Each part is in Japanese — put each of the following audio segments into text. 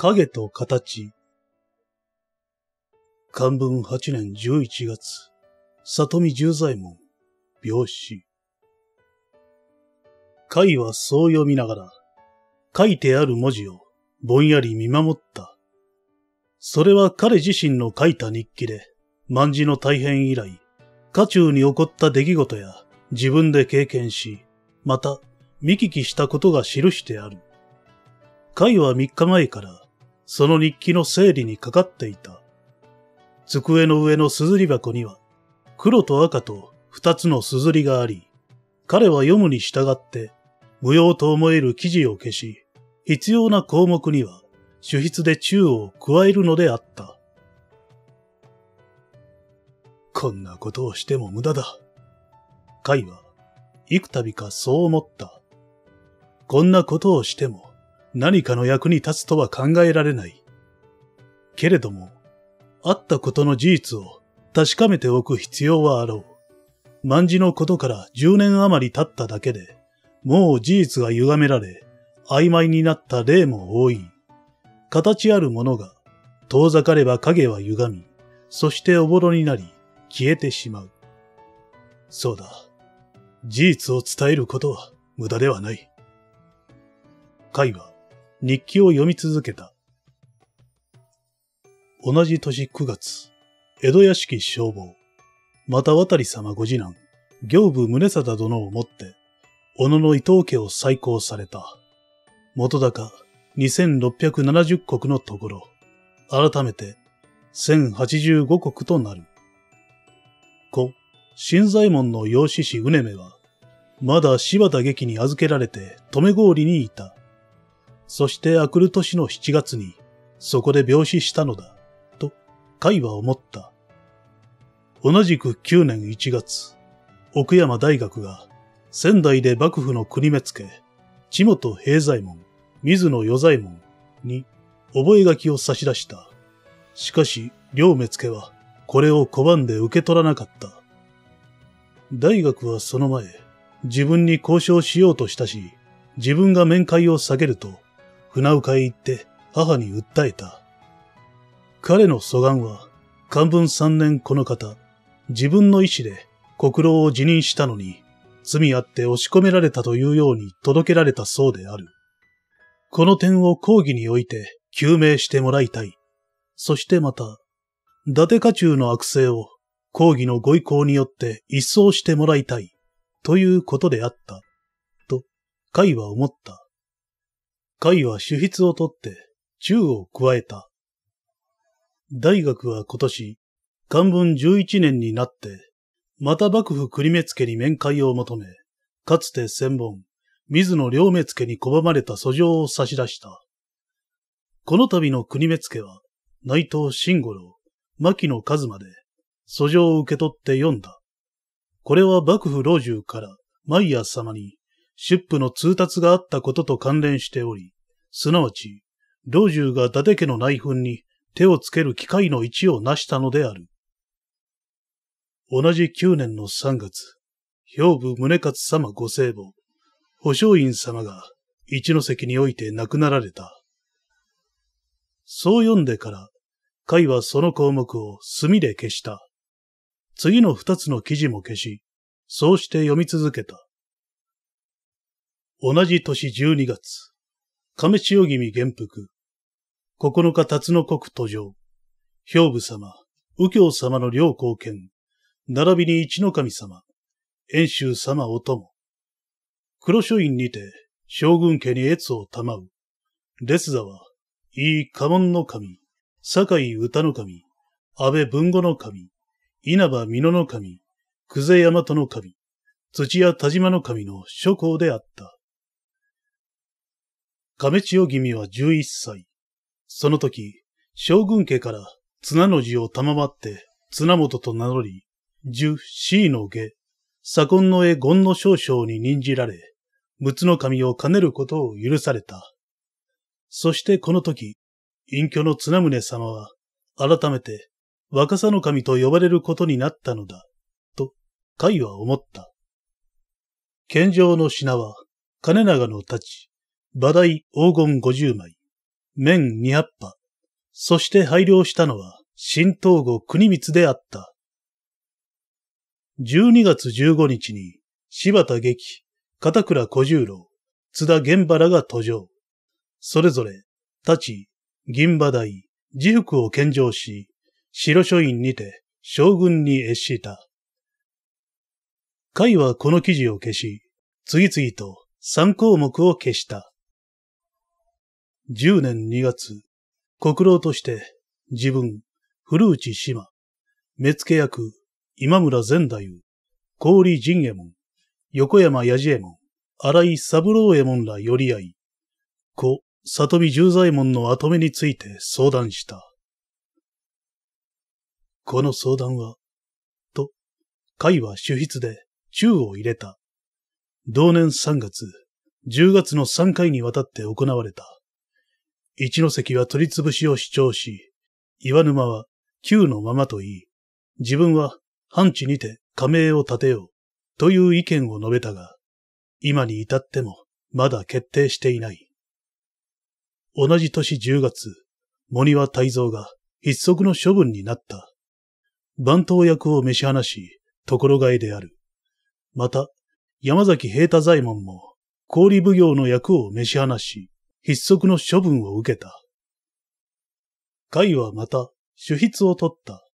影と形。漢文8年11月、里見十左衛門、病死。貝はそう読みながら、書いてある文字をぼんやり見守った。それは彼自身の書いた日記で、万事の大変以来、家中に起こった出来事や自分で経験し、また見聞きしたことが記してある。海は3日前からその日記の整理にかかっていた。机の上の硯箱には、黒と赤と二つの硯があり、彼は読むに従って、無用と思える記事を消し、必要な項目には、主筆で宙を加えるのであった。こんなことをしても無駄だ。カイは、幾度かそう思った。こんなことをしても、何かの役に立つとは考えられない。けれども、あったことの事実を確かめておく必要はあろう。万事のことから10年余り経っただけで、もう事実が歪められ、曖昧になった例も多い。形あるものが、遠ざかれば影は歪み、そしておぼろになり、消えてしまう。そうだ。事実を伝えることは無駄ではない。会は日記を読み続けた。同じ年9月、江戸屋敷消防、また渡様ご次男、行部宗貞殿をもって、小野の伊藤家を再興された。元高2670国のところ、改めて1085国となる。故、新左衛門の養子師うねめは、まだ柴田劇に預けられて留め氷にいた。そしてあくる年の7月に、そこで病死したのだ、と、海は思った。同じく9年1月、奥山大学が、仙台で幕府の国目付、地元平左衛門、水野与左衛門に、覚書を差し出した。しかし、両目付は、これを拒んで受け取らなかった。大学はその前、自分に交渉しようとしたし、自分が面会を避けると、船岡へ行って母に訴えた。彼の素願は、漢文3年この方、自分の意志で国労を辞任したのに、罪あって押し込められたというように届けられたそうである。この点を講義において究明してもらいたい。そしてまた、伊達家中の悪性を講義のご意向によって一掃してもらいたい。ということであった。と、甲斐は思った。海は主筆を取って中を加えた。大学は今年、漢文十一年になって、また幕府栗目付に面会を求め、かつて千本、水野両目付に拒まれた訴状を差し出した。この度の国目付は、内藤慎五郎、牧野一馬で、訴状を受け取って読んだ。これは幕府老中から毎朝様に出府の通達があったことと関連しており、すなわち、老中が伊達家の内紛に手をつける機会の一を成したのである。同じ九年の三月、兵部宗勝様ご聖母、保証院様が一の席において亡くなられた。そう読んでから、会はその項目を墨で消した。次の二つの記事も消し、そうして読み続けた。同じ年12月、亀千代君元服、9日辰の国途上、兵部様、右京様の両貢献、並びに一の神様、遠州様お供、黒書院にて将軍家に越を賜う、列座は、いい家紋の神、酒井歌の神、安倍文語の神、稲葉美濃の神、久世大和の神、土屋田島の神の諸侯であった。亀千代君は11歳。その時、将軍家から綱の字を賜って綱本と名乗り、十 C の下、左近の絵権の少将に任じられ、陸の神を兼ねることを許された。そしてこの時、隠居の綱宗様は、改めて、若さの神と呼ばれることになったのだ、と、甲斐は思った。献上の品は、金長の太刀、馬台黄金五十枚、綿二百0羽、そして配慮したのは新東郷国光であった。十二月十五日に柴田劇、片倉小十郎、津田玄原が登場。それぞれ、立ち、銀馬台、自服を献上し、白書院にて将軍に越した。会はこの記事を消し、次々と三項目を消した。10年2月、国老として自分、古内島、目付役、今村善太夫、氷陣右衛門、横山八重衛門、荒井三郎衛門ら寄り合い、子、里見十左衛門の跡目について相談した。この相談は、と、会は主筆で中を入れた。同年3月、10月の3回にわたって行われた。一関は取り潰しを主張し、岩沼は旧のままと言い、自分は藩地にて加盟を立てようという意見を述べたが、今に至ってもまだ決定していない。同じ年10月、森は大蔵が必足の処分になった。番頭役を召し放し、ところがえである。また、山崎平太左衛門も、氷奉行の役を召し放し、筆則の処分を受けた。会はまた、主筆を取った。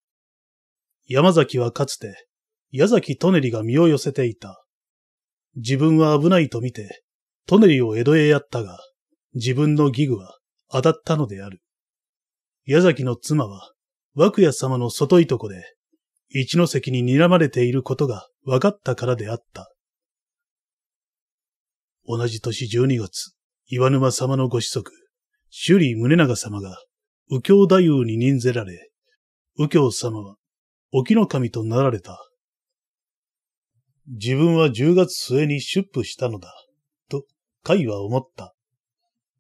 山崎はかつて、矢崎トネリが身を寄せていた。自分は危ないと見て、トネリを江戸へやったが、自分の義グは当たったのである。矢崎の妻は、涌谷様の外いとこで、一ノ関に睨まれていることが分かったからであった。同じ年12月、岩沼様のご子息、首里宗長様が、右京太夫に任せられ、右京様は、沖の神となられた。自分は10月末に出府したのだ、と、海は思った。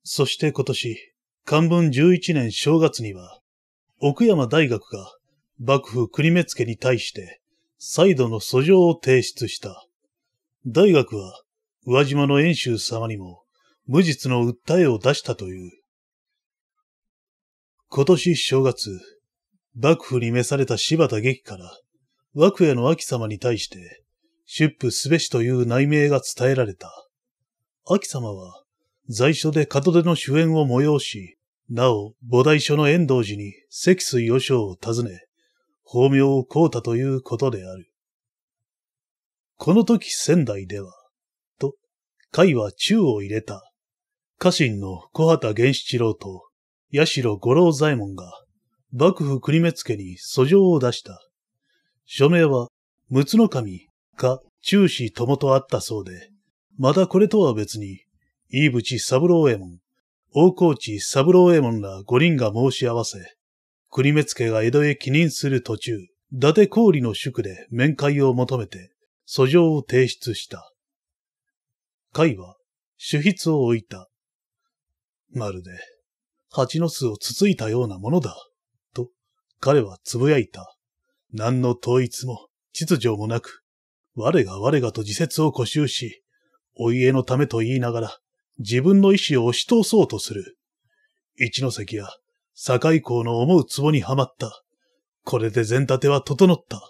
そして今年、漢文11年正月には、奥山大学が幕府国目付に対して再度の訴状を提出した。大学は宇和島の遠州様にも無実の訴えを出したという。今年正月、幕府に召された柴田劇から、幕府への秋様に対して、出府すべしという内名が伝えられた。秋様は、在所で門出の主演を催し、なお、菩提所の遠藤寺に積水和尚を訪ね、法名をこうたということである。この時仙台では、と、会は宙を入れた。家臣の小畑源七郎と、八代五郎左衛門が、幕府国目付に訴状を出した。署名は、陸奥の神か中止ともとあったそうで、またこれとは別に、飯淵三郎右衛門、大河内三郎右衛門ら五人が申し合わせ、国目付が江戸へ帰任する途中、伊達氷の宿で面会を求めて、訴状を提出した。会は、主筆を置いた。まるで、蜂の巣をつついたようなものだ。と、彼は呟いた。何の統一も、秩序もなく、我が我がと自説を固執し、お家のためと言いながら、自分の意志を押し通そうとする。一ノ関や、堺港の思う壺にはまった。これで前立ては整った。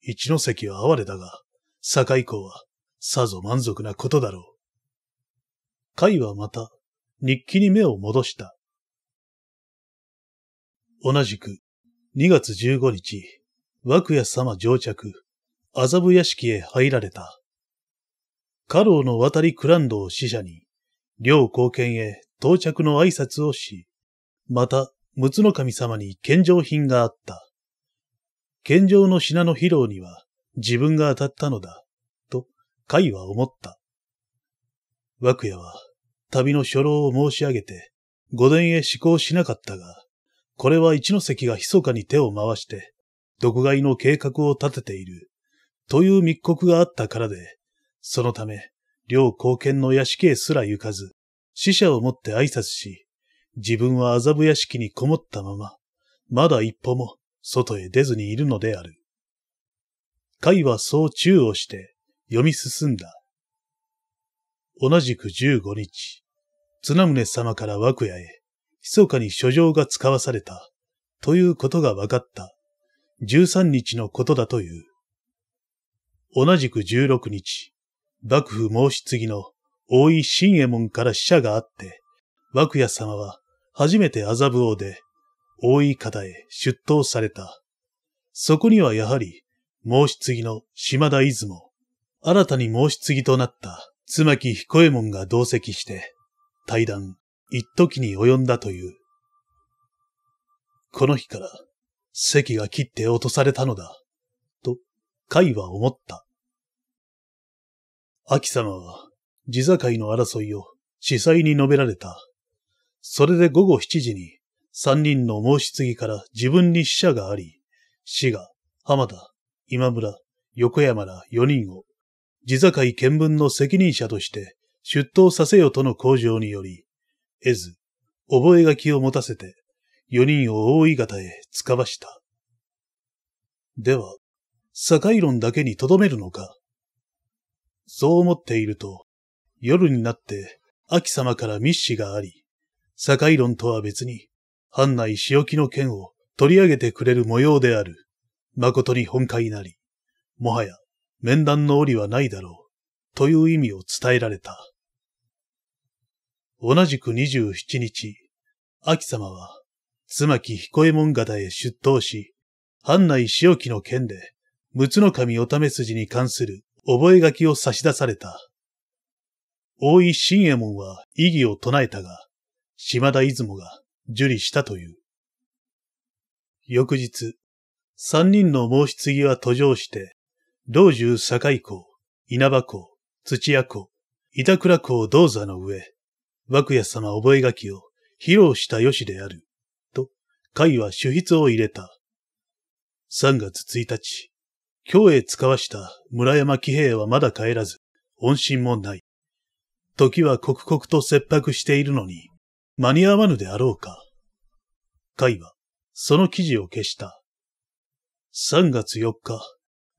一ノ関は哀れだが、堺港は、さぞ満足なことだろう。甲斐はまた、日記に目を戻した。同じく、2月15日、枠屋様乗着、麻布屋敷へ入られた。家老の渡りクランドを死者に、両貢献へ到着の挨拶をし、また、陸奥の神様に献上品があった。献上の品の披露には自分が当たったのだ、と、甲斐は思った。枠屋は旅の初老を申し上げて、御殿へ施行しなかったが、これは一ノ関が密かに手を回して、毒害の計画を立てている、という密告があったからで、そのため、両貢献の屋敷へすら行かず、死者をもって挨拶し、自分は麻布屋敷にこもったまま、まだ一歩も外へ出ずにいるのである。甲斐はそう中をして、読み進んだ。同じく15日、綱宗様から和屋へ、密かに書状が使わされた、ということが分かった、13日のことだという。同じく16日、幕府申し継ぎの大井新右衛門から使者があって、和屋様は初めて麻布王で、大井方へ出頭された。そこにはやはり、申し継ぎの島田出雲、新たに申し継ぎとなった妻木彦右衛門が同席して、対談、一時に及んだという。この日から、席が切って落とされたのだ、と、会は思った。秋様は、地境の争いを、司祭に述べられた。それで午後七時に、三人の申し継ぎから自分に死者があり、死が、浜田、今村、横山ら四人を地境見聞の責任者として出頭させよとの向上により、得ず、覚書を持たせて、四人を大井方へ使わした。では、境論だけに留めるのかそう思っていると、夜になって秋様から密使があり、境論とは別に、藩内仕置きの件を取り上げてくれる模様である。誠に本会なり、もはや面談の折はないだろう、という意味を伝えられた。同じく27日、秋様は、妻木彦右衛門方へ出頭し、藩内潮木の件で、六の神おため筋に関する覚書を差し出された。大井新右衛門は異議を唱えたが、島田出雲が受理したという。翌日、三人の申し継ぎは途上して、道中堺港、稲葉港、土屋港、板倉港銅座の上、幕屋様覚書を披露したよしである、と、会は主筆を入れた。3月1日、京へ使わした村山騎兵はまだ帰らず、音信もない。時は刻々と切迫しているのに、間に合わぬであろうか。会は、その記事を消した。3月4日、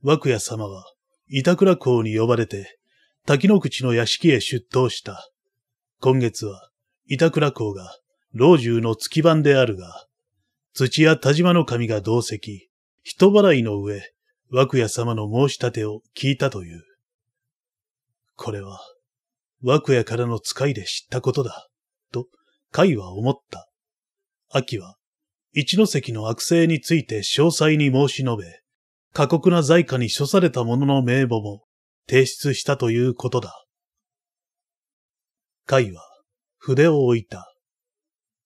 涌谷様は、板倉公に呼ばれて、滝の口の屋敷へ出頭した。今月は、板倉公が、老中の月番であるが、土屋田島の神が同席、人払いの上、涌谷様の申し立てを聞いたという。これは、涌谷からの使いで知ったことだ、と、海は思った。秋は、一ノ関の悪性について詳細に申し述べ、過酷な在下に処された者の名簿も提出したということだ。会は筆を置いた。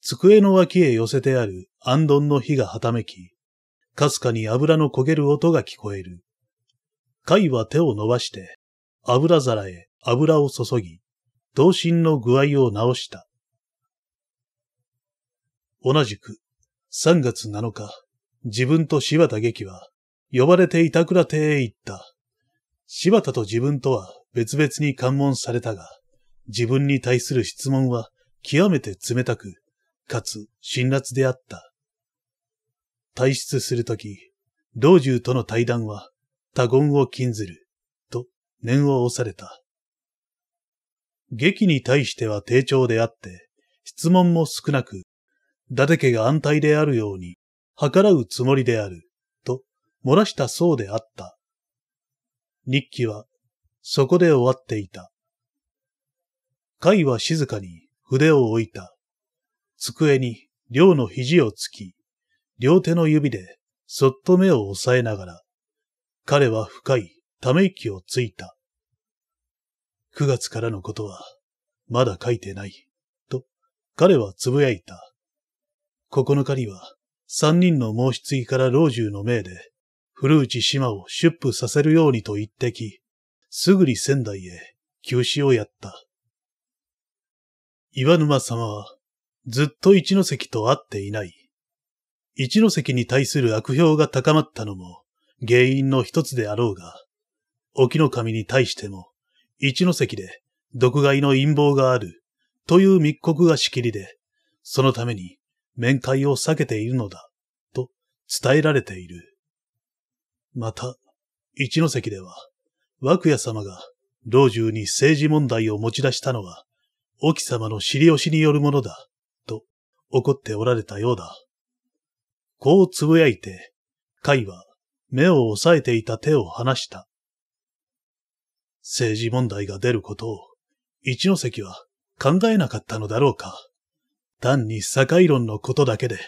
机の脇へ寄せてある暗ンの火がはためき、かすかに油の焦げる音が聞こえる。会は手を伸ばして、油皿へ油を注ぎ、刀身の具合を直した。同じく、3月7日、自分と柴田劇は、呼ばれて板倉邸へ行った。柴田と自分とは別々に関門されたが、自分に対する質問は極めて冷たく、かつ辛辣であった。退出するとき、老中との対談は他言を禁ずる、と念を押された。劇に対しては丁重であって、質問も少なく、伊達家が安泰であるように、計らうつもりである。漏らしたそうであった。日記はそこで終わっていた。会は静かに筆を置いた。机に両の肘をつき、両手の指でそっと目を押さえながら、彼は深いため息をついた。9月からのことは、まだ書いてない、と彼はつぶやいた。9日には、3人の申し継ぎから老中の命で、古内島を出府させるようにと言ってき、すぐに仙台へ休止をやった。岩沼様は、ずっと一ノ関と会っていない。一ノ関に対する悪評が高まったのも原因の一つであろうが、沖の神に対しても、一ノ関で毒害の陰謀があるという密告がしきりで、そのために面会を避けているのだと伝えられている。また、一ノ関では、涌谷様が老中に政治問題を持ち出したのは、沖様の知り押しによるものだ、と怒っておられたようだ。こうつぶやいて、海は目を押さえていた手を離した。政治問題が出ることを、一ノ関は考えなかったのだろうか。単に境論のことだけで、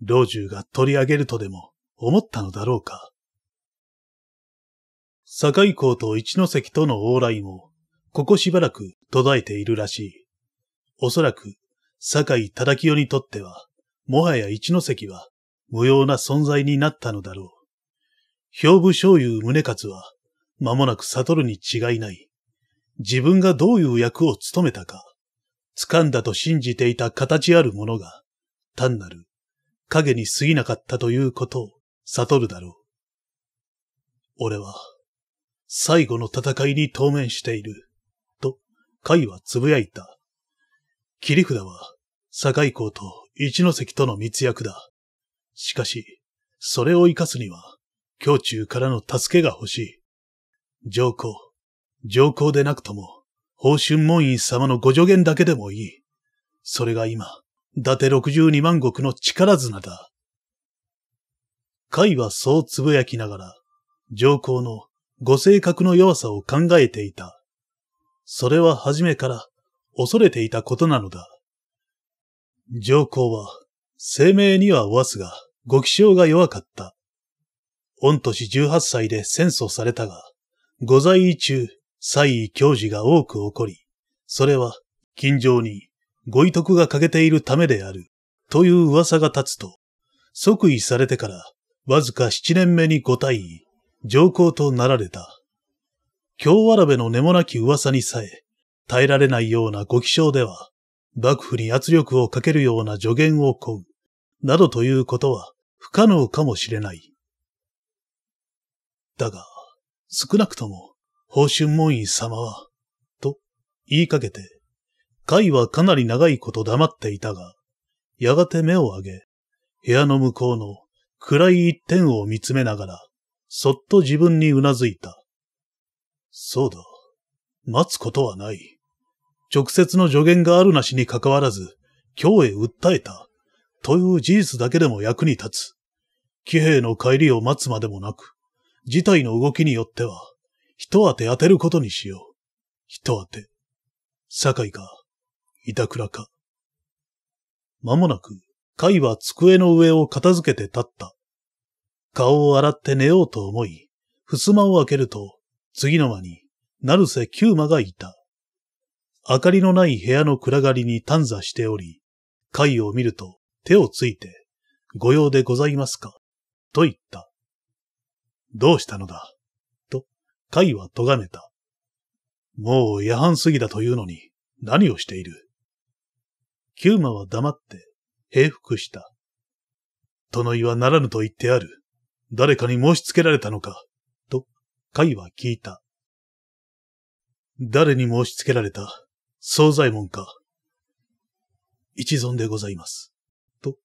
老中が取り上げるとでも思ったのだろうか。境港と一ノ関との往来も、ここしばらく途絶えているらしい。おそらく、坂井忠清にとっては、もはや一ノ関は無用な存在になったのだろう。兵部将油宗勝は、間もなく悟るに違いない。自分がどういう役を務めたか、掴んだと信じていた形あるものが、単なる影に過ぎなかったということを悟るだろう。俺は、最後の戦いに当面している。と、海は呟いた。切り札は、堺公と一ノ関との密約だ。しかし、それを活かすには、胸中からの助けが欲しい。上皇、上皇でなくとも、宝春門院様のご助言だけでもいい。それが今、伊達六十二万石の力綱だ。海はそう呟きながら、上皇のご性格の弱さを考えていた。それは初めから恐れていたことなのだ。上皇は、生命にはわすが、ご気性が弱かった。御年十八歳で戦争されたが、ご在位中、西位教授が多く起こり、それは、近所に、ご遺徳が欠けているためである、という噂が立つと、即位されてから、わずか七年目にご退位。上皇となられた。京わらべの根もなき噂にさえ、耐えられないようなご気象では、幕府に圧力をかけるような助言を請う、などということは不可能かもしれない。だが、少なくとも、宝春門院様は、と言いかけて、会はかなり長いこと黙っていたが、やがて目を上げ、部屋の向こうの暗い一点を見つめながら、そっと自分にうなずいた。そうだ。待つことはない。直接の助言があるなしに関わらず、今日へ訴えた。という事実だけでも役に立つ。騎兵の帰りを待つまでもなく、事態の動きによっては、一当て当てることにしよう。一当て。酒井か、板倉か。まもなく、甲斐は机の上を片付けて立った。顔を洗って寝ようと思い、襖を開けると、次の間に、なるせ九馬がいた。明かりのない部屋の暗がりに探査しており、貝を見ると手をついて、ご用でございますかと言った。どうしたのだと、貝は咎めた。もう夜半過ぎだというのに、何をしている九馬は黙って、平服した。殿いはならぬと言ってある。誰かに申し付けられたのか、と、カイは聞いた。誰に申し付けられた、惣左衛門か。一存でございます。と、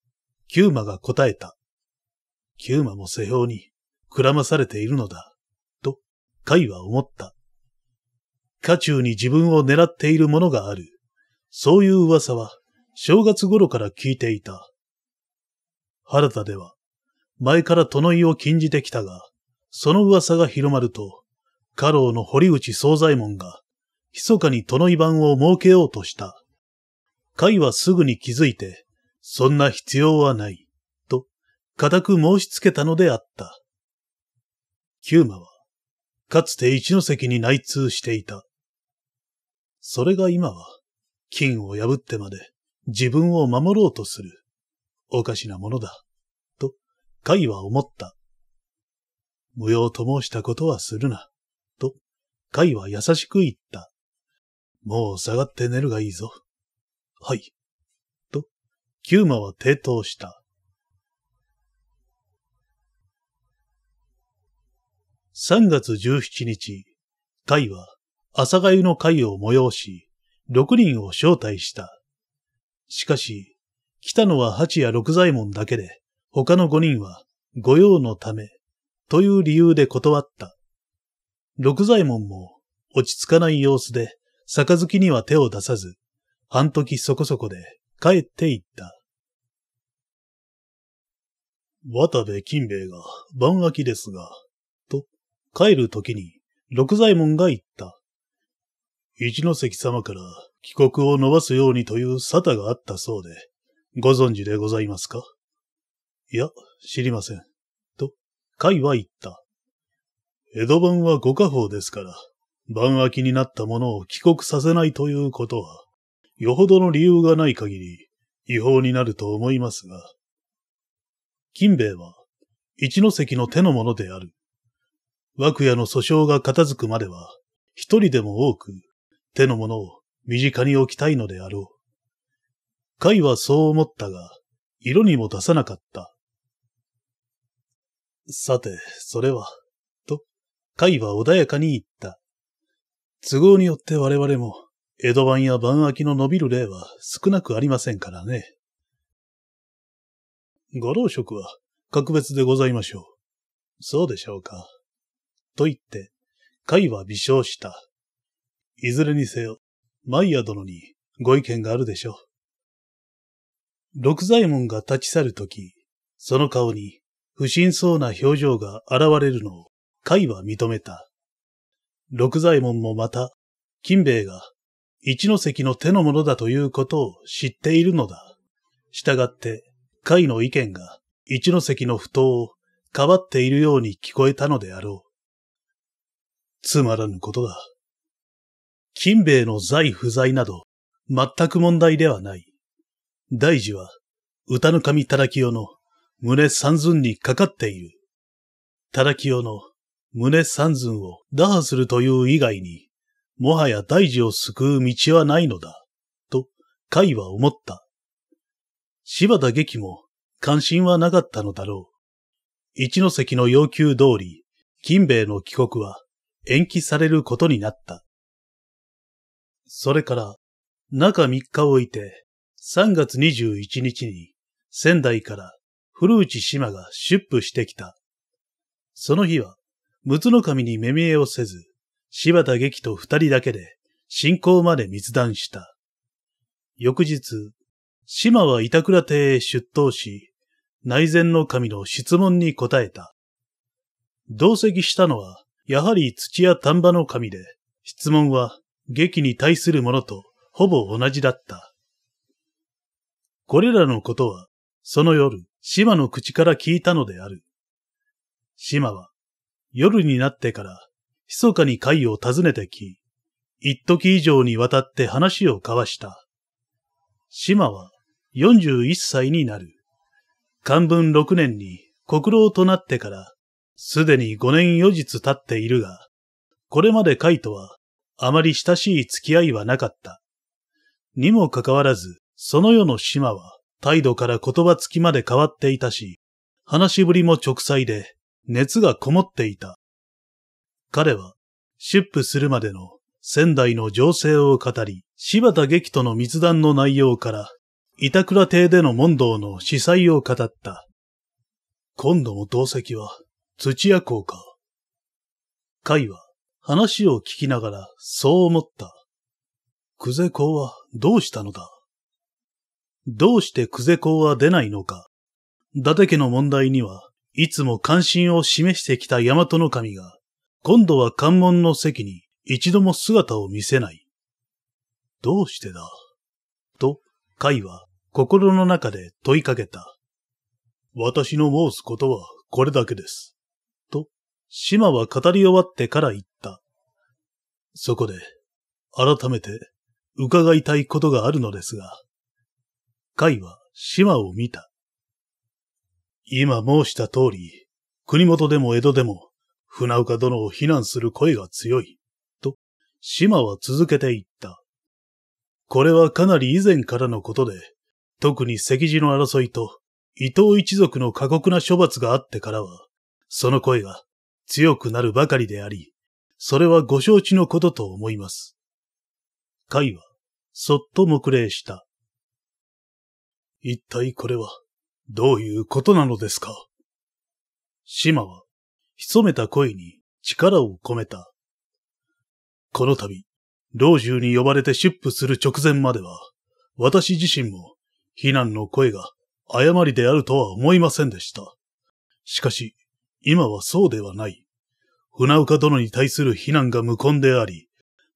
キューマが答えた。キューマも世評に、くらまされているのだ、と、カイは思った。家中に自分を狙っているものがある。そういう噂は、正月頃から聞いていた。原田では、前から殿井を禁じてきたが、その噂が広まると、家老の堀内総左衛門が、密かに殿井版を設けようとした。会はすぐに気づいて、そんな必要はない、と、固く申し付けたのであった。九馬は、かつて一ノ関に内通していた。それが今は、金を破ってまで自分を守ろうとする、おかしなものだ。カイは思った。無用と申したことはするな、と、カイは優しく言った。もう下がって寝るがいいぞ。はい。と、キューマは抵当した。3月17日、カイは朝粥の会を催し、6人を招待した。しかし、来たのは八や六左衛門だけで、他の5人は、御用のため、という理由で断った。六左衛門も、落ち着かない様子で、杯には手を出さず、半時そこそこで帰って行った。渡部金兵衛が晩秋ですが、と帰る時に六左衛門が言った。一ノ関様から帰国を伸ばすようにという沙汰があったそうで、ご存知でございますかいや、知りません。と、海は言った。江戸版はご家宝ですから、晩空きになったものを帰国させないということは、よほどの理由がない限り、違法になると思いますが。金兵衛は、一ノ関の手のものである。枠屋の訴訟が片付くまでは、一人でも多く、手のものを身近に置きたいのであろう。甲斐はそう思ったが、色にも出さなかった。さて、それは、と、海は穏やかに言った。都合によって我々も、江戸版や晩秋の伸びる例は少なくありませんからね。ご老職は格別でございましょう。そうでしょうか。と言って、会は微笑した。いずれにせよ、毎夜殿にご意見があるでしょう。六左衛門が立ち去るとき、その顔に不審そうな表情が現れるのを、甲斐は認めた。六左衛門もまた、金兵衛が一ノ関の手のものだということを知っているのだ。従って、甲斐の意見が一ノ関の不当を変わっているように聞こえたのであろう。つまらぬことだ。金兵衛の在不在など、全く問題ではない。大事は、歌の神たらきよの胸三寸にかかっている。叩きよの胸三寸を打破するという以外に、もはや大事を救う道はないのだ、と、海は思った。柴田劇も関心はなかったのだろう。一ノ関の要求通り、金兵衛の帰国は延期されることになった。それから、中三日を置いて、三月二十一日に仙台から古内島が出布してきた。その日は、陸奥神に目見えをせず、柴田劇と二人だけで、進行まで密談した。翌日、島は板倉邸へ出頭し、内前の神の質問に答えた。同席したのは、やはり土屋丹波の神で、質問は、劇に対するものと、ほぼ同じだった。これらのことは、その夜、島の口から聞いたのである。島は、夜になってから、密かに会を訪ねてき、一時以上にわたって話を交わした。島は、四十一歳になる。漢文六年に国老となってから、すでに五年余日経っているが、これまで海とは、あまり親しい付き合いはなかった。にもかかわらず、その世の島は、態度から言葉つきまで変わっていたし、話しぶりも直裁で、熱がこもっていた。彼は、出府するまでの仙台の情勢を語り、柴田劇との密談の内容から、板倉邸での問答の司祭を語った。今度の同席は、土屋公か。海は、話を聞きながら、そう思った。久世公はどうしたのだどうしてクゼウは出ないのか。伊達家の問題には、いつも関心を示してきた大和の神が、今度は関門の席に一度も姿を見せない。どうしてだと、イは心の中で問いかけた。私の申すことはこれだけです。と、島は語り終わってから言った。そこで、改めて伺いたいことがあるのですが。海は島を見た。今申した通り、国元でも江戸でも、船岡殿を非難する声が強い、と、島は続けていった。これはかなり以前からのことで、特に石寺の争いと、伊藤一族の過酷な処罰があってからは、その声が強くなるばかりであり、それはご承知のことと思います。甲斐は、そっと黙礼した。一体これは、どういうことなのですか島は、潜めた声に力を込めた。この度、老中に呼ばれて出布する直前までは、私自身も、非難の声が誤りであるとは思いませんでした。しかし、今はそうではない。船岡殿に対する非難が無根であり、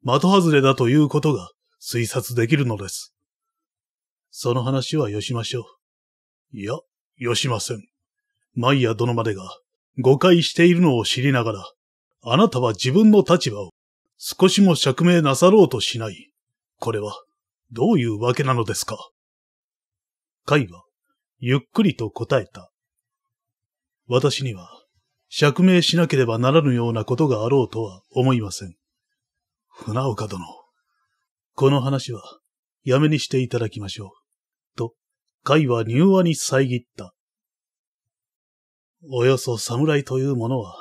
的外れだということが推察できるのです。その話はよしましょう。いや、よしません。マイヤ殿までが誤解しているのを知りながら、あなたは自分の立場を少しも釈明なさろうとしない。これはどういうわけなのですかカイはゆっくりと答えた。私には釈明しなければならぬようなことがあろうとは思いません。船岡殿。この話はやめにしていただきましょう。甲斐は柔和に遮った。およそ侍というものは、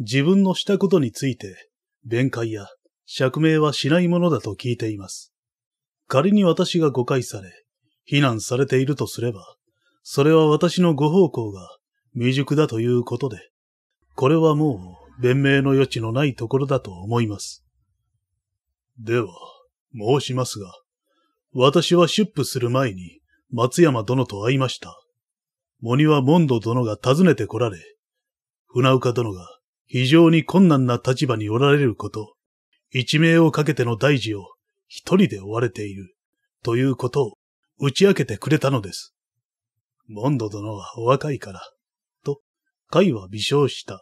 自分のしたことについて、弁解や釈明はしないものだと聞いています。仮に私が誤解され、非難されているとすれば、それは私のご奉公が未熟だということで、これはもう弁明の余地のないところだと思います。では、申しますが、私は出布する前に、松山殿と会いました。森は門戸殿が訪ねて来られ、船岡殿が非常に困難な立場におられること、一命をかけての大事を一人で追われている、ということを打ち明けてくれたのです。モンド殿はお若いから、と、会は微笑した。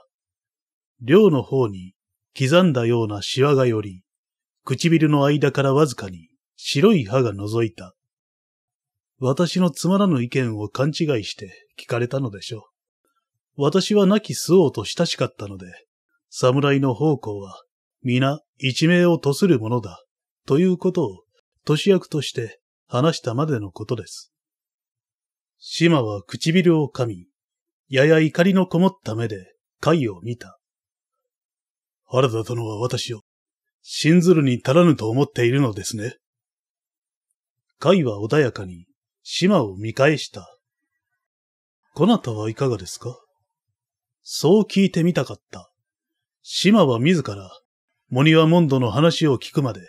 寮の方に刻んだようなシワがより、唇の間からわずかに白い歯が覗いた。私のつまらぬ意見を勘違いして聞かれたのでしょう。私は亡き周王と親しかったので、侍の奉公は皆一命をとするものだ、ということを年役として話したまでのことです。島は唇を噛み、やや怒りのこもった目で貝を見た。原田殿は私を信ずるに足らぬと思っているのですね。貝は穏やかに島を見返した。こなたはいかがですかそう聞いてみたかった。島は自ら、モニワモンドの話を聞くまで、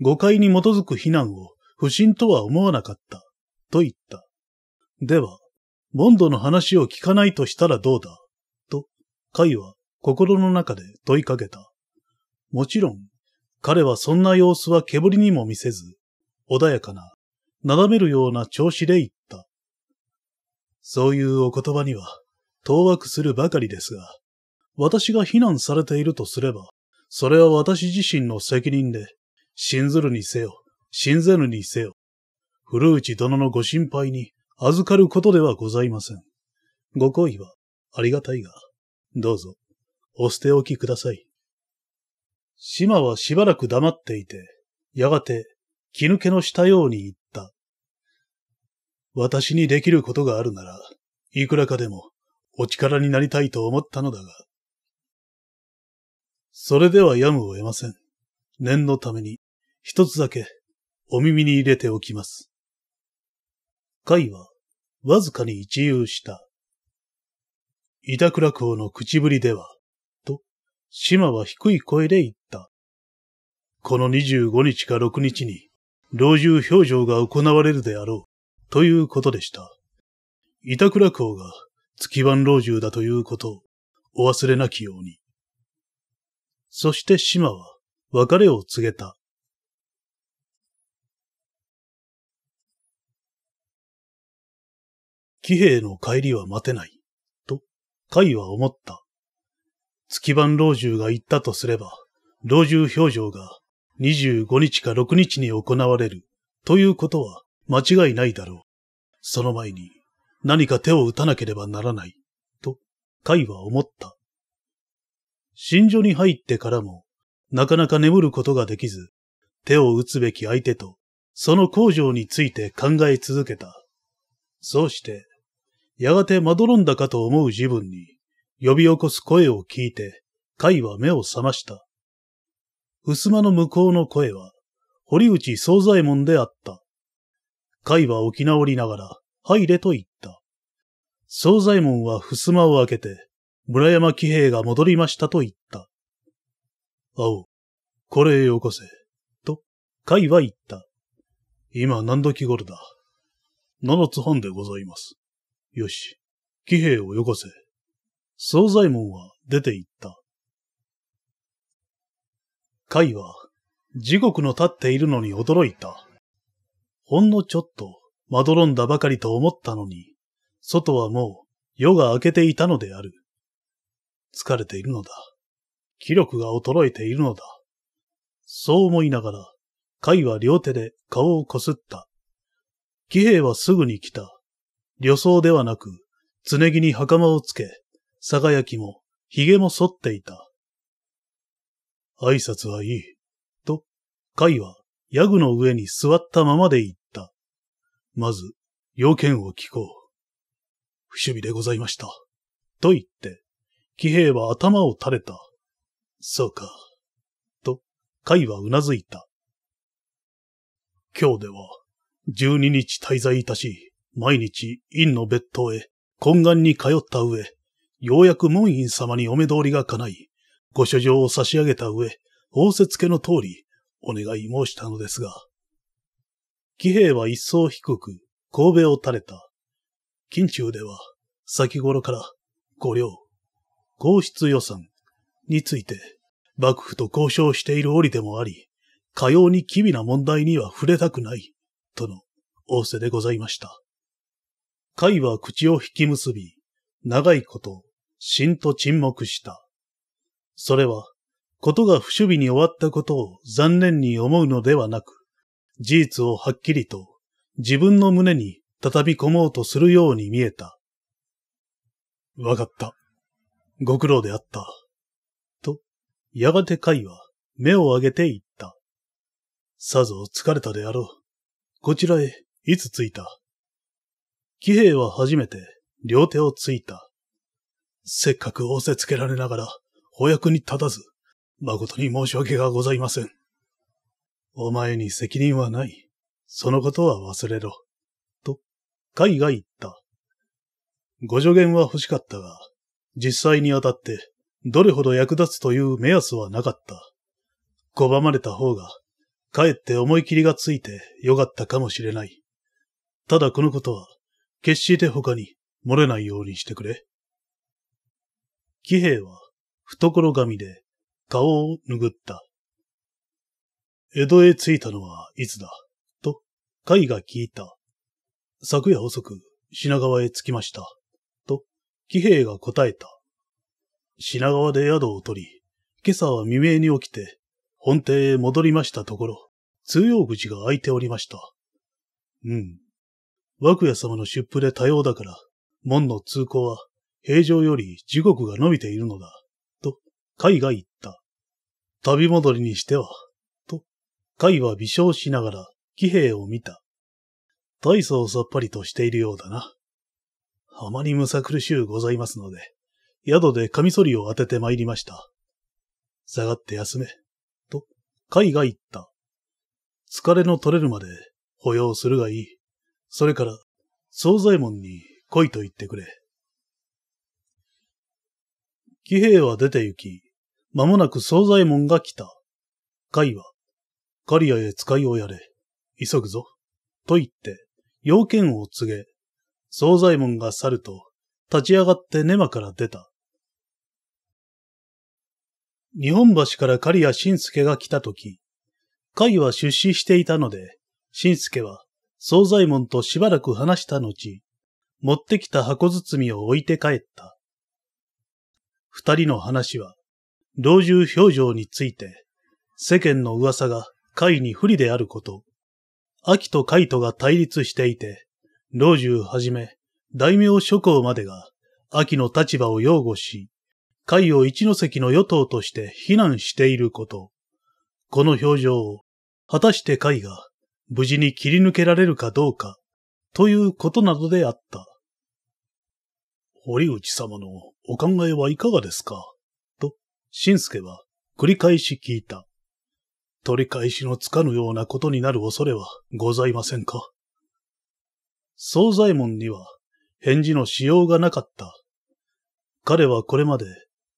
誤解に基づく非難を不審とは思わなかった、と言った。では、モンドの話を聞かないとしたらどうだと、カイは心の中で問いかけた。もちろん、彼はそんな様子は煙にも見せず、穏やかななだめるような調子で言った。そういうお言葉には、当惑するばかりですが、私が非難されているとすれば、それは私自身の責任で、信ずるにせよ、信ぜぬにせよ、古内殿のご心配に預かることではございません。ご厚意はありがたいが、どうぞ、お捨ておきください。島はしばらく黙っていて、やがて、気抜けのしたように言っ私にできることがあるなら、いくらかでもお力になりたいと思ったのだが、それではやむを得ません。念のために、一つだけ、お耳に入れておきます。会は、わずかに一遊した。板倉公の口ぶりでは、と、島は低い声で言った。この二十五日か六日に、老中表情が行われるであろう。ということでした。板倉港が月番老中だということをお忘れなきように。そして島は別れを告げた。騎兵の帰りは待てない、と、海は思った。月番老中が言ったとすれば、老中表情が25日か6日に行われる、ということは、間違いないだろう。その前に何か手を打たなければならない、と、カイは思った。新所に入ってからも、なかなか眠ることができず、手を打つべき相手と、その工場について考え続けた。そうして、やがてまどろんだかと思う自分に、呼び起こす声を聞いて、イは目を覚ました。襖の向こうの声は、堀内惣左衛門であった。甲斐は沖直りながら、入れと言った。惣左衛門は襖を開けて、村山騎兵が戻りましたと言った。青、これへよこせ。と、甲斐は言った。今何時頃だ。七つ半でございます。よし、騎兵をよこせ。惣左衛門は出て行った。甲斐は、時刻の立っているのに驚いた。ほんのちょっと、まどろんだばかりと思ったのに、外はもう夜が明けていたのである。疲れているのだ。気力が衰えているのだ。そう思いながら、海は両手で顔をこすった。騎兵はすぐに来た。旅装ではなく、常着に袴をつけ、さがやきも、髭も剃っていた。挨拶はいい。と、カイは、ヤグの上に座ったままで言っまず、要件を聞こう。不守備でございました。と言って、騎兵は頭を垂れた。そうか。と、海はうなずいた。今日では、十二日滞在いたし、毎日院の別当へ、懇願に通った上、ようやく門院様にお目通りが叶い、ご書状を差し上げた上、仰せつけの通り、お願い申したのですが、騎兵は一層低く、神戸を垂れた。近中では、先頃から、五両、皇室予算について、幕府と交渉している折でもあり、かように機微な問題には触れたくない、との仰せでございました。会は口を引き結び、長いこと、しんと沈黙した。それは、ことが不守備に終わったことを残念に思うのではなく、事実をはっきりと自分の胸に畳み込もうとするように見えた。わかった。ご苦労であった。と、やがて海は目を上げていった。さぞ疲れたであろう。こちらへいつ着いた騎兵は初めて両手をついた。せっかく仰せつけられながら、お役に立たず、誠に申し訳がございません。お前に責任はない。そのことは忘れろ。と、海が言った。ご助言は欲しかったが、実際にあたって、どれほど役立つという目安はなかった。拒まれた方が、かえって思い切りがついてよかったかもしれない。ただこのことは、決して他に漏れないようにしてくれ。騎兵は、懐紙で顔を拭った。江戸へ着いたのはいつだと、海が聞いた。昨夜遅く、品川へ着きました。と、騎兵が答えた。品川で宿を取り、今朝は未明に起きて、本邸へ戻りましたところ、通用口が開いておりました。うん。涌谷様の出府で多様だから、門の通行は平常より時刻が伸びているのだ、と、海が言った。旅戻りにしては甲斐は微笑しながら、騎兵を見た。大層さっぱりとしているようだな。あまりむさ苦しゅうございますので、宿でカミソリを当てて参りました。下がって休め、と、甲斐が言った。疲れの取れるまで保養するがいい。それから、惣左衛門に来いと言ってくれ。騎兵は出て行き、間もなく惣左衛門が来た。甲斐は、カリアへ使いをやれ。急ぐぞ。と言って、要件を告げ、惣左衛門が去ると、立ち上がってネマから出た。日本橋から刈谷慎助が来たとき、会は出資していたので、慎助は、惣左衛門としばらく話した後、持ってきた箱包みを置いて帰った。二人の話は、老中表情について、世間の噂が海に不利であること。秋と海とが対立していて、老中はじめ、大名諸侯までが、秋の立場を擁護し、海を一関の与党として非難していること。この表情を、果たして海が、無事に切り抜けられるかどうか、ということなどであった。堀内様のお考えはいかがですかと、新助は繰り返し聞いた。取り返しのつかぬようなことになる恐れはございませんか総左衛門には返事のしようがなかった。彼はこれまで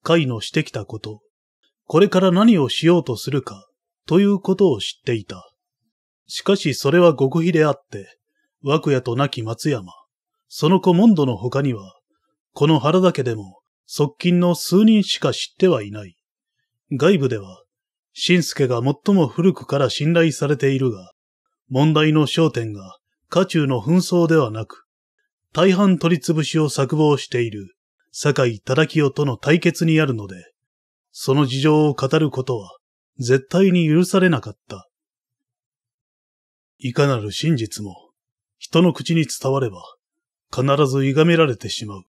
会のしてきたこと、これから何をしようとするか、ということを知っていた。しかしそれは極秘であって、涌谷と亡き松山、その子ンドの他には、この原田家でも側近の数人しか知ってはいない。外部では新助が最も古くから信頼されているが、問題の焦点が、家中の紛争ではなく、大半取り潰しを作望している、酒井忠清との対決にあるので、その事情を語ることは、絶対に許されなかった。いかなる真実も、人の口に伝われば、必ず歪められてしまう。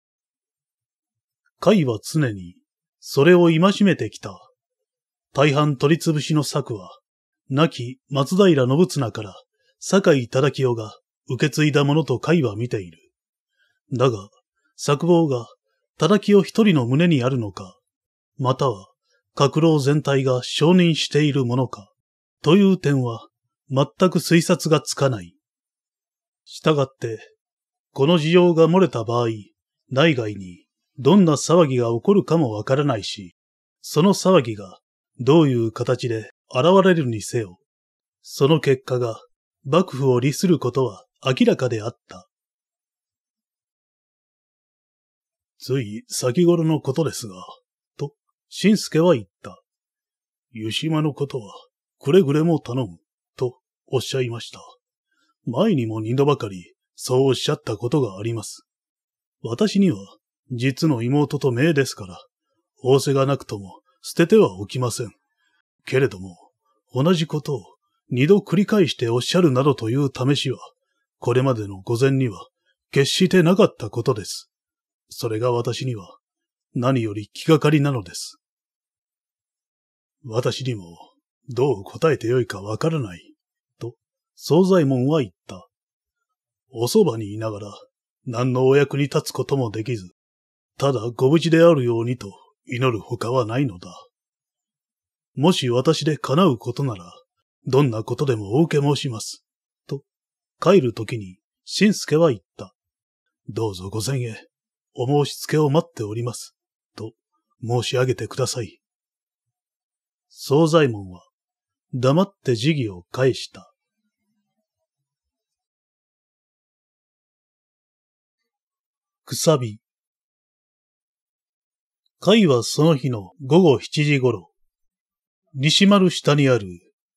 甲斐は常に、それを戒めてきた。大半取り潰しの策は、亡き松平信綱から酒井忠清が受け継いだものと会は見ている。だが、作望が忠清一人の胸にあるのか、または、閣老全体が承認しているものか、という点は、全く推察がつかない。したがって、この事情が漏れた場合、内外にどんな騒ぎが起こるかもわからないし、その騒ぎがどういう形で現れるにせよ、その結果が幕府を利することは明らかであった。つい先頃のことですが、と、新助は言った。湯島のことはくれぐれも頼む、とおっしゃいました。前にも二度ばかりそうおっしゃったことがあります。私には実の妹と名ですから、仰せがなくとも捨ててはおきません。けれども、同じことを二度繰り返しておっしゃるなどという試しは、これまでの御前には決してなかったことです。それが私には何より気がかりなのです。私にもどう答えてよいかわからない、と、惣左衛門は言った。おそばにいながら、何のお役に立つこともできず、ただご無事であるようにと祈るほかはないのだ。もし私で叶うことなら、どんなことでもお受け申します。と、帰る時に、新助は言った。どうぞ御前へ、お申し付けを待っております。と、申し上げてください。惣左衛門は、黙って辞儀を返した。くさび。会はその日の午後7時頃、西丸下にある、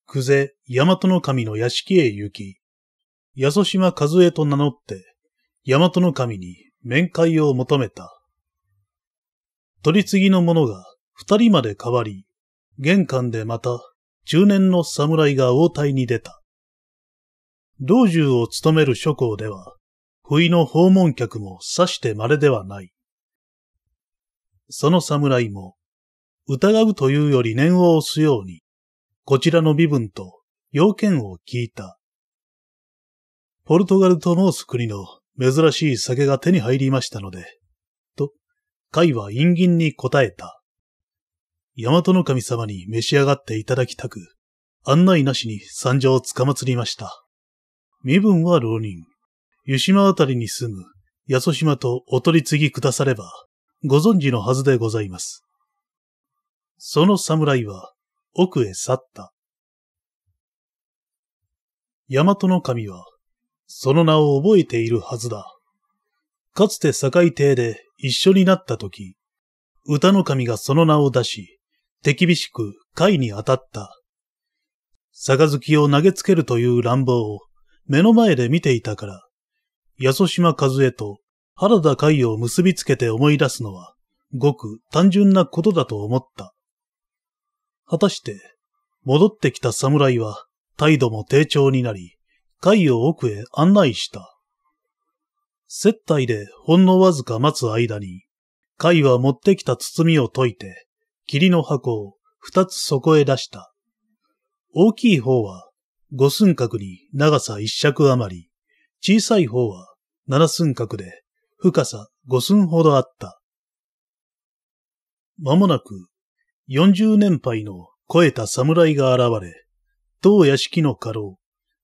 久世大和の神の屋敷へ行き、安島和江と名乗って、大和の神に面会を求めた。取り次ぎの者が二人まで変わり、玄関でまた中年の侍が応対に出た。老中を務める諸侯では、不意の訪問客もさして稀ではない。その侍も、疑うというより念を押すように、こちらの身分と要件を聞いた。ポルトガルと申す国の珍しい酒が手に入りましたので、と、会は陰銀に答えた。大和の神様に召し上がっていただきたく、案内なしに参上をつかまつりました。身分は浪人。湯島あたりに住む、八十島とお取り次ぎくだされば、ご存知のはずでございます。その侍は奥へ去った。大和の神は、その名を覚えているはずだ。かつて境邸で一緒になった時、歌の神がその名を出し、手厳しく会に当たった。杯を投げつけるという乱暴を目の前で見ていたから、安島和江と原田海を結びつけて思い出すのは、ごく単純なことだと思った。果たして、戻ってきた侍は、態度も低調になり、海を奥へ案内した。接待でほんのわずか待つ間に、海は持ってきた包みを解いて、霧の箱を二つそこへ出した。大きい方は五寸角に長さ一尺余り、小さい方は七寸角で深さ五寸ほどあった。まもなく、40年配の肥えた侍が現れ、当屋敷の家老、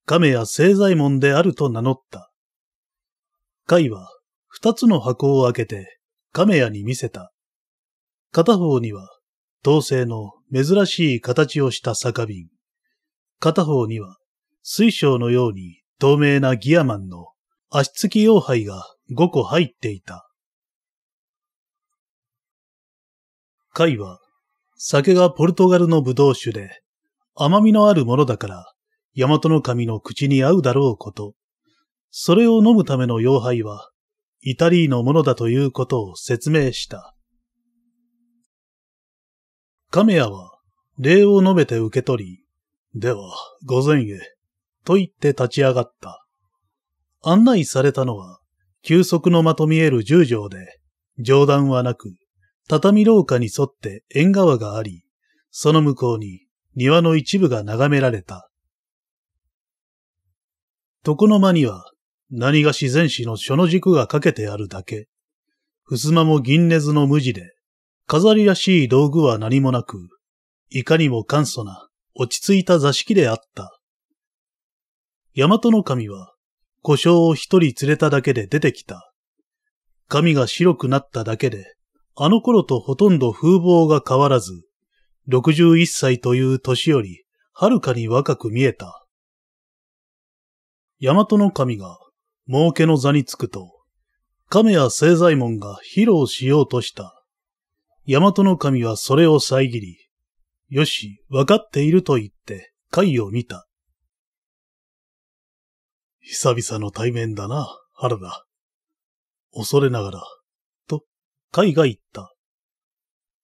亀や清左衛門であると名乗った。甲は二つの箱を開けて亀屋に見せた。片方には、陶製の珍しい形をした酒瓶。片方には、水晶のように透明なギアマンの足つき用杯が5個入っていた。貝は、酒がポルトガルのブドウ酒で、甘みのあるものだから、大和の神の口に合うだろうこと、それを飲むための妖杯は、イタリーのものだということを説明した。亀屋は、礼を述べて受け取り、では、御前へ、と言って立ち上がった。案内されたのは、休息の間と見える十条で、上段はなく、畳廊下に沿って縁側があり、その向こうに庭の一部が眺められた。床の間には、何が自然史の書の軸がかけてあるだけ。襖も銀根図の無地で、飾りらしい道具は何もなく、いかにも簡素な、落ち着いた座敷であった。大和の神は、故障を一人連れただけで出てきた。髪が白くなっただけで、あの頃とほとんど風貌が変わらず、六十一歳という年より、はるかに若く見えた。大和の神が、儲けの座につくと、亀や清左衛門が披露しようとした。大和の神はそれを遮り、よし、わかっていると言って、貝を見た。久々の対面だな、原田。恐れながら、と、海が言った。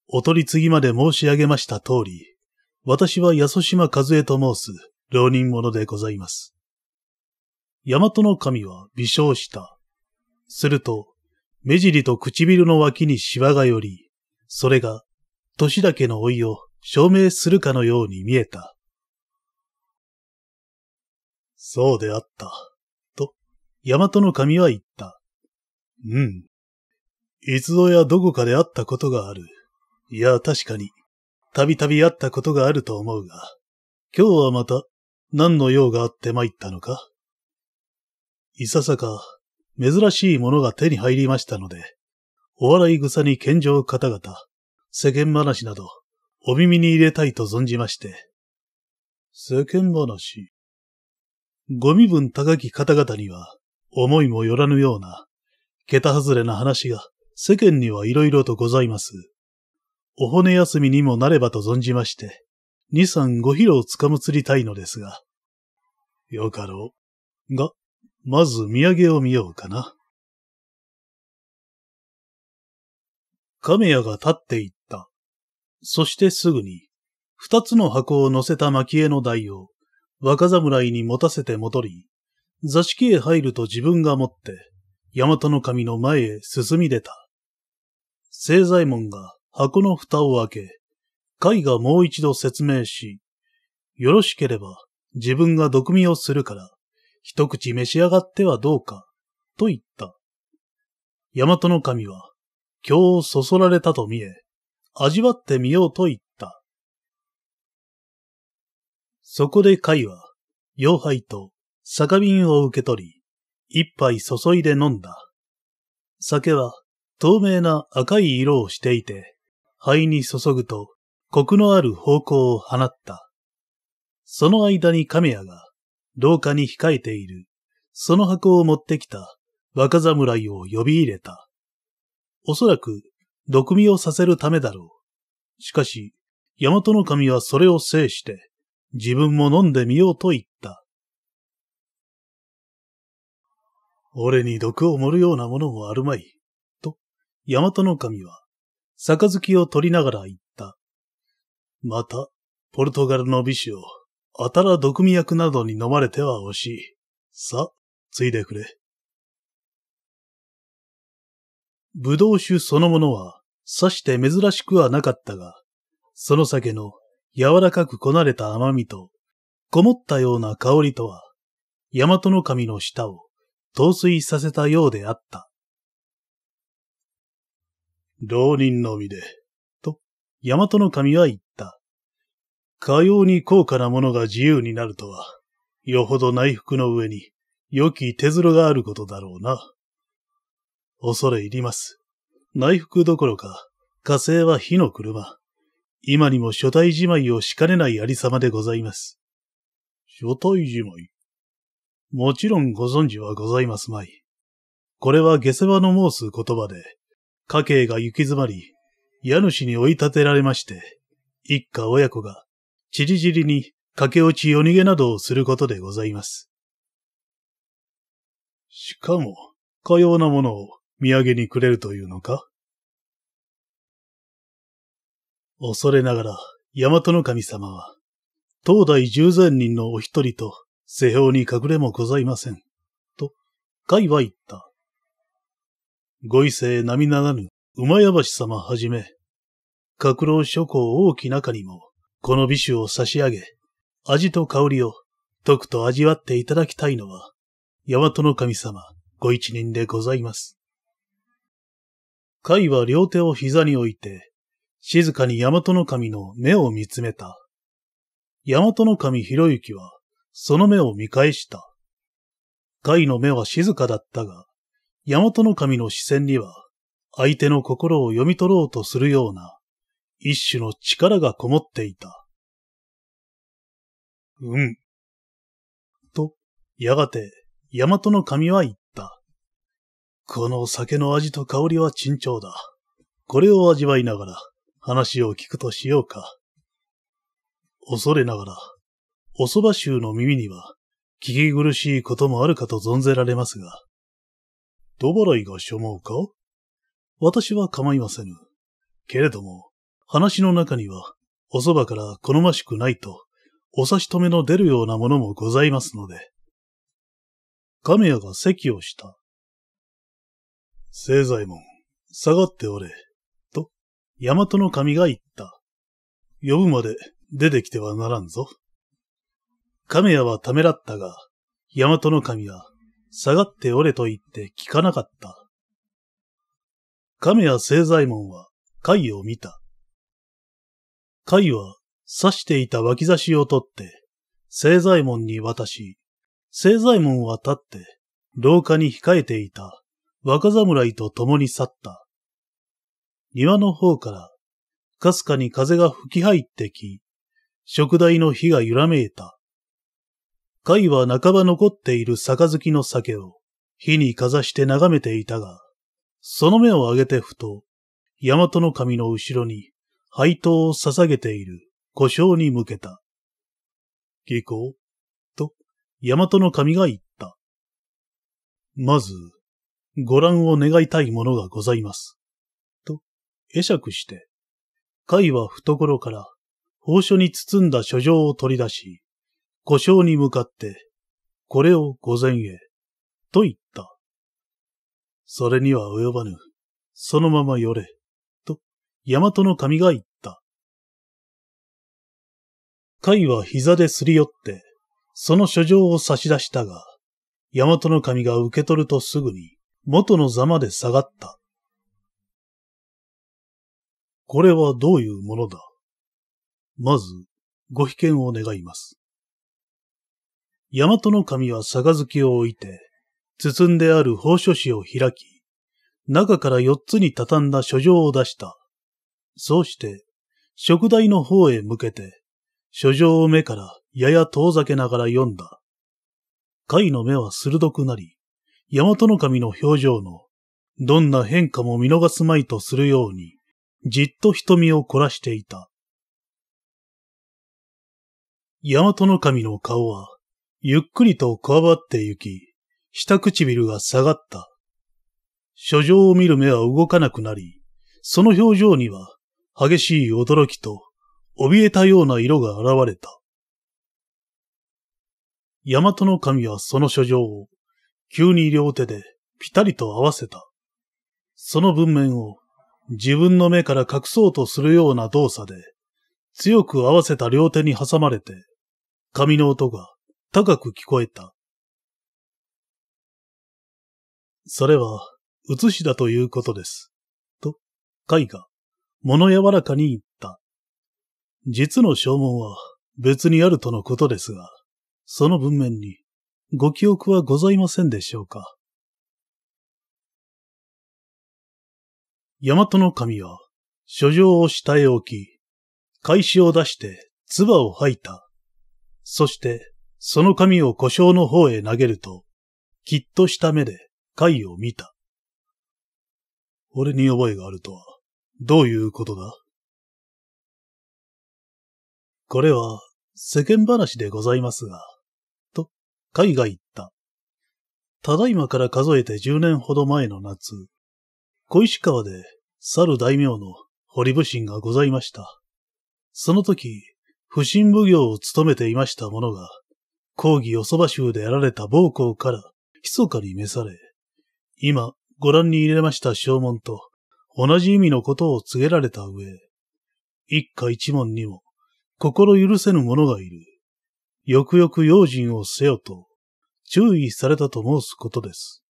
お取り次ぎまで申し上げました通り、私は安島和江と申す、浪人者でございます。大和の神は微笑した。すると、目尻と唇の脇にシワが寄り、それが、年だけの老いを証明するかのように見えた。そうであった。大和の神は言った。うん。いつぞやどこかで会ったことがある。いや、確かに、たびたび会ったことがあると思うが、今日はまた、何の用があって参ったのかいささか、珍しいものが手に入りましたので、お笑い草に健常方々、世間話など、お耳に入れたいと存じまして。世間話。ご身分高き方々には、思いもよらぬような、桁外れな話が世間には色々とございます。お骨休みにもなればと存じまして、二三五披露をつかむつりたいのですが。よかろう。が、まず土産を見ようかな。亀屋が立っていった。そしてすぐに、二つの箱を乗せた蒔絵の台を、若侍に持たせて戻り、座敷へ入ると自分が持って、大和の神の前へ進み出た。聖左衛門が箱の蓋を開け、貝がもう一度説明し、よろしければ自分が毒味をするから、一口召し上がってはどうか、と言った。大和の神は、今日をそそられたと見え、味わってみようと言った。そこで貝は、妖杯と酒瓶を受け取り、一杯注いで飲んだ。酒は透明な赤い色をしていて、肺に注ぐとコクのある方向を放った。その間に亀屋が廊下に控えているその箱を持ってきた若侍を呼び入れた。おそらく毒味をさせるためだろう。しかし、大和の神はそれを制して、自分も飲んでみようと言った。俺に毒を盛るようなものもあるまい。と、大和の神は、杯を取りながら言った。また、ポルトガルの美酒を、あたら毒味薬などに飲まれては惜しい。さ、ついでくれ。葡萄酒そのものは、さして珍しくはなかったが、その酒の柔らかくこなれた甘みと、こもったような香りとは、大和の神の舌を陶酔させたようであった。浪人のみで、と、大和の神は言った。かように高価なものが自由になるとは、よほど内服の上に、良き手ろがあることだろうな。恐れ入ります。内服どころか、火星は火の車。今にも所帯じまいをしかねないありさまでございます。所帯じまいもちろんご存知はございますまい。これは下世話の申す言葉で、家計が行き詰まり、家主に追い立てられまして、一家親子が、ちりじりに駆け落ち夜逃げなどをすることでございます。しかも、かようなものを土産にくれるというのか恐れながら、大和の神様は、当代十千人のお一人と世評に隠れもございません。と、海は言った。ご異性並ならぬ、馬屋橋様はじめ、格老諸侯大き中にも、この美酒を差し上げ、味と香りを、とくと味わっていただきたいのは、大和の神様、ご一人でございます。海は両手を膝に置いて、静かに大和の神の目を見つめた。大和の神広之は、その目を見返した。ガイの目は静かだったが、大和の神の視線には、相手の心を読み取ろうとするような、一種の力がこもっていた。うん。と、やがて、大和の神は言った。この酒の味と香りは沈重だ。これを味わいながら、話を聞くとしようか。恐れながら、お蕎麦衆の耳には、聞き苦しいこともあるかと存ぜられますが、ドらいが所望か私は構いませぬ。けれども、話の中には、お蕎麦から好ましくないと、お差し止めの出るようなものもございますので。亀屋が席をした。聖左衛門、下がっておれ、と、大和の神が言った。呼ぶまで出てきてはならんぞ。亀屋はためらったが、大和の神は、下がっておれと言って聞かなかった。亀屋清左衛門は、貝を見た。貝は、刺していた脇差しを取って、清左衛門に渡し、清左衛門は立って、廊下に控えていた若侍と共に去った。庭の方から、かすかに風が吹き入ってき、食台の火が揺らめいた。貝は半ば残っている杯の酒を火にかざして眺めていたが、その目を上げてふと、大和の神の後ろに配当を捧げている故障に向けた。聞こう、と、大和の神が言った。まず、ご覧を願いたいものがございます。と、会釈して、甲斐は懐から、宝書に包んだ書状を取り出し、故障に向かって、これを御前へ、と言った。それには及ばぬ。そのまま寄れ。と、大和の神が言った。海は膝ですり寄って、その書状を差し出したが、大和の神が受け取るとすぐに、元の座まで下がった。これはどういうものだまず、ご被験を願います。大和の神は杯を置いて、包んである宝書紙を開き、中から四つに畳んだ書状を出した。そうして、食台の方へ向けて、書状を目からやや遠ざけながら読んだ。貝の目は鋭くなり、大和の神の表情の、どんな変化も見逃すまいとするように、じっと瞳を凝らしていた。大和の神の顔は、ゆっくりとこわばって行き、下唇が下がった。書状を見る目は動かなくなり、その表情には激しい驚きと怯えたような色が現れた。大和の神はその書状を急に両手でピタリと合わせた。その文面を自分の目から隠そうとするような動作で強く合わせた両手に挟まれて、髪の音が高く聞こえた。それは、写しだということです。と、絵が、物柔らかに言った。実の証文は別にあるとのことですが、その文面にご記憶はございませんでしょうか。大和の神は、書状を下へ置き、返しを出して唾を吐いた。そして、その紙を故障の方へ投げると、きっとした目で貝を見た。俺に覚えがあるとは、どういうことだこれは世間話でございますが、と、海が言った。ただいまから数えて十年ほど前の夏、小石川で猿大名の堀武神がございました。その時、不審奉行を務めていました者が、抗議よそば州でやられた暴行から、密かに召され、今、ご覧に入れました証文と、同じ意味のことを告げられた上、一家一門にも、心許せぬ者がいる。よくよく用心をせよと、注意されたと申すことです。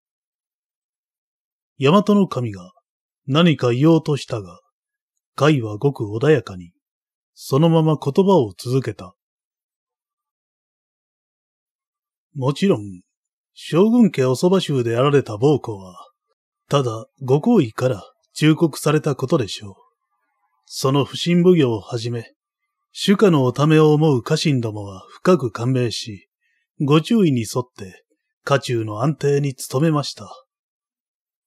大和の神が何か言おうとしたが、会はごく穏やかに、そのまま言葉を続けた。もちろん、将軍家おそば衆であられた暴行は、ただご行為から忠告されたことでしょう。その不審奉行をはじめ、主家のおためを思う家臣どもは深く感銘し、ご注意に沿って家中の安定に努めました。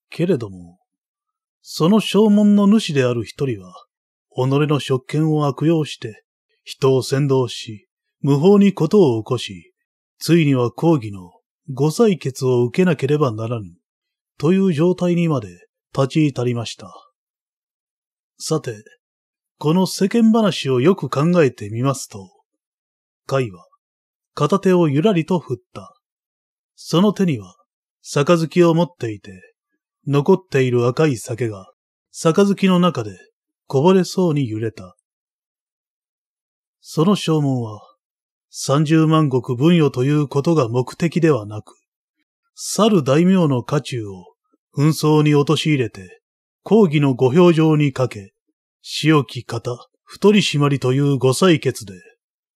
けれども、その証文の主である一人は、己の職権を悪用して、人を先導し、無法に事を起こし、ついには講義のご採決を受けなければならぬ、という状態にまで立ち至りました。さて、この世間話をよく考えてみますと、甲は片手をゆらりと振った。その手には杯を持っていて、残っている赤い酒が杯の中でこぼれそうに揺れた。その証文は三十万石分与ということが目的ではなく、去る大名の家中を紛争に陥れて、抗議のご表情にかけ、仕置き方、太り締まりというご採決で、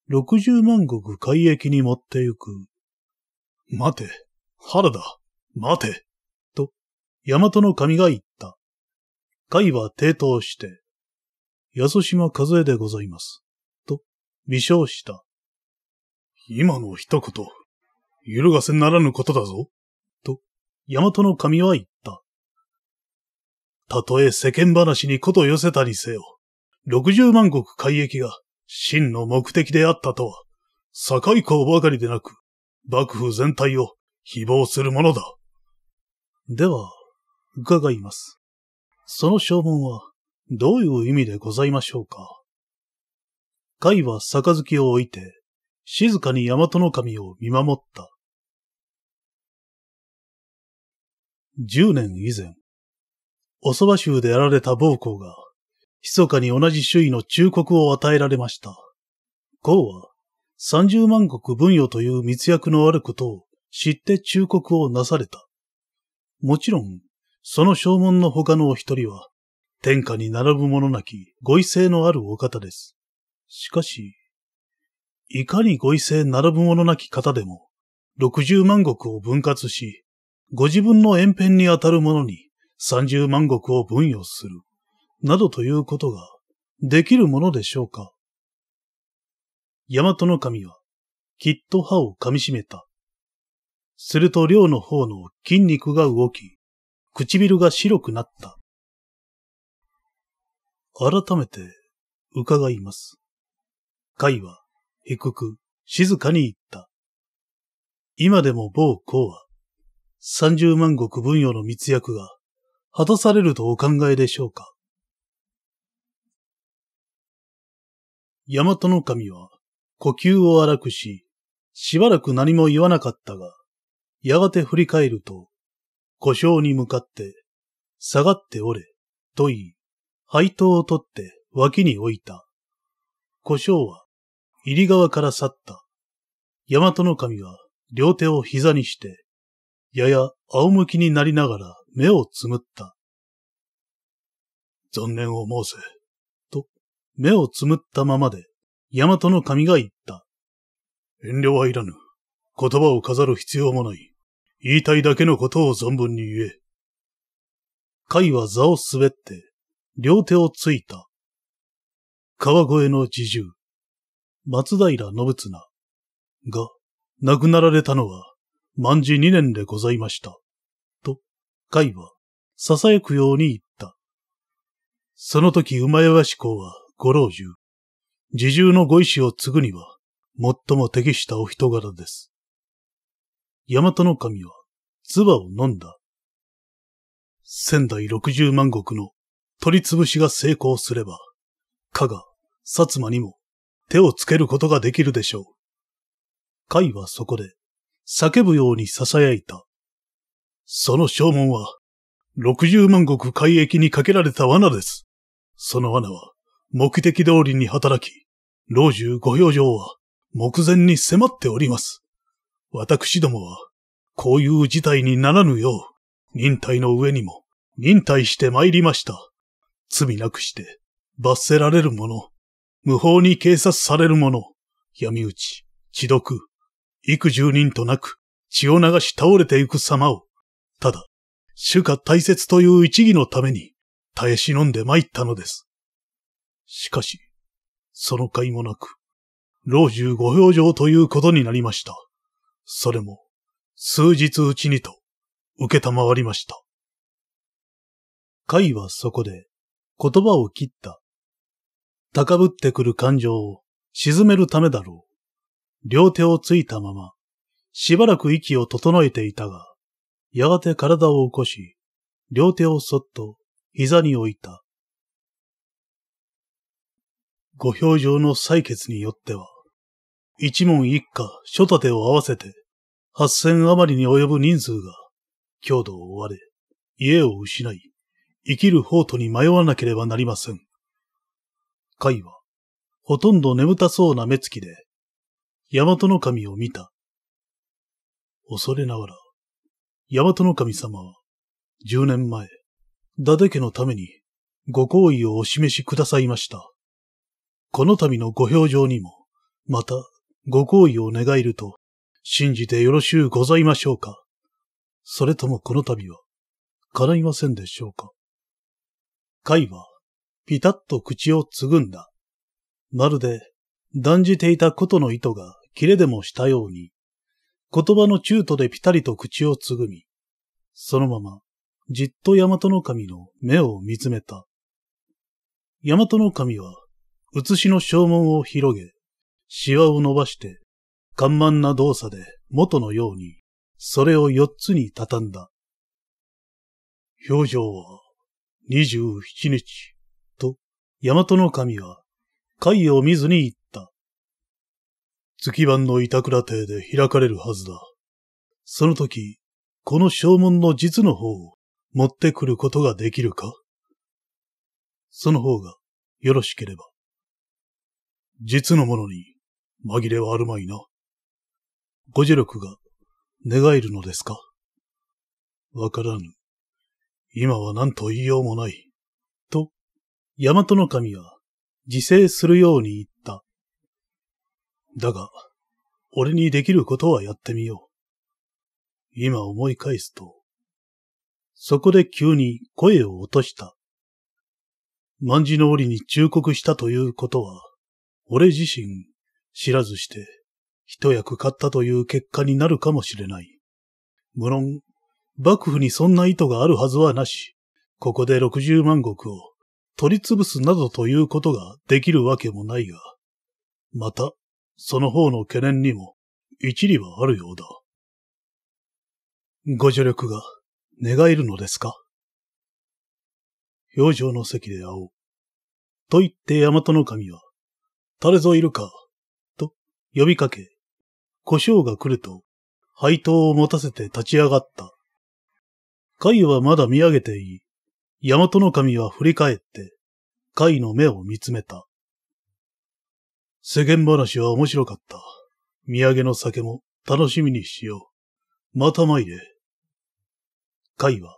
六十万石海域に持ってゆく。待て、原田、待て、と、大和の神が言った。海は抵当して、安島和江でございます、と、微笑した。今の一言、揺るがせならぬことだぞ。と、大和の神は言った。たとえ世間話にこと寄せたにせよ、60万石海域が真の目的であったとは、堺港ばかりでなく、幕府全体を誹謗するものだ。では、伺います。その証文は、どういう意味でございましょうか。甲斐は杯を置いて、静かに大和の神を見守った。十年以前、おそば州でやられた暴行が、密かに同じ周囲の忠告を与えられました。公は、三十万国分与という密約のあることを知って忠告をなされた。もちろん、その証文の他のお一人は、天下に並ぶ者なきご異性のあるお方です。しかし、いかにご異性並ぶものなき方でも、六十万石を分割し、ご自分の延辺にあたる者に三十万石を分与する、などということができるものでしょうか。大和の神は、きっと歯を噛みしめた。すると両の方の筋肉が動き、唇が白くなった。改めて、伺います。会は、低く、静かに言った。今でも某公は、三十万石分与の密約が果たされるとお考えでしょうか。大和の神は呼吸を荒くし、しばらく何も言わなかったが、やがて振り返ると、故障に向かって、下がっておれ、と言い、配当を取って脇に置いた。故障は入り側から去った。大和の神は両手を膝にして、やや仰向きになりながら目をつむった。残念を申せ。と、目をつむったままで、大和の神が言った。遠慮はいらぬ。言葉を飾る必要もない。言いたいだけのことを存分に言え。海は座を滑って、両手をついた。川越の自重。松平信綱が亡くなられたのは万事二年でございました。と、甲は囁くように言った。その時馬屋志向はご老中。自重のご意志を継ぐには、最も適したお人柄です。大和の神は、唾を飲んだ。仙台六十万石の取り潰しが成功すれば、加賀、薩摩にも手をつけることができるでしょう。カイはそこで、叫ぶように囁いた。その証門は、六十万石海域にかけられた罠です。その罠は、目的通りに働き、老中ご表情は、目前に迫っております。私どもは、こういう事態にならぬよう、忍耐の上にも、忍耐して参りました。罪なくして、罰せられるもの、無法に警察される者、闇討ち、地獄、幾十人となく、血を流し倒れていく様を、ただ、主家大切という一義のために、耐え忍んで参ったのです。しかし、その甲斐もなく、老中ご表情ということになりました。それも、数日うちにと、受けたまわりました。甲斐はそこで、言葉を切った。高ぶってくる感情を沈めるためだろう。両手をついたまま、しばらく息を整えていたが、やがて体を起こし、両手をそっと膝に置いた。ご表情の採決によっては、一問一家諸盾を合わせて、八千余りに及ぶ人数が、郷土を追われ、家を失い、生きる方途に迷わなければなりません。海は、ほとんど眠たそうな目つきで、大和の神を見た。恐れながら、大和の神様は、10年前、伊達家のために、ご好意をお示しくださいました。この度のご表情にも、また、ご好意を願えると、信じてよろしゅうございましょうか。それともこの度は、叶いませんでしょうか。カは、ピタッと口をつぐんだ。まるで、断じていたことの糸が切れでもしたように、言葉の中途でピタリと口をつぐみ、そのまま、じっと大和の神の目を見つめた。大和の神は、写しの正門を広げ、シワを伸ばして、緩慢な動作で元のように、それを四つに畳んだ。表情は、二十七日。大和の神は、会を見ずに言った。月番の板倉邸で開かれるはずだ。その時、この証文の実の方を持ってくることができるかその方がよろしければ。実のものに紛れはあるまいな。ご助力が願えるのですかわからぬ。今は何と言いようもない。と大和の神は自制するように言った。だが、俺にできることはやってみよう。今思い返すと、そこで急に声を落とした。万事の折に忠告したということは、俺自身知らずして一役買ったという結果になるかもしれない。無論、幕府にそんな意図があるはずはなし、ここで60万石を取り潰すなどということができるわけもないが、また、その方の懸念にも一理はあるようだ。ご助力が願えるのですか表情の席で会おう。と言って大和の神は、誰ぞいるか、と呼びかけ、故障が来ると、配当を持たせて立ち上がった。会はまだ見上げていい。大和の神は振り返って、貝の目を見つめた。世間話は面白かった。土産の酒も楽しみにしよう。また参れ。貝は、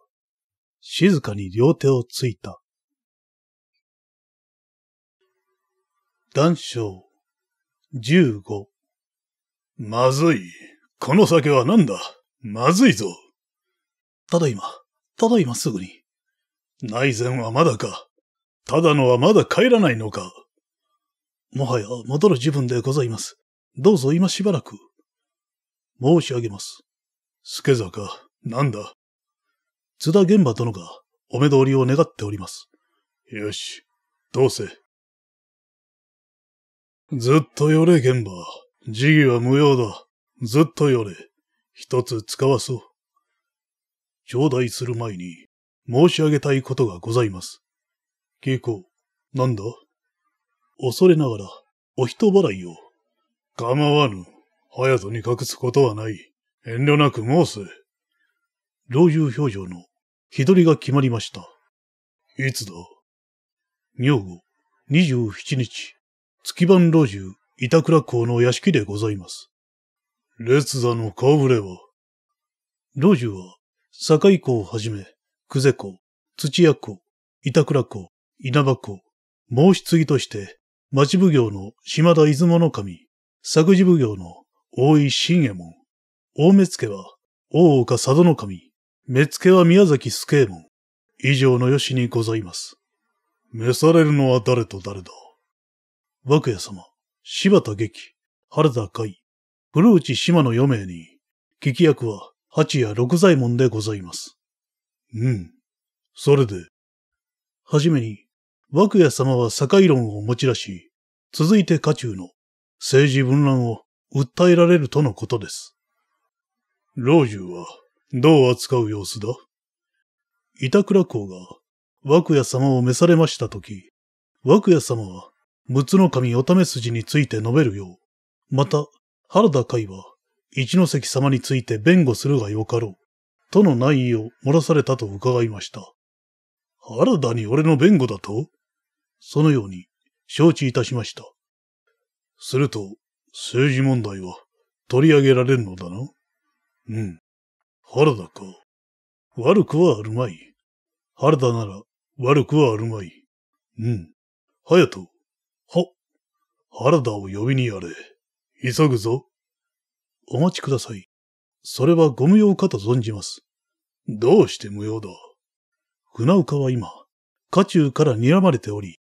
静かに両手をついた。談笑、十五。まずい。この酒は何だまずいぞ。ただいま、ただいますぐに。内膳はまだか。ただのはまだ帰らないのか。もはや戻る自分でございます。どうぞ今しばらく。申し上げます。助坂、なんだ。津田玄馬殿がお目通りを願っております。よし、どうせ。ずっとよれ玄馬。辞儀は無用だ。ずっとよれ。一つ使わそう。頂戴する前に、申し上げたいことがございます。稽古、なんだ恐れながら、お人払いを。構わぬ。早とに隠すことはない。遠慮なく申せ。老中表情の、日取りが決まりました。いつだ女後、二十七日、月番老中、板倉公の屋敷でございます。列座の顔ぶれは老中は、堺公をはじめ、久世子、土屋子、板倉子、稲葉子、申し継ぎとして、町奉行の島田出雲の神、作事奉行の大井信右衛門、大目付は大岡佐渡の神、目付は宮崎助右衛門、以上のよしにございます。召されるのは誰と誰だ幕屋様、柴田劇、原田海、古内島の余命に、聞き役は八夜六左衛門でございます。うん。それで。はじめに、涌谷様は境論を持ち出し、続いて家中の政治分乱を訴えられるとのことです。老中はどう扱う様子だ板倉公が涌谷様を召されましたとき、涌谷様はつの神おめ筋について述べるよう、また原田海は一ノ関様について弁護するがよかろう。との内容を漏らされたと伺いました。原田に俺の弁護だとそのように承知いたしました。すると、政治問題は取り上げられるのだな。うん。原田か。悪くはあるまい。原田なら悪くはあるまい。うん。隼人。は、原田を呼びにやれ。急ぐぞ。お待ちください。それはご無用かと存じます。どうして無用だ船岡は今、家中から睨まれており、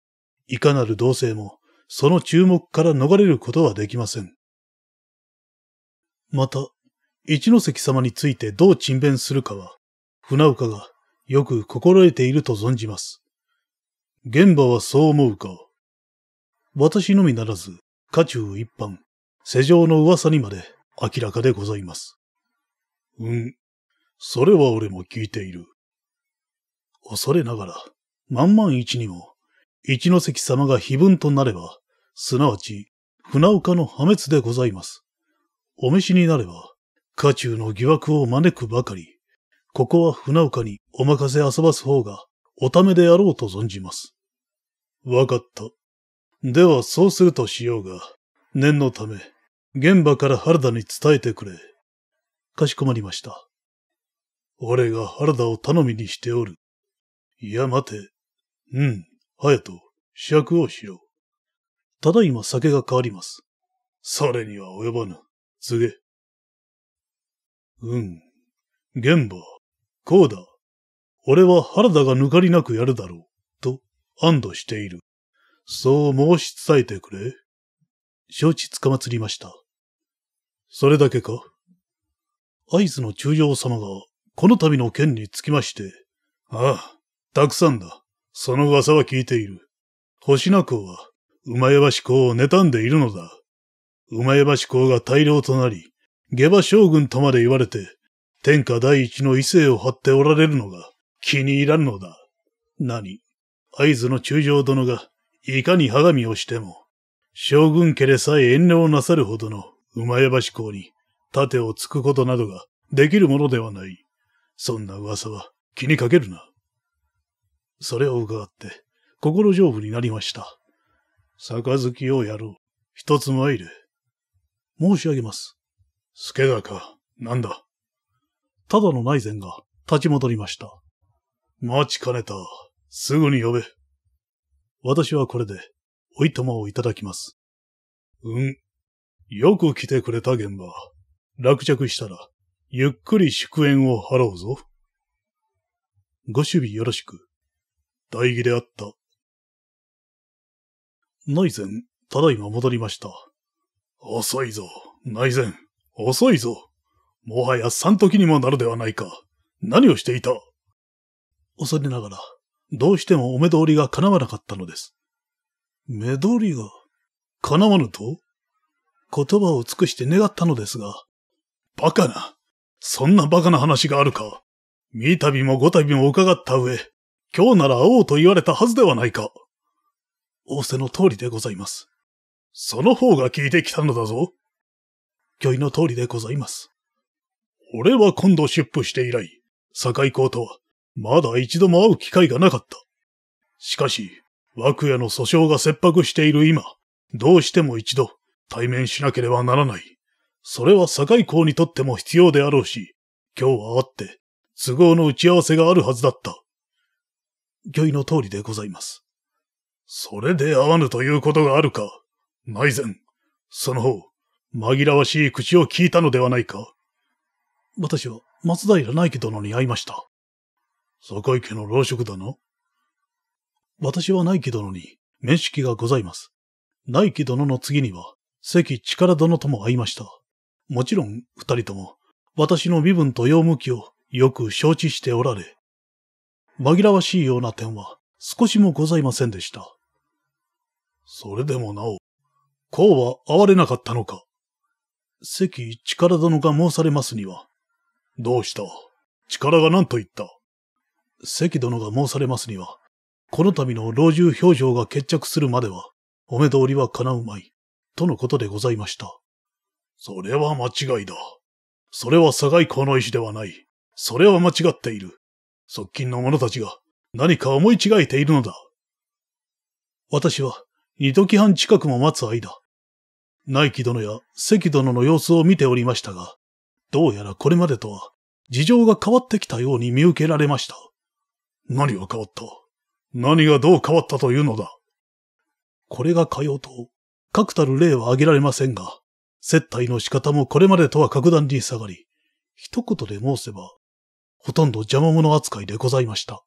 いかなる同性も、その注目から逃れることはできません。また、一ノ関様についてどう陳弁するかは、船岡がよく心得ていると存じます。現場はそう思うか。私のみならず、家中一般、世情の噂にまで明らかでございます。うん。それは俺も聞いている。恐れながら、万々一にも、一ノ関様が非分となれば、すなわち、船岡の破滅でございます。お召しになれば、家中の疑惑を招くばかり、ここは船岡にお任せ遊ばす方が、おためであろうと存じます。わかった。ではそうするとしようが、念のため、現場から原田に伝えてくれ。かしこまりました。我が原田を頼みにしておる。いや、待て。うん、隼人、尺をしう。ただいま酒が変わります。それには及ばぬ。告げ。うん。現場、こうだ。俺は原田が抜かりなくやるだろう。と、安堵している。そう申し伝えてくれ。承知つかまつりました。それだけか合図の中将様が、この度の件につきまして。ああ、たくさんだ。その噂は聞いている。星名公は、馬屋橋公を妬んでいるのだ。馬屋橋公が大量となり、下馬将軍とまで言われて、天下第一の異性を張っておられるのが気に入らんのだ。何合図の中将殿が、いかに歯みをしても、将軍家でさえ遠慮なさるほどの馬屋橋公に、盾を突くことなどができるものではない。そんな噂は気にかけるな。それを伺って、心丈夫になりました。杯をやろう。一つ参れ。申し上げます。助がか、なんだ。ただの内膳が立ち戻りました。待ちかねた。すぐに呼べ。私はこれで、おいとまをいただきます。うん。よく来てくれた現場。落着したら、ゆっくり祝宴を払うぞ。ご守備よろしく。大儀であった。内膳、ただいま戻りました。遅いぞ、内膳。遅いぞ。もはや三時にもなるではないか。何をしていた恐れながら、どうしてもお目通りが叶わなかったのです。目通りが叶わぬと言葉を尽くして願ったのですが、バカな。そんなバカな話があるか。三度も五度も伺った上、今日なら会おうと言われたはずではないか。仰せの通りでございます。その方が聞いてきたのだぞ。御意の通りでございます。俺は今度出府して以来、酒井公とは、まだ一度も会う機会がなかった。しかし、涌谷の訴訟が切迫している今、どうしても一度、対面しなければならない。それは井港にとっても必要であろうし、今日は会って、都合の打ち合わせがあるはずだった。御意の通りでございます。それで会わぬということがあるか。内前、その方、紛らわしい口を聞いたのではないか。私は松平内家殿に会いました。堺家の老職だな。私は内家殿に面識がございます。内家殿の次には、関力殿とも会いました。もちろん二人とも、私の身分と用向きをよく承知しておられ、紛らわしいような点は少しもございませんでした。それでもなお、こうは哀れなかったのか。関力殿が申されますには、どうした力が何と言った関殿が申されますには、この度の老中表情が決着するまでは、お目通りは叶うまい、とのことでございました。それは間違いだ。それは境川の石ではない。それは間違っている。側近の者たちが何か思い違えているのだ。私は二時半近くも待つ間、内気殿や関殿の様子を見ておりましたが、どうやらこれまでとは事情が変わってきたように見受けられました。何が変わった何がどう変わったというのだこれがかようと、確たる例は挙げられませんが、接待の仕方もこれまでとは格段に下がり、一言で申せば、ほとんど邪魔者扱いでございました。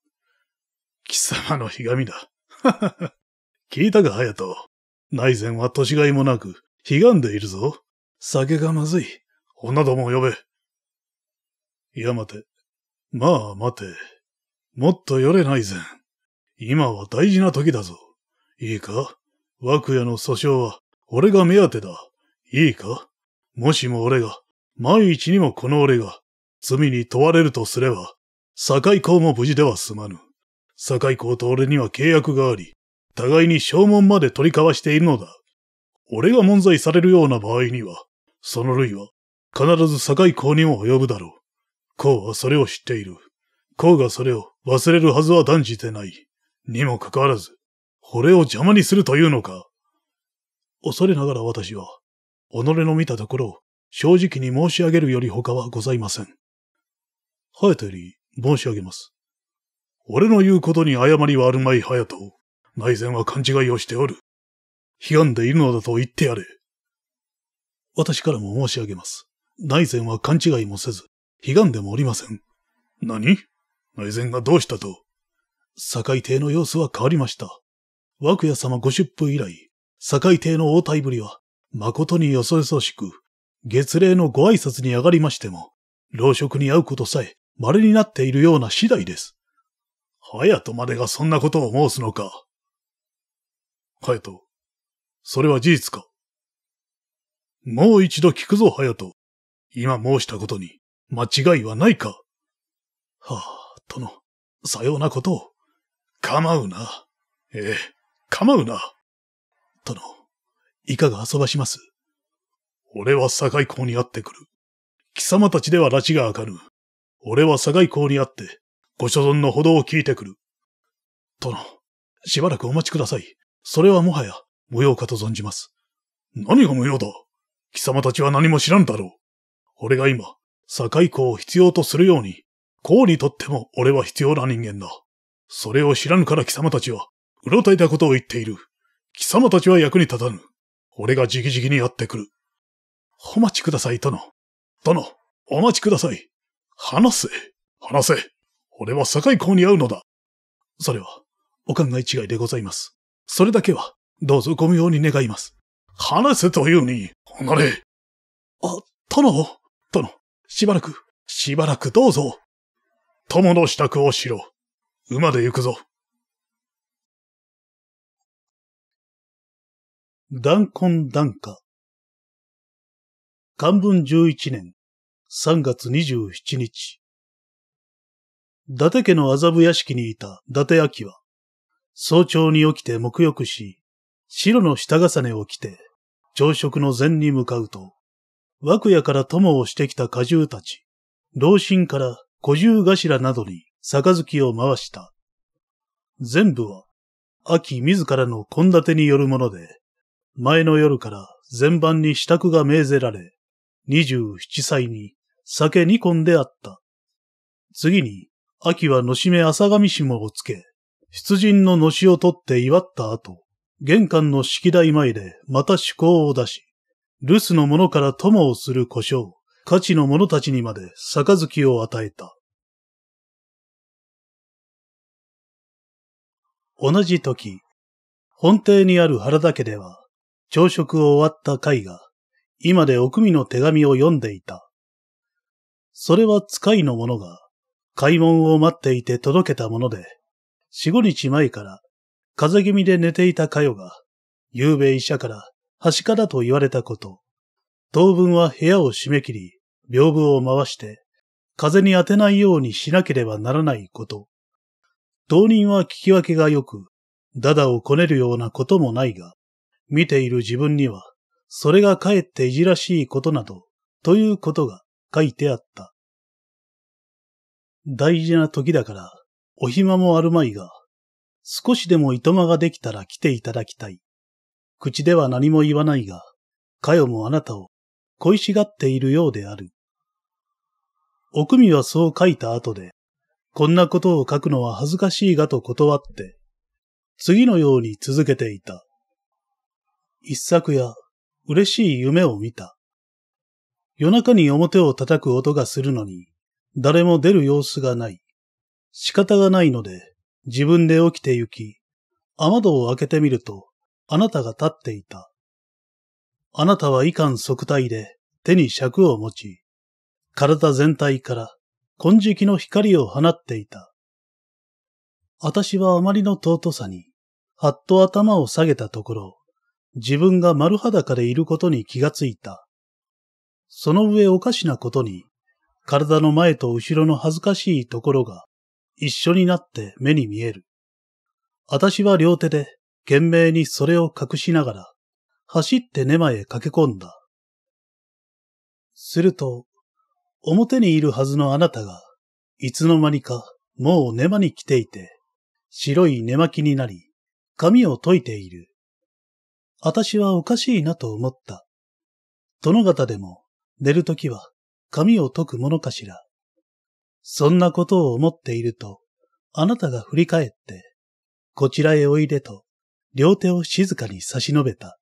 貴様のひがみだ。聞いたか、隼人。内善は年がいもなく、ひがんでいるぞ。酒がまずい。女どもを呼べ。いや、待て。まあ、待て。もっとよれないぜ今は大事な時だぞ。いいか、涌谷の訴訟は、俺が目当てだ。いいかもしも俺が、万一にもこの俺が、罪に問われるとすれば、堺公も無事では済まぬ。堺公と俺には契約があり、互いに証文まで取り交わしているのだ。俺が問罪されるような場合には、その類は必ず堺公にも及ぶだろう。公はそれを知っている。公がそれを忘れるはずは断じてない。にもかかわらず、俺を邪魔にするというのか。恐れながら私は、己の見たところ、正直に申し上げるより他はございません。早ヤより申し上げます。俺の言うことに誤りはあるまいはやと、内戦は勘違いをしておる。悲願でいるのだと言ってやれ。私からも申し上げます。内戦は勘違いもせず、悲願でもおりません。何内戦がどうしたと堺邸の様子は変わりました。涌谷様ご出府以来、堺邸の応対ぶりは誠によそよそしく、月齢のご挨拶に上がりましても、老職に会うことさえ稀になっているような次第です。やとまでがそんなことを申すのか。やと、それは事実か。もう一度聞くぞ、やと。今申したことに間違いはないか。はあ、殿、さようなことを。構うな。ええ、構うな。殿。いかが遊ばします俺は堺港に会ってくる。貴様たちでは拉致が明かぬ。俺は堺港に会って、ご所存のほどを聞いてくる。殿、しばらくお待ちください。それはもはや、無用かと存じます。何が無用だ貴様たちは何も知らんだろう。俺が今、堺港を必要とするように、港にとっても俺は必要な人間だ。それを知らぬから貴様たちは、うろたえたことを言っている。貴様たちは役に立たぬ。俺がじきじきにやってくる。お待ちください、殿。殿、お待ちください。話せ、話せ。俺は堺公に会うのだ。それは、お考え違いでございます。それだけは、どうぞご無用に願います。話せというに、離れ。あ、殿、殿、しばらく、しばらくどうぞ。友の支度をしろ。馬で行くぞ。断根断下。漢文十一年三月二十七日。伊達家の麻布屋敷にいた伊達秋は、早朝に起きて沐浴し、白の下重ねを着て、朝食の前に向かうと、枠屋から友をしてきた果獣たち、老身から小獣頭などに杯を回した。全部は、秋自らの献立によるもので、前の夜から全般に支度が命ぜられ、二十七歳に酒込んであった。次に、秋はのしめ朝上もをつけ、出陣ののしを取って祝った後、玄関の式台前でまた趣向を出し、留守の者から友をする故障、価値の者たちにまで杯を与えた。同じ時、本邸にある原田家では、朝食を終わった甲斐が、今でおくみの手紙を読んでいた。それは使いの者が、開門を待っていて届けたもので、四五日前から、風邪気味で寝ていたかよが、夕べ医者から、はしかだと言われたこと。当分は部屋を締め切り、屏風を回して、風に当てないようにしなければならないこと。当人は聞き分けが良く、だだをこねるようなこともないが、見ている自分には、それがかえっていじらしいことなど、ということが書いてあった。大事な時だから、お暇もあるまいが、少しでもいとまができたら来ていただきたい。口では何も言わないが、かよもあなたを恋しがっているようである。おくみはそう書いた後で、こんなことを書くのは恥ずかしいがと断って、次のように続けていた。一作や嬉しい夢を見た。夜中に表を叩く音がするのに、誰も出る様子がない。仕方がないので、自分で起きて行き、雨戸を開けてみると、あなたが立っていた。あなたは遺憾即体で手に尺を持ち、体全体から金色の光を放っていた。私はあまりの尊さに、はっと頭を下げたところ、自分が丸裸でいることに気がついた。その上おかしなことに、体の前と後ろの恥ずかしいところが一緒になって目に見える。私は両手で懸命にそれを隠しながら、走って寝間へ駆け込んだ。すると、表にいるはずのあなたが、いつの間にかもう寝間に来ていて、白い寝巻きになり、髪を解いている。私はおかしいなと思った。殿方でも寝るときは髪を解くものかしら。そんなことを思っていると、あなたが振り返って、こちらへおいでと、両手を静かに差し伸べた。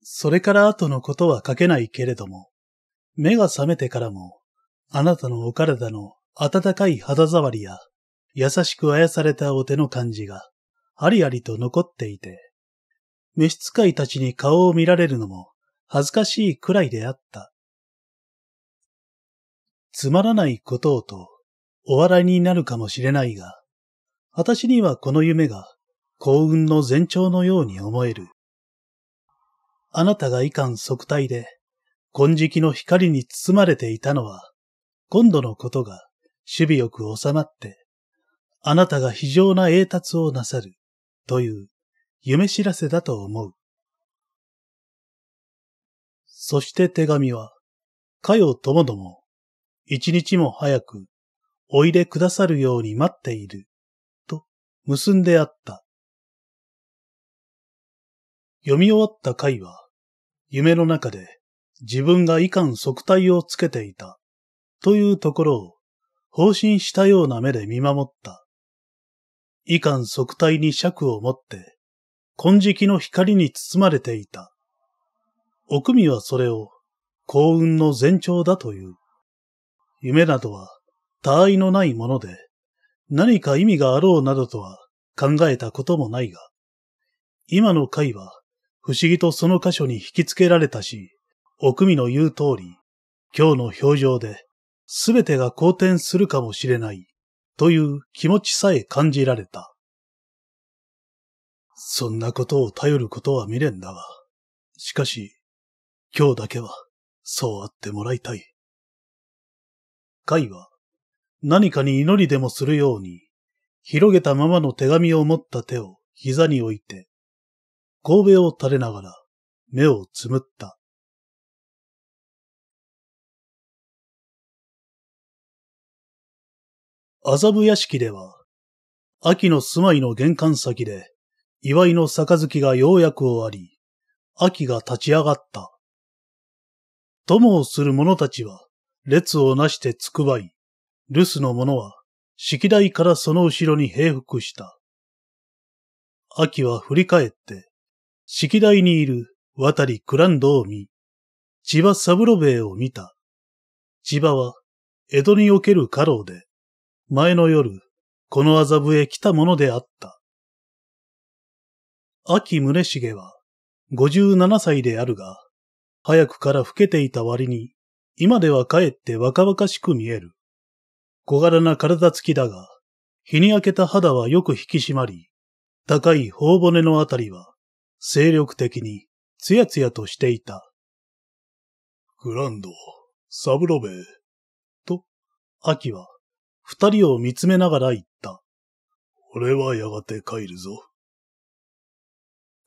それから後のことは書けないけれども、目が覚めてからも、あなたのお体の温かい肌触りや、優しくあやされたお手の感じが、ありありと残っていて、召使いたちに顔を見られるのも恥ずかしいくらいであった。つまらないことをと、お笑いになるかもしれないが、私にはこの夢が幸運の前兆のように思える。あなたがいかん即退で、金色の光に包まれていたのは、今度のことが守備よく収まって、あなたが非常な栄達をなさる、という。夢知らせだと思う。そして手紙は、かよともども、一日も早く、おいでくださるように待っている、と結んであった。読み終わった回は、夢の中で自分がいかん即体をつけていた、というところを、放心したような目で見守った。いかん即体に尺を持って、金色の光に包まれていた。おくみはそれを幸運の前兆だという。夢などは他愛のないもので、何か意味があろうなどとは考えたこともないが、今の回は不思議とその箇所に引きつけられたし、おくみの言う通り、今日の表情で全てが好転するかもしれないという気持ちさえ感じられた。そんなことを頼ることは未練だが、しかし、今日だけは、そうあってもらいたい。カイは、何かに祈りでもするように、広げたままの手紙を持った手を膝に置いて、神戸を垂れながら、目をつむった。麻布屋敷では、秋の住まいの玄関先で、祝いの杯がようやく終わり、秋が立ち上がった。友をする者たちは、列をなしてつくばい、留守の者は、式台からその後ろに平伏した。秋は振り返って、式台にいる渡りクランドを見、千葉三郎兵衛を見た。千葉は、江戸における家老で、前の夜、この麻布へ来たものであった。秋宗げは、57歳であるが、早くから老けていた割に、今ではかえって若々しく見える。小柄な体つきだが、日に焼けた肌はよく引き締まり、高い頬骨のあたりは、精力的に、つやつやとしていた。グランド、サブロベと、秋は、二人を見つめながら言った。俺はやがて帰るぞ。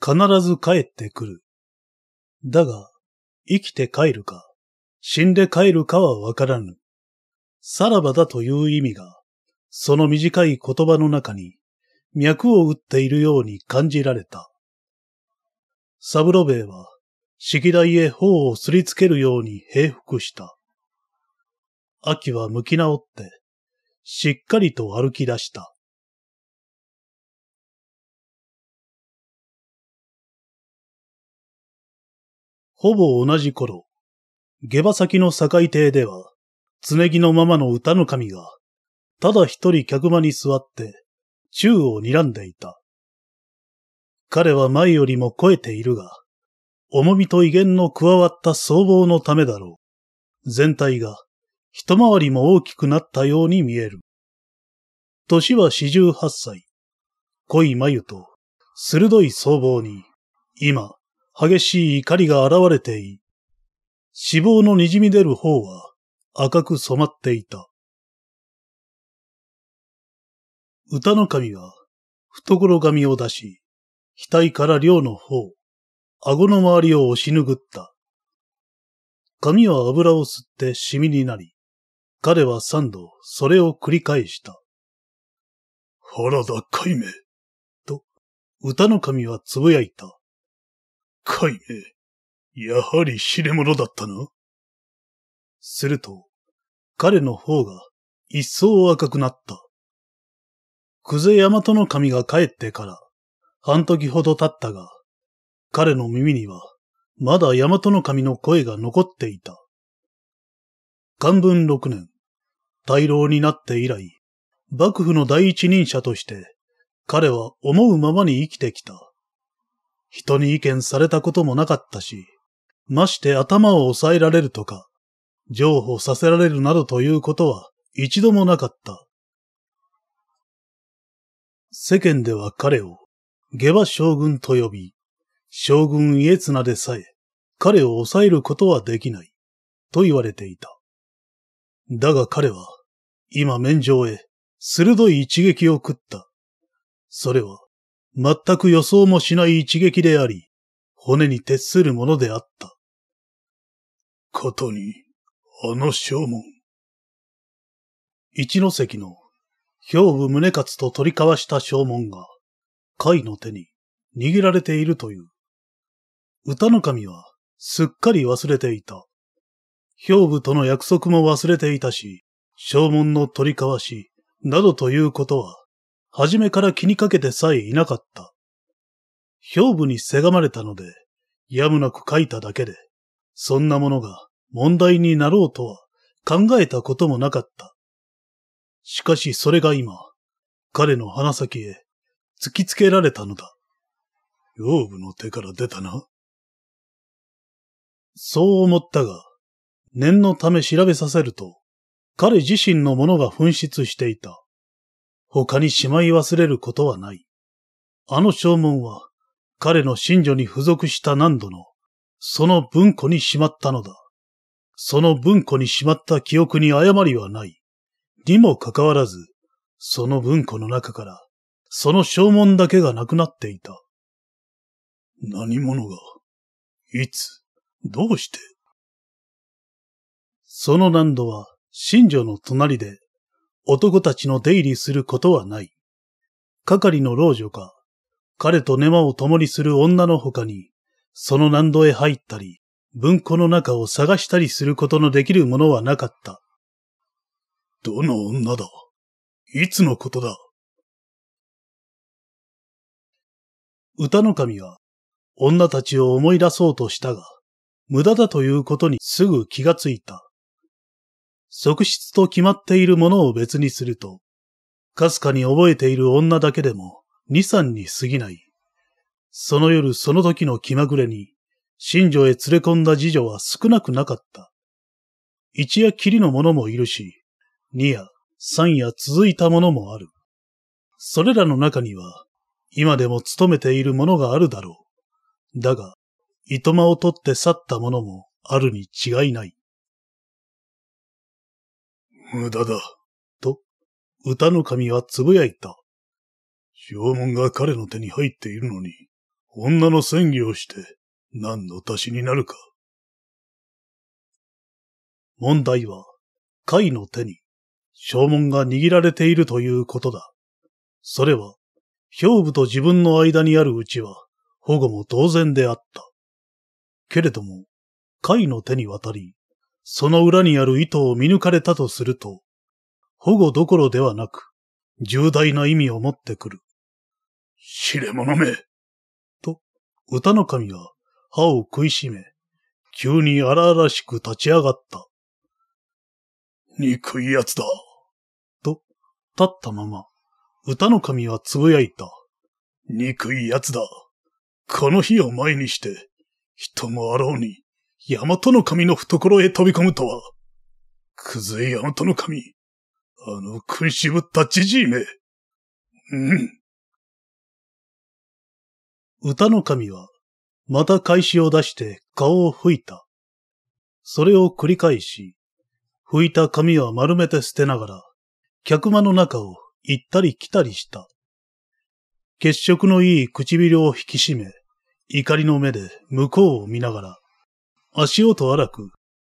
必ず帰ってくる。だが、生きて帰るか、死んで帰るかはわからぬ。さらばだという意味が、その短い言葉の中に、脈を打っているように感じられた。サブロベイは、式台へ頬をすりつけるように平伏した。秋は向き直って、しっかりと歩き出した。ほぼ同じ頃、下馬先の境亭では、常ぎのままの歌の神が、ただ一人客間に座って、宙を睨んでいた。彼は前よりも肥えているが、重みと威厳の加わった僧帽のためだろう。全体が一回りも大きくなったように見える。年は四十八歳。濃い眉と鋭い僧帽に、今、激しい怒りが現れてい、脂肪の滲み出る方は赤く染まっていた。歌の神は懐紙を出し、額から量の方、顎の周りを押し拭った。髪は油を吸ってシミになり、彼は三度それを繰り返した。原田解明と、歌の神は呟いた。かいね。やはり知れ者だったな。すると、彼の方が一層赤くなった。久世大和の神が帰ってから、半時ほど経ったが、彼の耳には、まだ大和の神の声が残っていた。漢文六年、大老になって以来、幕府の第一人者として、彼は思うままに生きてきた。人に意見されたこともなかったし、まして頭を抑えられるとか、譲歩させられるなどということは一度もなかった。世間では彼を下馬将軍と呼び、将軍家綱でさえ彼を抑えることはできない、と言われていた。だが彼は、今免状へ、鋭い一撃を食った。それは、全く予想もしない一撃であり、骨に徹するものであった。ことに、あの正門。一ノ関の兵部宗勝と取り交わした証文が、甲斐の手に握られているという。歌の神はすっかり忘れていた。兵部との約束も忘れていたし、証文の取り交わし、などということは、初めから気にかけてさえいなかった。兵部にせがまれたので、やむなく書いただけで、そんなものが問題になろうとは考えたこともなかった。しかしそれが今、彼の鼻先へ突きつけられたのだ。養部の手から出たな。そう思ったが、念のため調べさせると、彼自身のものが紛失していた。他にしまい忘れることはない。あの証文は、彼の信女に付属した何度の、その文庫にしまったのだ。その文庫にしまった記憶に誤りはない。にもかかわらず、その文庫の中から、その証文だけがなくなっていた。何者が、いつ、どうしてその難度は、信女の隣で男たちの出入りすることはない。係の老女か、彼と寝間を共にする女の他に、その難度へ入ったり、文庫の中を探したりすることのできるものはなかった。どの女だいつのことだ歌の神は、女たちを思い出そうとしたが、無駄だということにすぐ気がついた。側室と決まっているものを別にすると、かすかに覚えている女だけでも二三に過ぎない。その夜その時の気まぐれに、新女へ連れ込んだ次女は少なくなかった。一夜きりの者もいるし、二夜、三夜続いた者もある。それらの中には、今でも勤めている者があるだろう。だが、いとまを取って去った者もあるに違いない。無駄だ。と、歌の神はつぶやいた。証文が彼の手に入っているのに、女の戦技をして何の足しになるか。問題は、貝の手に、証文が握られているということだ。それは、兵部と自分の間にあるうちは、保護も当然であった。けれども、貝の手に渡り、その裏にある意図を見抜かれたとすると、保護どころではなく、重大な意味を持ってくる。知れ者め。と、歌の神は歯を食いしめ、急に荒々しく立ち上がった。憎い奴だ。と、立ったまま、歌の神は呟いた。憎い奴だ。この日を前にして、人もあろうに、ヤマトの神の懐へ飛び込むとは。くずいヤマトの神。あの食いしぶったじじいめ。うん。歌の神は、また返しを出して顔を拭いた。それを繰り返し、拭いた髪は丸めて捨てながら、客間の中を行ったり来たりした。血色のいい唇を引き締め、怒りの目で向こうを見ながら、足音荒く、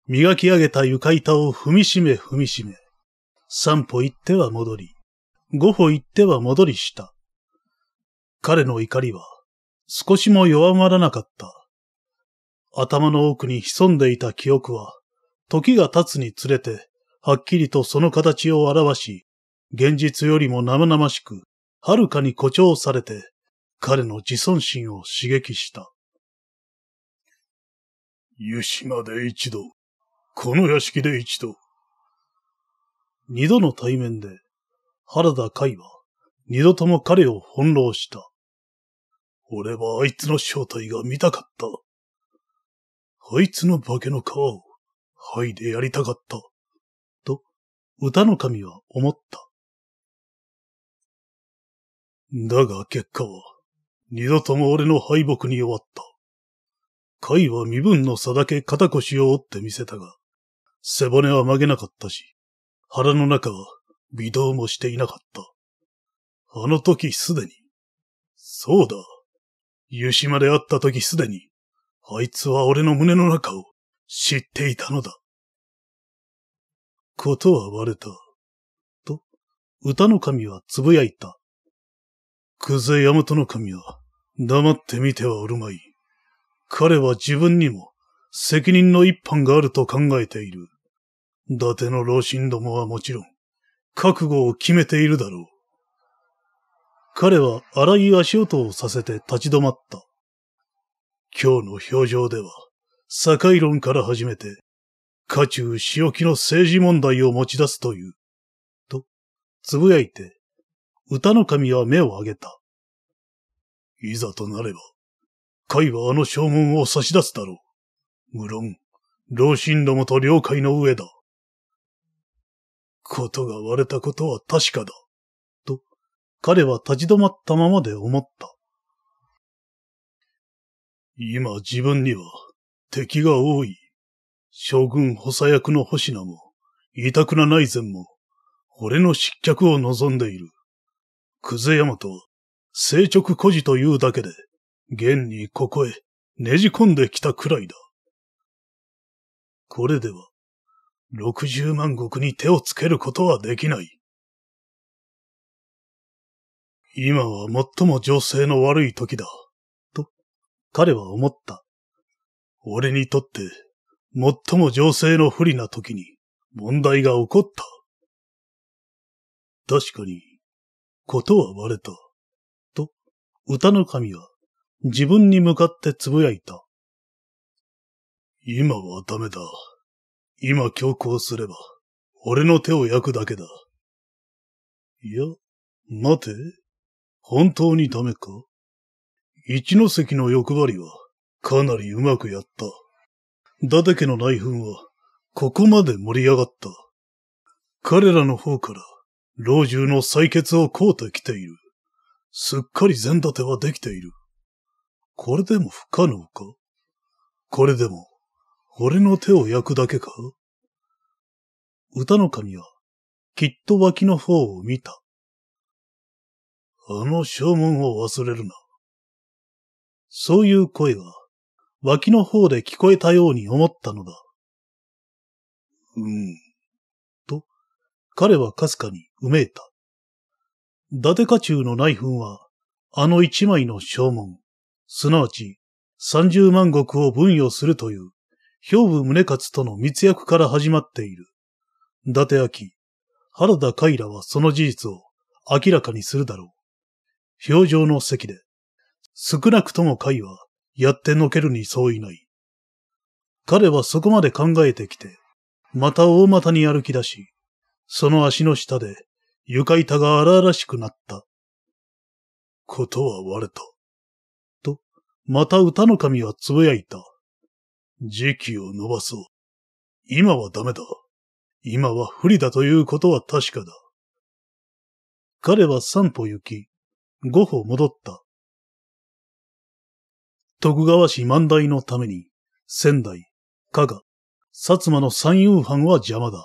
磨き上げた床板を踏みしめ踏みしめ、三歩行っては戻り、五歩行っては戻りした。彼の怒りは少しも弱まらなかった。頭の奥に潜んでいた記憶は、時が経つにつれて、はっきりとその形を表し、現実よりも生々しく、はるかに誇張されて、彼の自尊心を刺激した。湯島で一度、この屋敷で一度。二度の対面で、原田海は、二度とも彼を翻弄した。俺はあいつの正体が見たかった。あいつの化けの皮を、剥いでやりたかった。と、歌の神は思った。だが結果は、二度とも俺の敗北に終わった。甲斐は身分の差だけ肩腰を折ってみせたが、背骨は曲げなかったし、腹の中は微動もしていなかった。あの時すでに、そうだ、湯島で会った時すでに、あいつは俺の胸の中を知っていたのだ。ことは割れた。と、歌の神はつぶやいた。久世大和の神は黙って見てはおるまい。彼は自分にも責任の一般があると考えている。伊達の老臣どもはもちろん、覚悟を決めているだろう。彼は荒い足音をさせて立ち止まった。今日の表情では、境論から始めて、家中仕置きの政治問題を持ち出すという。と、つぶやいて、歌の神は目を上げた。いざとなれば、甲斐はあの将軍を差し出すだろう。無論、老臣どもと了解の上だ。ことが割れたことは確かだ。と、彼は立ち止まったままで思った。今自分には敵が多い。将軍補佐役の星名も、委託な内善も、俺の失脚を望んでいる。久世山とは、成直孤児というだけで、現にここへねじ込んできたくらいだ。これでは、六十万石に手をつけることはできない。今は最も情勢の悪い時だ、と彼は思った。俺にとって最も情勢の不利な時に問題が起こった。確かに、ことは割れた、と歌の神は自分に向かって呟いた。今はダメだ。今強行すれば、俺の手を焼くだけだ。いや、待て。本当にダメか一ノ関の欲張りは、かなりうまくやった。伊達家の内紛は、ここまで盛り上がった。彼らの方から、老中の採決をこうてきている。すっかり前立てはできている。これでも不可能かこれでも、俺の手を焼くだけか歌の神は、きっと脇の方を見た。あの証文を忘れるな。そういう声が、脇の方で聞こえたように思ったのだ。うん。と、彼はかすかにうめいた。伊達家中の内紛は、あの一枚の証文。すなわち、三十万石を分与するという、兵部宗勝との密約から始まっている。伊達明、原田海らはその事実を明らかにするだろう。表情の席で、少なくとも海はやってのけるに相違ない。彼はそこまで考えてきて、また大股に歩き出し、その足の下で床板が荒々しくなった。ことは我と。また歌の神はつぶやいた。時期を伸ばそう。今はダメだ。今は不利だということは確かだ。彼は三歩行き、五歩戻った。徳川氏万代のために、仙台、加賀、薩摩の三遊藩は邪魔だ。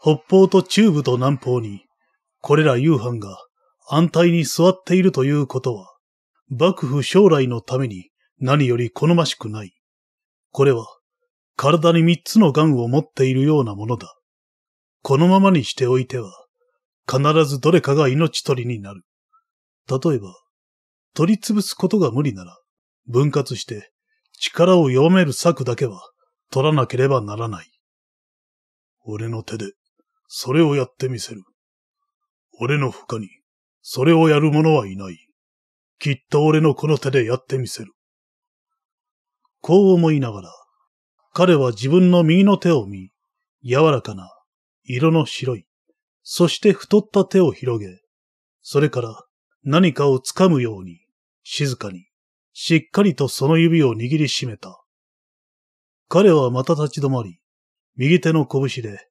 北方と中部と南方に、これら遊藩が安泰に座っているということは、幕府将来のために何より好ましくない。これは、体に三つの癌を持っているようなものだ。このままにしておいては、必ずどれかが命取りになる。例えば、取り潰すことが無理なら、分割して力を読める策だけは取らなければならない。俺の手で、それをやってみせる。俺の他に、それをやる者はいない。きっと俺のこの手でやってみせる。こう思いながら、彼は自分の右の手を見、柔らかな、色の白い、そして太った手を広げ、それから何かを掴むように、静かに、しっかりとその指を握りしめた。彼はまた立ち止まり、右手の拳で、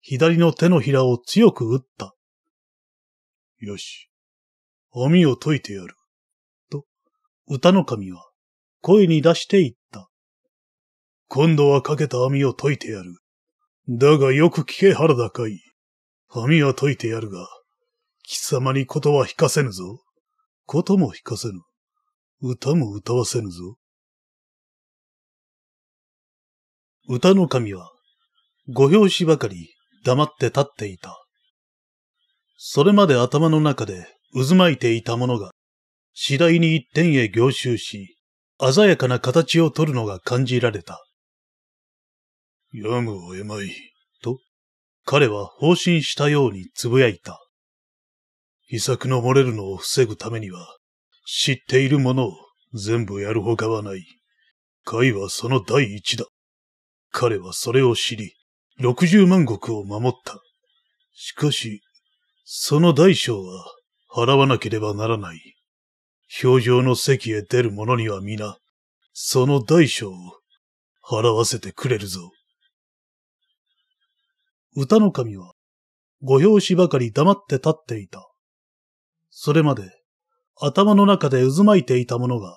左の手のひらを強く打った。よし、網を解いてやる。歌の神は声に出して言った。今度はかけた網を解いてやる。だがよく聞け原田かい。網は解いてやるが、貴様にことは引かせぬぞ。ことも引かせぬ。歌も歌わせぬぞ。歌の神は、ご拍子ばかり黙って立っていた。それまで頭の中で渦巻いていたものが、次第に一点へ凝集し、鮮やかな形を取るのが感じられた。やむを得まい、と、彼は放心したように呟いた。秘策の漏れるのを防ぐためには、知っているものを全部やるほかはない。会はその第一だ。彼はそれを知り、六十万石を守った。しかし、その大小は払わなければならない。表情の席へ出る者には皆、その大小を払わせてくれるぞ。歌の神は、ご拍子ばかり黙って立っていた。それまで、頭の中で渦巻いていたものが、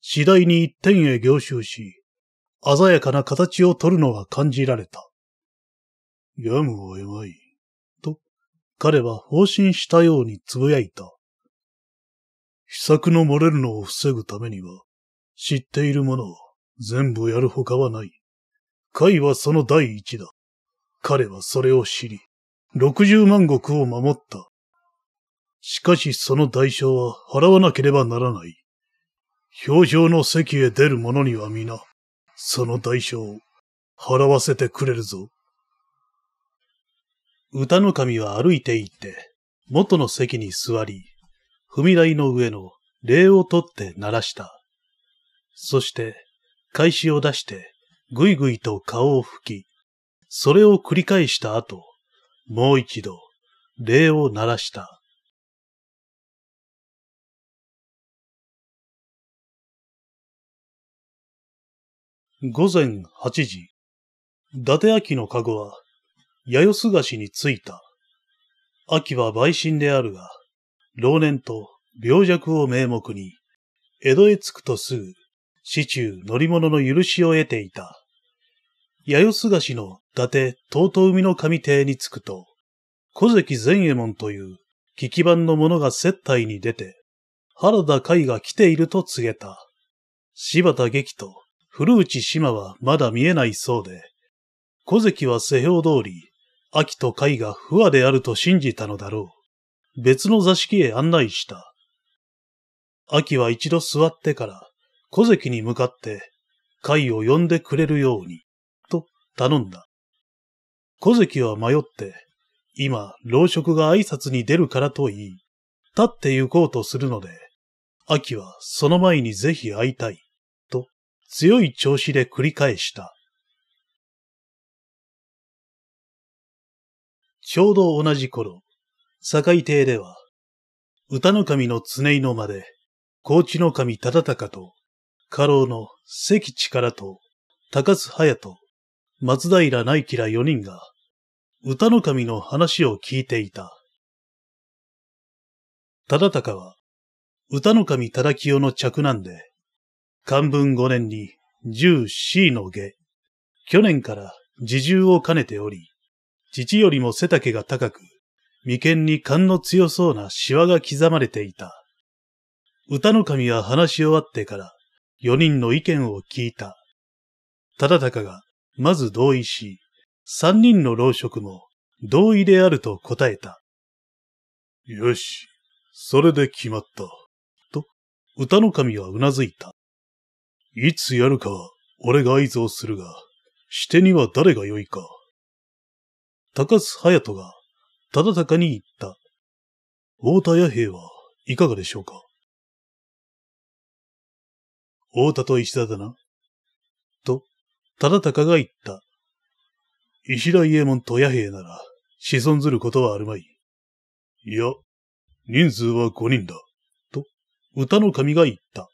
次第に一点へ凝集し、鮮やかな形を取るのが感じられた。やむを得まい。と、彼は放心したように呟いた。秘策の漏れるのを防ぐためには、知っているものを全部やるほかはない。海はその第一だ。彼はそれを知り、六十万石を守った。しかしその代償は払わなければならない。表彰の席へ出る者には皆、その代償を払わせてくれるぞ。歌の神は歩いて行って、元の席に座り、踏み台の上の礼を取って鳴らした。そして、返しを出して、ぐいぐいと顔を拭き、それを繰り返した後、もう一度、礼を鳴らした。午前八時、伊達秋の籠は、八代すがしに着いた。秋は売信であるが、老年と病弱を名目に、江戸へ着くとすぐ、市中乗り物の許しを得ていた。八代菅氏の伊達東東海の神邸に着くと、小関善右衛門という危機番の者が接待に出て、原田海が来ていると告げた。柴田劇と古内島はまだ見えないそうで、小関は世評通り、秋と海が不和であると信じたのだろう。別の座敷へ案内した。秋は一度座ってから、小関に向かって、会を呼んでくれるように、と頼んだ。小関は迷って、今、老職が挨拶に出るからと言い、立って行こうとするので、秋はその前にぜひ会いたい、と強い調子で繰り返した。ちょうど同じ頃、堺邸では、歌の神の常井の間で、高知の神忠敬と、家老の関力と、高津隼と、松平内吉ら四人が、歌の神の話を聞いていた。忠敬は、歌の神忠清の着難で、漢文五年に十四の下、去年から自重を兼ねており、父よりも背丈が高く、眉間に勘の強そうなシワが刻まれていた。歌の神は話し終わってから、四人の意見を聞いた。忠敬が、まず同意し、三人の老職も、同意であると答えた。よし、それで決まった。と、歌の神はうなずいた。いつやるかは、俺が合図をするが、してには誰が良いか。高須隼人がただたかに言った。太田弥平はいかがでしょうか太田と石田だな。と、ただたかが言った。石田伊右衛門と弥平なら、子孫ずることはあるまい。いや、人数は五人だ。と、歌の神が言った。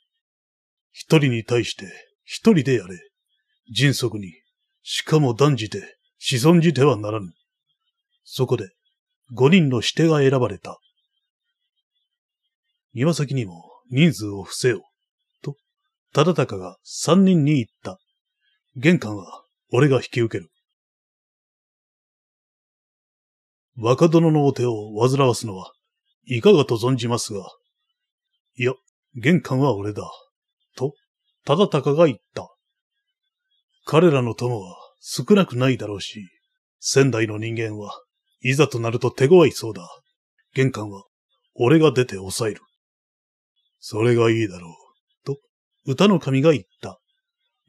一人に対して一人でやれ。迅速に、しかも断じて、子孫じてはならぬ。そこで、5人の指定が選ばれた。庭先にも人数を伏せよう。と、忠敬が3人に言った。玄関は俺が引き受ける。若殿のお手を煩わすのは、いかがと存じますが、いや、玄関は俺だ。と、忠敬が言った。彼らの友は少なくないだろうし、仙台の人間はいざとなると手強いそうだ。玄関は、俺が出て抑える。それがいいだろう。と、歌の神が言った。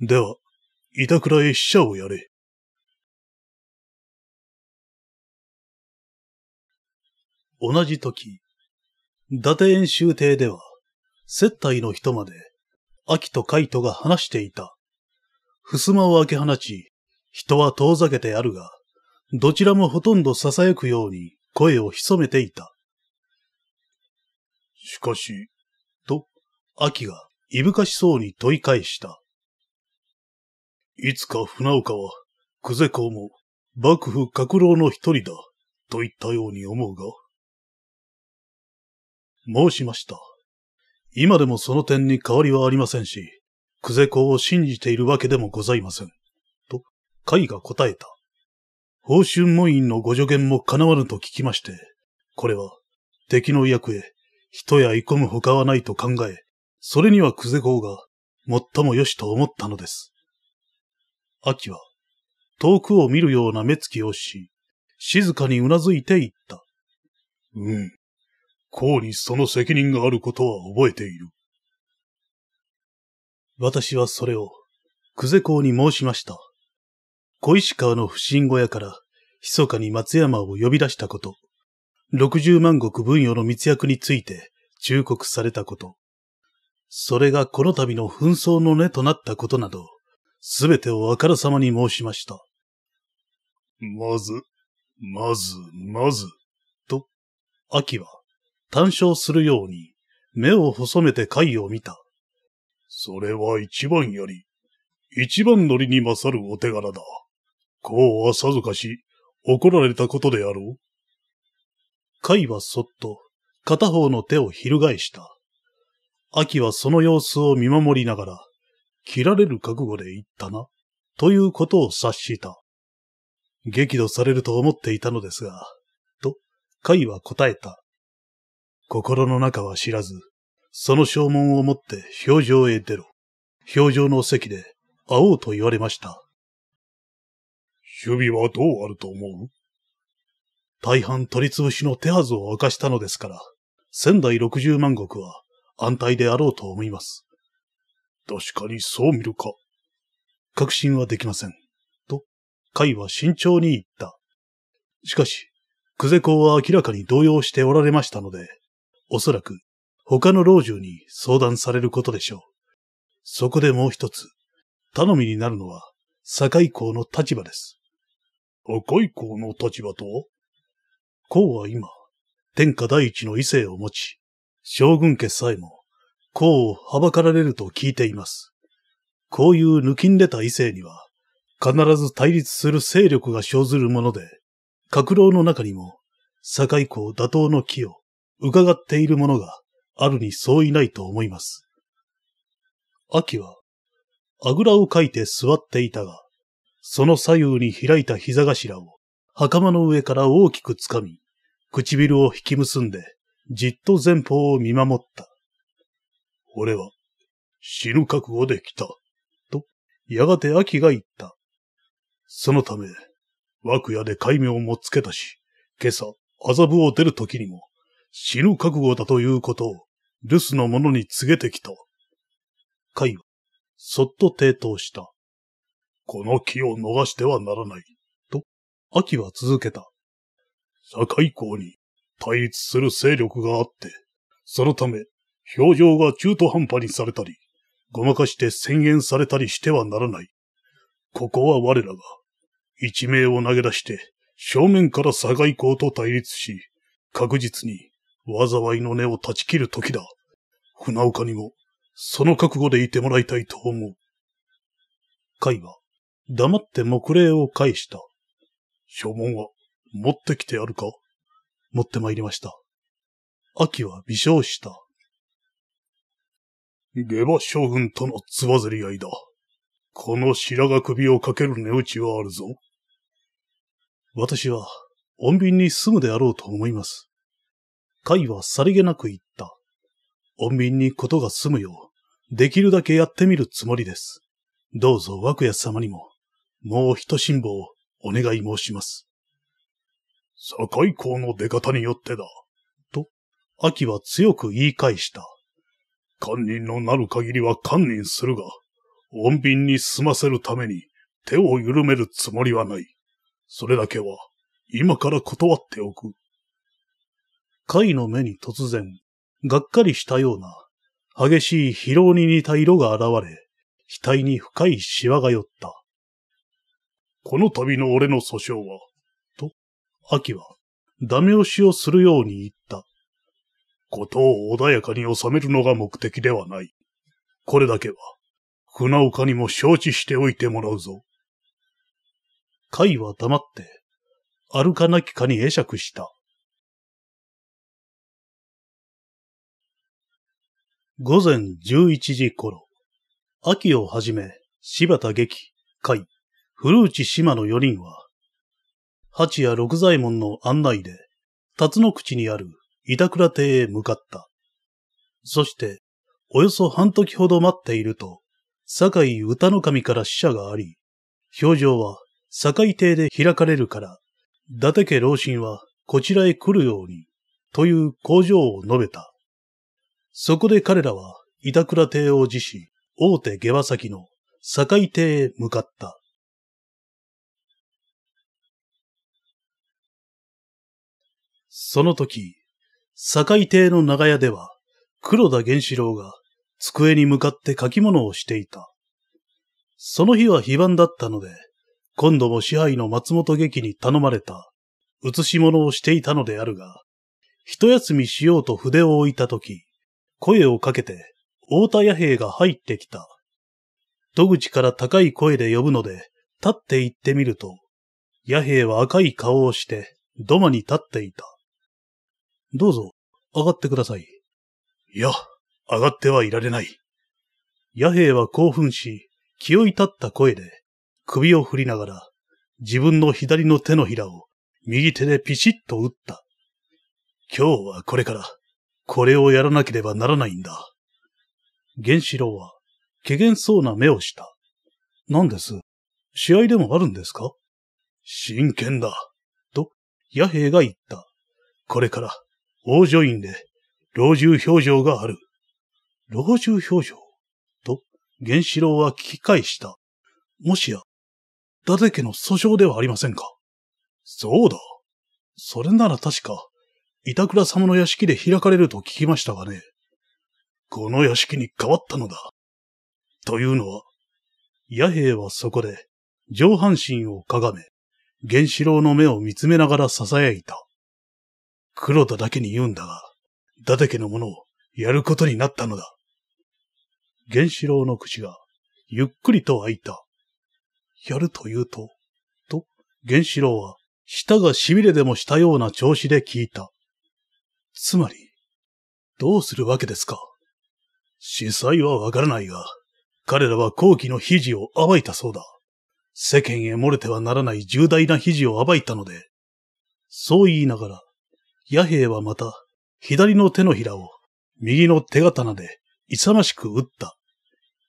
では、板倉へ使者をやれ。同じ時、伊達演習邸では、接待の人まで、秋と海斗が話していた。襖を開け放ち、人は遠ざけてあるが、どちらもほとんど囁くように声を潜めていた。しかし、と、秋がいぶかしそうに問い返した。いつか船岡は、久世公も、幕府閣老の一人だ、と言ったように思うが。申しました。今でもその点に変わりはありませんし、久世公を信じているわけでもございません。と、甲斐が答えた。報酬門院のご助言も叶わぬと聞きまして、これは、敵の役へ、人や込む他はないと考え、それにはクゼ公が、最も良しと思ったのです。秋は、遠くを見るような目つきをし、静かに頷いていった。うん。こうにその責任があることは覚えている。私はそれを、クゼ公に申しました。小石川の不審小屋から、密かに松山を呼び出したこと、六十万石分与の密約について忠告されたこと、それがこの度の紛争の根となったことなど、すべてをあからさまに申しました。まず、まず、まず、と、秋は、単勝するように、目を細めて貝を見た。それは一番より、一番乗りに勝るお手柄だ。こうはさぞかし、怒られたことであろう。イはそっと、片方の手を翻した。秋はその様子を見守りながら、切られる覚悟で言ったな、ということを察した。激怒されると思っていたのですが、と、イは答えた。心の中は知らず、その証文を持って表情へ出ろ。表情の席で会おうと言われました。守備はどうあると思う大半取り潰しの手はずを明かしたのですから、仙台六十万石は安泰であろうと思います。確かにそう見るか。確信はできません。と、甲斐は慎重に言った。しかし、久世公は明らかに動揺しておられましたので、おそらく他の老中に相談されることでしょう。そこでもう一つ、頼みになるのは、堺公の立場です。赤い子の立場とは公は今、天下第一の異性を持ち、将軍家さえも、孔をはばかられると聞いています。こういう抜きんでた異性には、必ず対立する勢力が生ずるもので、閣僚の中にも、境公打倒の木を伺っているものがあるにそういないと思います。秋は、あぐらをかいて座っていたが、その左右に開いた膝頭を、袴の上から大きく掴み、唇を引き結んで、じっと前方を見守った。俺は、死ぬ覚悟で来た。と、やがて秋が言った。そのため、枠屋で戒名もつけたし、今朝、麻布を出る時にも、死ぬ覚悟だということを、留守の者に告げてきた。甲斐は、そっと抵当した。この木を逃してはならない。と、秋は続けた。堺港に対立する勢力があって、そのため、表情が中途半端にされたり、ごまかして宣言されたりしてはならない。ここは我らが、一命を投げ出して、正面から堺港と対立し、確実に災いの根を断ち切る時だ。船岡にも、その覚悟でいてもらいたいと思う。会は、黙って木礼を返した。書文は持ってきてあるか持って参りました。秋は微笑した。下馬将軍とのつばぜり合いだ。この白髪首をかける値打ちはあるぞ。私は、穏便に済むであろうと思います。会はさりげなく言った。穏便にことが済むよう、できるだけやってみるつもりです。どうぞ、涌谷様にも、もう一辛抱お願い申します。堺港の出方によってだ。と、秋は強く言い返した。堪忍のなる限りは堪忍するが、穏便に済ませるために手を緩めるつもりはない。それだけは、今から断っておく。貝の目に突然、がっかりしたような、激しい疲労に似た色が現れ、額に深いシワが寄った。この度の俺の訴訟は、と、秋は、ダメ押しをするように言った。ことを穏やかに収めるのが目的ではない。これだけは、船岡にも承知しておいてもらうぞ。海は黙って、あるかなきかに会釈した。午前十一時頃、秋をはじめ、柴田劇、海、古内島の四人は、八谷六左衛門の案内で、辰野口にある板倉邸へ向かった。そして、およそ半時ほど待っていると、坂井歌の神から使者があり、表情は坂井邸で開かれるから、伊達家老臣はこちらへ来るように、という工場を述べた。そこで彼らは板倉邸を辞し、大手下馬先の坂井邸へ向かった。その時、堺邸の長屋では、黒田源四郎が机に向かって書き物をしていた。その日は非番だったので、今度も支配の松本劇に頼まれた、写し物をしていたのであるが、一休みしようと筆を置いた時、声をかけて、太田弥平が入ってきた。戸口から高い声で呼ぶので、立って行ってみると、弥平は赤い顔をして、土間に立っていた。どうぞ、上がってください。いや、上がってはいられない。野兵は興奮し、気を至った声で、首を振りながら、自分の左の手のひらを右手でピシッと打った。今日はこれから、これをやらなければならないんだ。原子郎は、けげんそうな目をした。何です試合でもあるんですか真剣だ。と、野兵が言った。これから、王女院で、老中表情がある。老中表情と、源四郎は聞き返した。もしや、伊達家の訴訟ではありませんかそうだ。それなら確か、板倉様の屋敷で開かれると聞きましたがね。この屋敷に変わったのだ。というのは、弥平はそこで、上半身をかがめ、源四郎の目を見つめながら囁いた。黒田だけに言うんだが、伊達家のものをやることになったのだ。源四郎の口がゆっくりと開いた。やると言うと、と、源四郎は舌が痺れでもしたような調子で聞いた。つまり、どうするわけですか司祭はわからないが、彼らは後期の肘を暴いたそうだ。世間へ漏れてはならない重大な肘を暴いたので、そう言いながら、弥平はまた、左の手のひらを、右の手刀で、勇ましく打った。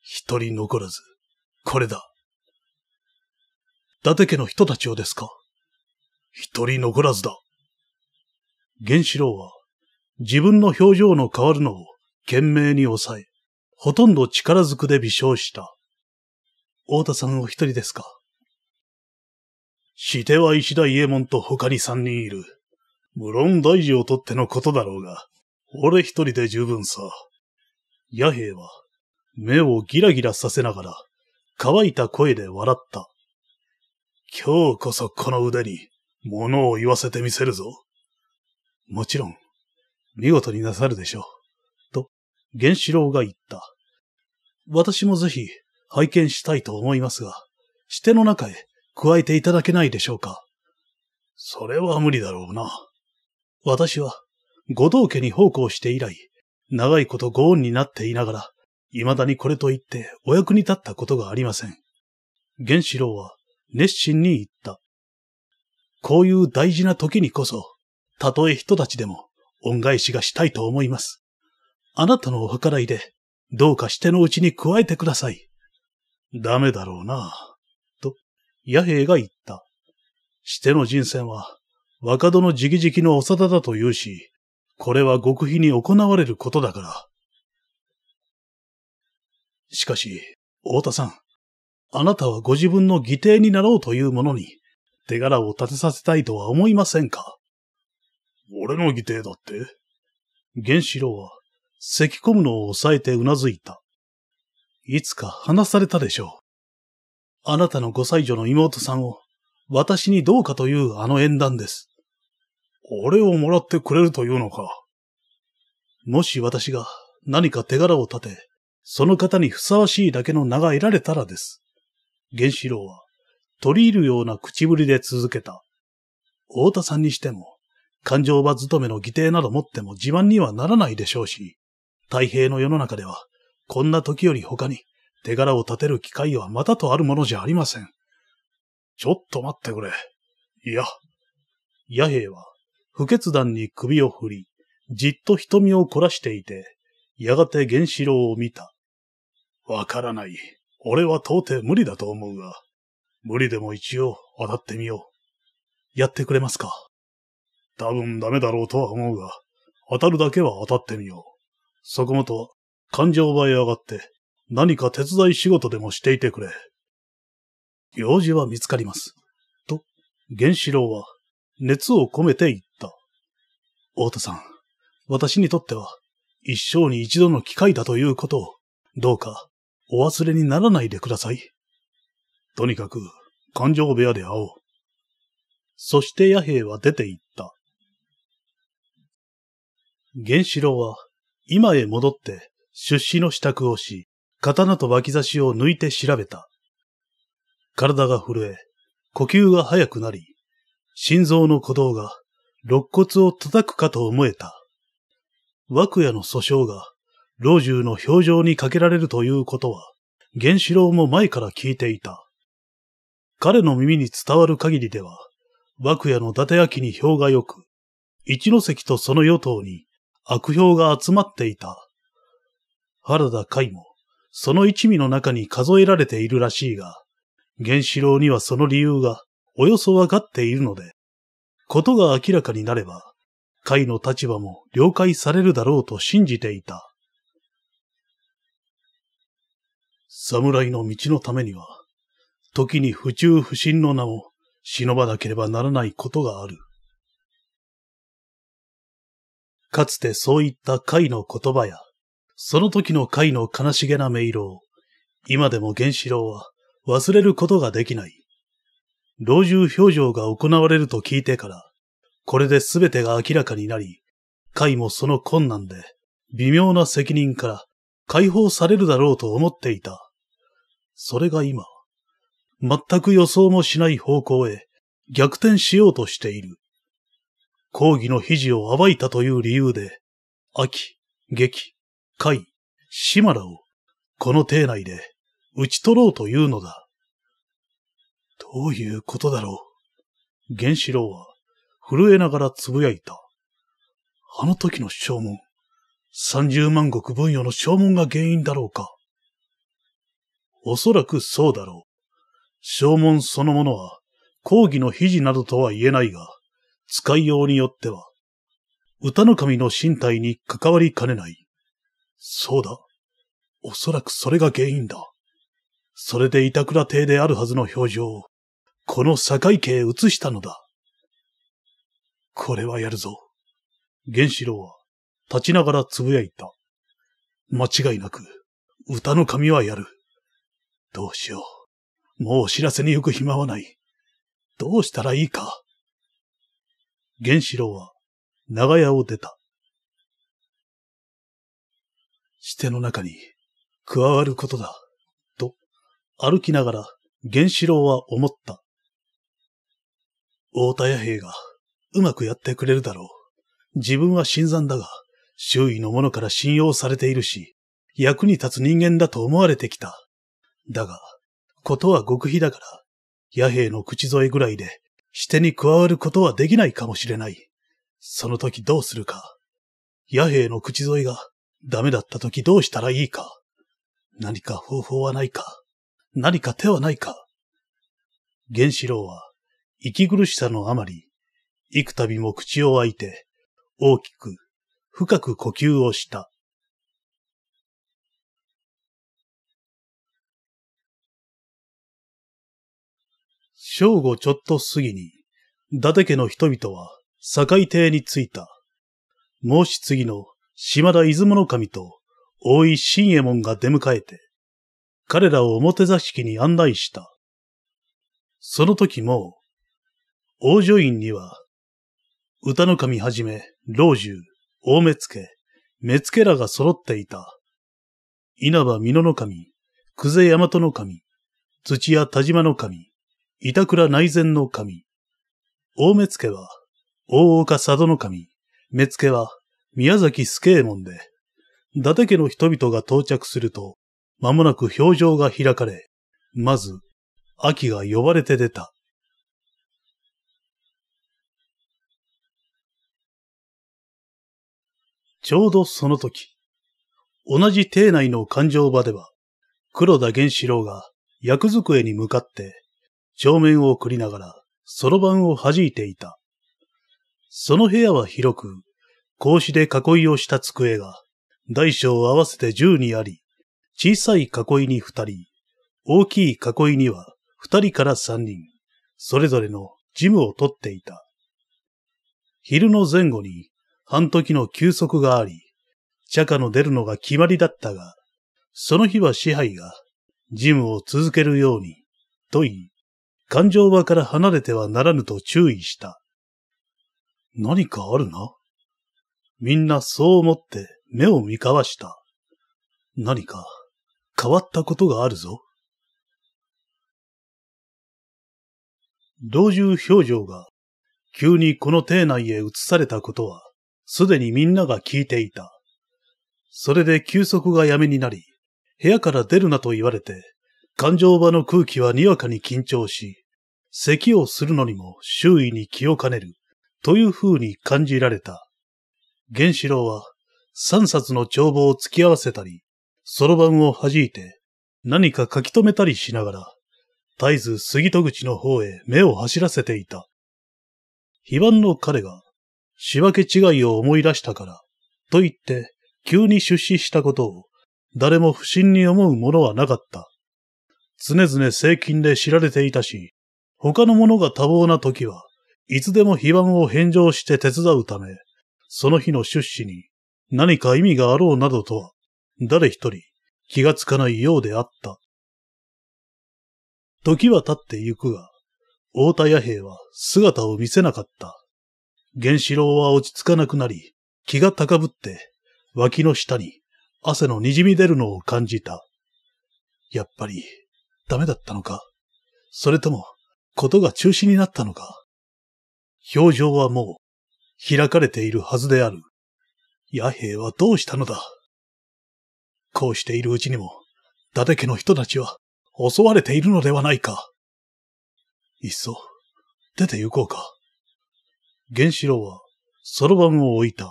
一人残らず、これだ。伊達家の人たちをですか一人残らずだ。源四郎は、自分の表情の変わるのを懸命に抑え、ほとんど力ずくで微笑した。大田さんを一人ですかしては石田伊右衛門と他に三人いる。無論大事をとってのことだろうが、俺一人で十分さ。野兵は、目をギラギラさせながら、乾いた声で笑った。今日こそこの腕に、物を言わせてみせるぞ。もちろん、見事になさるでしょう。と、源四郎が言った。私もぜひ、拝見したいと思いますが、しての中へ加えていただけないでしょうか。それは無理だろうな。私は、五道家に奉公して以来、長いことご恩になっていながら、未だにこれと言ってお役に立ったことがありません。源四郎は熱心に言った。こういう大事な時にこそ、たとえ人たちでも恩返しがしたいと思います。あなたのお計らいで、どうかしてのうちに加えてください。ダメだろうな、と、野兵が言った。しての人選は、若殿直々のお沙だと言うし、これは極秘に行われることだから。しかし、太田さん、あなたはご自分の義弟になろうというものに、手柄を立てさせたいとは思いませんか俺の義弟だって源四郎は、咳込むのを抑えて頷いた。いつか話されたでしょう。あなたのご妻女の妹さんを、私にどうかというあの縁談です。俺をもらってくれるというのか。もし私が何か手柄を立て、その方にふさわしいだけの名が得られたらです。源四郎は取り入るような口ぶりで続けた。太田さんにしても、勘定場勤めの議定など持っても自慢にはならないでしょうし、太平の世の中では、こんな時より他に手柄を立てる機会はまたとあるものじゃありません。ちょっと待ってくれ。いや。野兵は、不決断に首を振り、じっと瞳を凝らしていて、やがて原子郎を見た。わからない。俺は到底無理だと思うが、無理でも一応当たってみよう。やってくれますか多分ダメだろうとは思うが、当たるだけは当たってみよう。そこもと、感情場へ上がって、何か手伝い仕事でもしていてくれ。用事は見つかります。と、源四郎は熱を込めて言った。太田さん、私にとっては一生に一度の機会だということを、どうかお忘れにならないでください。とにかく、感情部屋で会おう。そして野兵は出て行った。源四郎は、今へ戻って出資の支度をし、刀と脇差しを抜いて調べた。体が震え、呼吸が速くなり、心臓の鼓動が肋骨を叩くかと思えた。枠屋の訴訟が老中の表情にかけられるということは、源四郎も前から聞いていた。彼の耳に伝わる限りでは、枠屋の伊達焼に票が良く、一ノ関とその与党に悪評が集まっていた。原田海も、その一味の中に数えられているらしいが、原子郎にはその理由がおよそわかっているので、ことが明らかになれば、会の立場も了解されるだろうと信じていた。侍の道のためには、時に不中不信の名を忍ばなければならないことがある。かつてそういった会の言葉や、その時の会の悲しげな音色を、今でも原子郎は忘れることができない。老中表情が行われると聞いてから、これで全てが明らかになり、甲斐もその困難で、微妙な責任から解放されるだろうと思っていた。それが今、全く予想もしない方向へ逆転しようとしている。抗議の肘を暴いたという理由で、秋、劇、会、島らを、この邸内で打ち取ろうというのだ。どういうことだろう。原子郎は震えながらつぶやいた。あの時の証文、三十万石分与の証文が原因だろうか。おそらくそうだろう。証文そのものは、講義の肘などとは言えないが、使いようによっては、歌の神の身体に関わりかねない。そうだ。おそらくそれが原因だ。それで板倉邸であるはずの表情を、この境家へ移したのだ。これはやるぞ。源四郎は、立ちながら呟いた。間違いなく、歌の神はやる。どうしよう。もう知らせに行く暇はない。どうしたらいいか。源四郎は、長屋を出た。しての中に、加わることだ。歩きながら、源四郎は思った。大田屋兵が、うまくやってくれるだろう。自分は新参だが、周囲の者から信用されているし、役に立つ人間だと思われてきた。だが、ことは極秘だから、野兵の口添えぐらいで、して。に加わることはできないかもしれない。その時どうするか。野兵の口添えがダメだった時どうしたらいいか。何か方法はないか。何か手はないか。原四郎は、息苦しさのあまり、幾度も口を開いて、大きく、深く呼吸をした。正午ちょっと過ぎに、伊達家の人々は、境邸に着いた。もし次の島田出雲守と大井新右衛門が出迎えて、彼らを表座敷に案内した。その時も、王女院には、歌の神はじめ、老中、大目付、目付らが揃っていた。稲葉美濃の神、久世大和の神、土屋田島の神、板倉内前の神。大目付は、大岡佐渡の神、目付は、宮崎助右衛門で、伊達家の人々が到着すると、まもなく表情が開かれ、まず、秋が呼ばれて出た。ちょうどその時、同じ邸内の勘定場では、黒田源四郎が役机に向かって、帳面を送りながら、そろばんを弾いていた。その部屋は広く、格子で囲いをした机が、大小合わせて十にあり、小さい囲いに二人、大きい囲いには二人から三人、それぞれのジムを取っていた。昼の前後に半時の休息があり、茶化の出るのが決まりだったが、その日は支配が、ジムを続けるように、と言い、感情場から離れてはならぬと注意した。何かあるな。みんなそう思って目を見交わした。何か変わったことがあるぞ。同中表情が急にこの邸内へ移されたことは、すでにみんなが聞いていた。それで休息がやめになり、部屋から出るなと言われて、感情場の空気はにわかに緊張し、咳をするのにも周囲に気を兼ねる、という風に感じられた。源四郎は、三冊の帳簿を突き合わせたり、そろばんを弾いて、何か書き留めたりしながら、絶えず杉戸口の方へ目を走らせていた。非番の彼が、仕分け違いを思い出したから、と言って、急に出資したことを、誰も不審に思うものはなかった。常々正金で知られていたし、他の者が多忙な時は、いつでも非番を返上して手伝うため、その日の出資に何か意味があろうなどとは誰一人気がつかないようであった。時は経ってゆくが、大田野兵は姿を見せなかった。原子郎は落ち着かなくなり、気が高ぶって、脇の下に汗の滲み出るのを感じた。やっぱり、ダメだったのかそれとも、ことが中止になったのか表情はもう、開かれているはずである。野兵はどうしたのだこうしているうちにも、伊達家の人たちは襲われているのではないか。いっそ、出て行こうか。源四郎は、そろばんを置いた。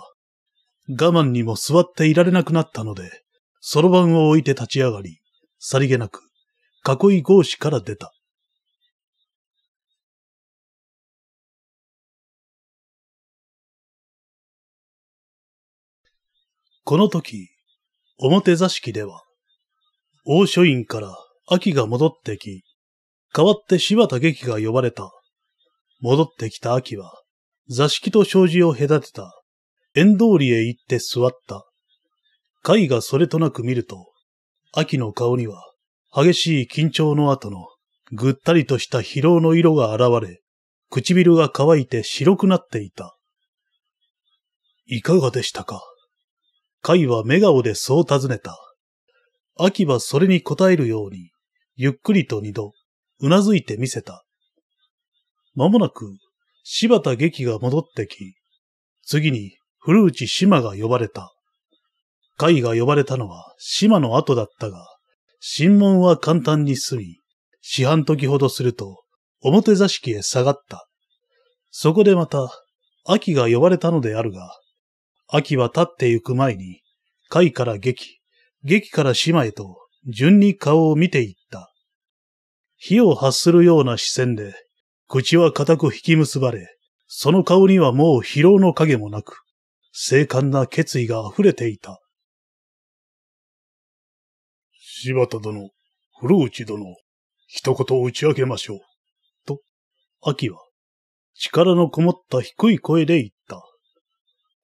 我慢にも座っていられなくなったので、そろばんを置いて立ち上がり、さりげなく、囲い格子から出た。この時、表座敷では、大書院から秋が戻ってき、代わって柴田劇が呼ばれた。戻ってきた秋は、座敷と障子を隔てた、縁通りへ行って座った。会がそれとなく見ると、秋の顔には、激しい緊張の後の、ぐったりとした疲労の色が現れ、唇が乾いて白くなっていた。いかがでしたかカイは目顔でそう尋ねた。秋はそれに答えるように、ゆっくりと二度、うなずいてみせた。まもなく、柴田劇が戻ってき、次に古内島が呼ばれた。海が呼ばれたのは島の後だったが、審問は簡単に済み、四半時ほどすると、表座敷へ下がった。そこでまた、秋が呼ばれたのであるが、秋は立ってゆく前に、貝から劇、劇から島へと順に顔を見ていった。火を発するような視線で、口は固く引き結ばれ、その顔にはもう疲労の影もなく、精悍な決意が溢れていた。柴田殿、古内殿、一言打ち明けましょう。と、秋は、力のこもった低い声で言っ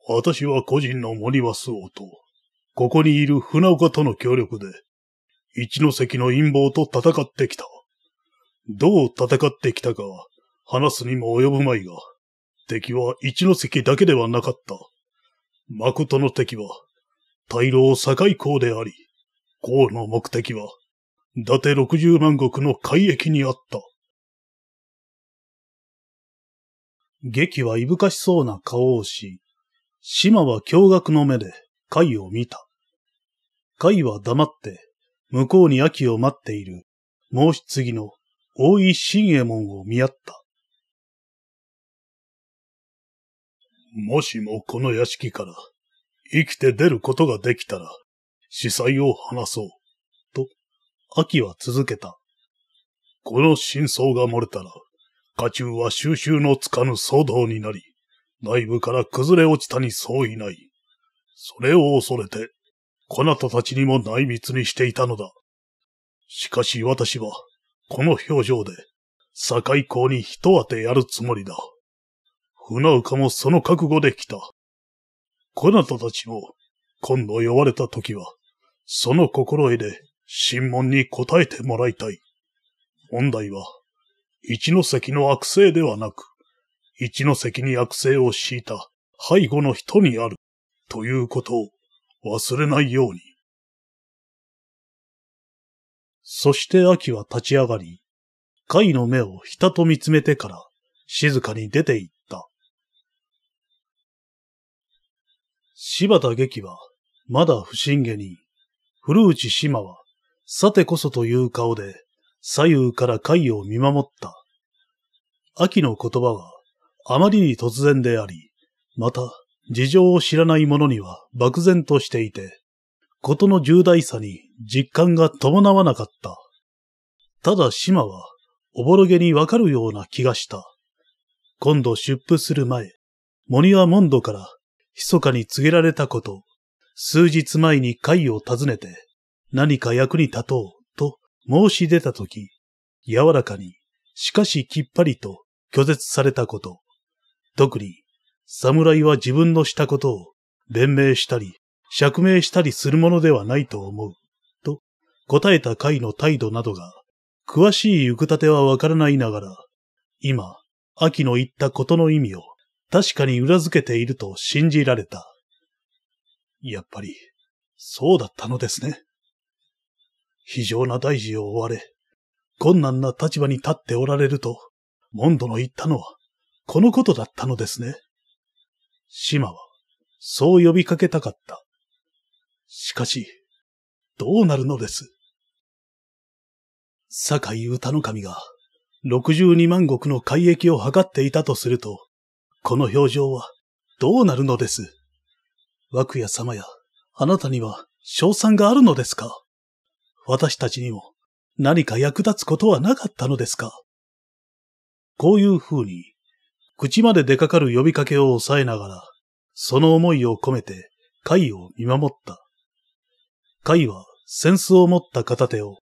私は個人の森はそうと、ここにいる船岡との協力で、一ノ関の陰謀と戦ってきた。どう戦ってきたか、話すにも及ぶまいが、敵は一ノ関だけではなかった。誠の敵は、大老堺公であり、公の目的は、伊達六十万石の海域にあった。劇はいぶかしそうな顔をし、島は驚愕の目で、海を見た。海は黙って、向こうに秋を待っている、申し継ぎの大井新右衛門を見合った。もしもこの屋敷から生きて出ることができたら、司祭を話そう。と、秋は続けた。この真相が漏れたら、家中は収集のつかぬ騒動になり、内部から崩れ落ちたに相違ない。それを恐れて、こなたたちにも内密にしていたのだ。しかし私は、この表情で、境港に一当てやるつもりだ。船岡もその覚悟で来た。こなたたちも、今度呼ばれた時は、その心得で、審問に答えてもらいたい。問題は、一ノ関の悪性ではなく、一ノ関に悪性を敷いた背後の人にあるということを忘れないように。そして秋は立ち上がり、貝の目をひたと見つめてから静かに出て行った。柴田劇はまだ不審げに、古内島はさてこそという顔で左右から貝を見守った。秋の言葉はあまりに突然であり、また、事情を知らない者には漠然としていて、ことの重大さに実感が伴わなかった。ただ島は、おぼろげにわかるような気がした。今度出布する前、モニア・モンドから、密かに告げられたこと、数日前に会を訪ねて、何か役に立とう、と申し出たとき、柔らかに、しかしきっぱりと拒絶されたこと。特に、侍は自分のしたことを弁明したり、釈明したりするものではないと思う。と、答えた回の態度などが、詳しい行くたてはわからないながら、今、秋の言ったことの意味を確かに裏付けていると信じられた。やっぱり、そうだったのですね。非常な大事を追われ、困難な立場に立っておられると、モンドの言ったのはこのことだったのですね。島は、そう呼びかけたかった。しかし、どうなるのです。坂井歌の神が、六十二万石の海域を測っていたとすると、この表情は、どうなるのです。枠屋様や、あなたには、賞賛があるのですか私たちにも、何か役立つことはなかったのですかこういう風に口まで出かかる呼びかけを抑えながら、その思いを込めて、海を見守った。海は、扇子を持った片手を、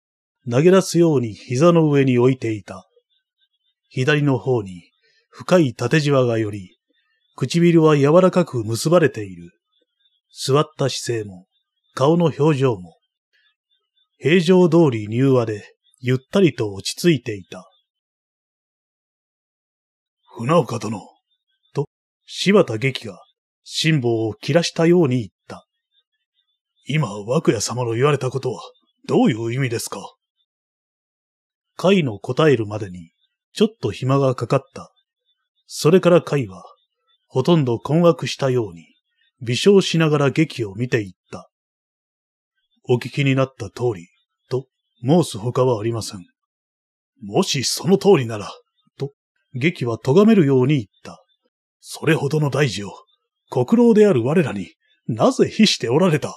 投げ出すように膝の上に置いていた。左の方に、深い縦じわがより、唇は柔らかく結ばれている。座った姿勢も、顔の表情も、平常通り柔和で、ゆったりと落ち着いていた。船岡殿。と、柴田劇が辛抱を切らしたように言った。今、涌谷様の言われたことは、どういう意味ですか海の答えるまでに、ちょっと暇がかかった。それから海は、ほとんど困惑したように、微笑しながら劇を見ていった。お聞きになった通り、と申す他はありません。もしその通りなら、劇は咎めるように言った。それほどの大事を、国老である我らになぜ非しておられた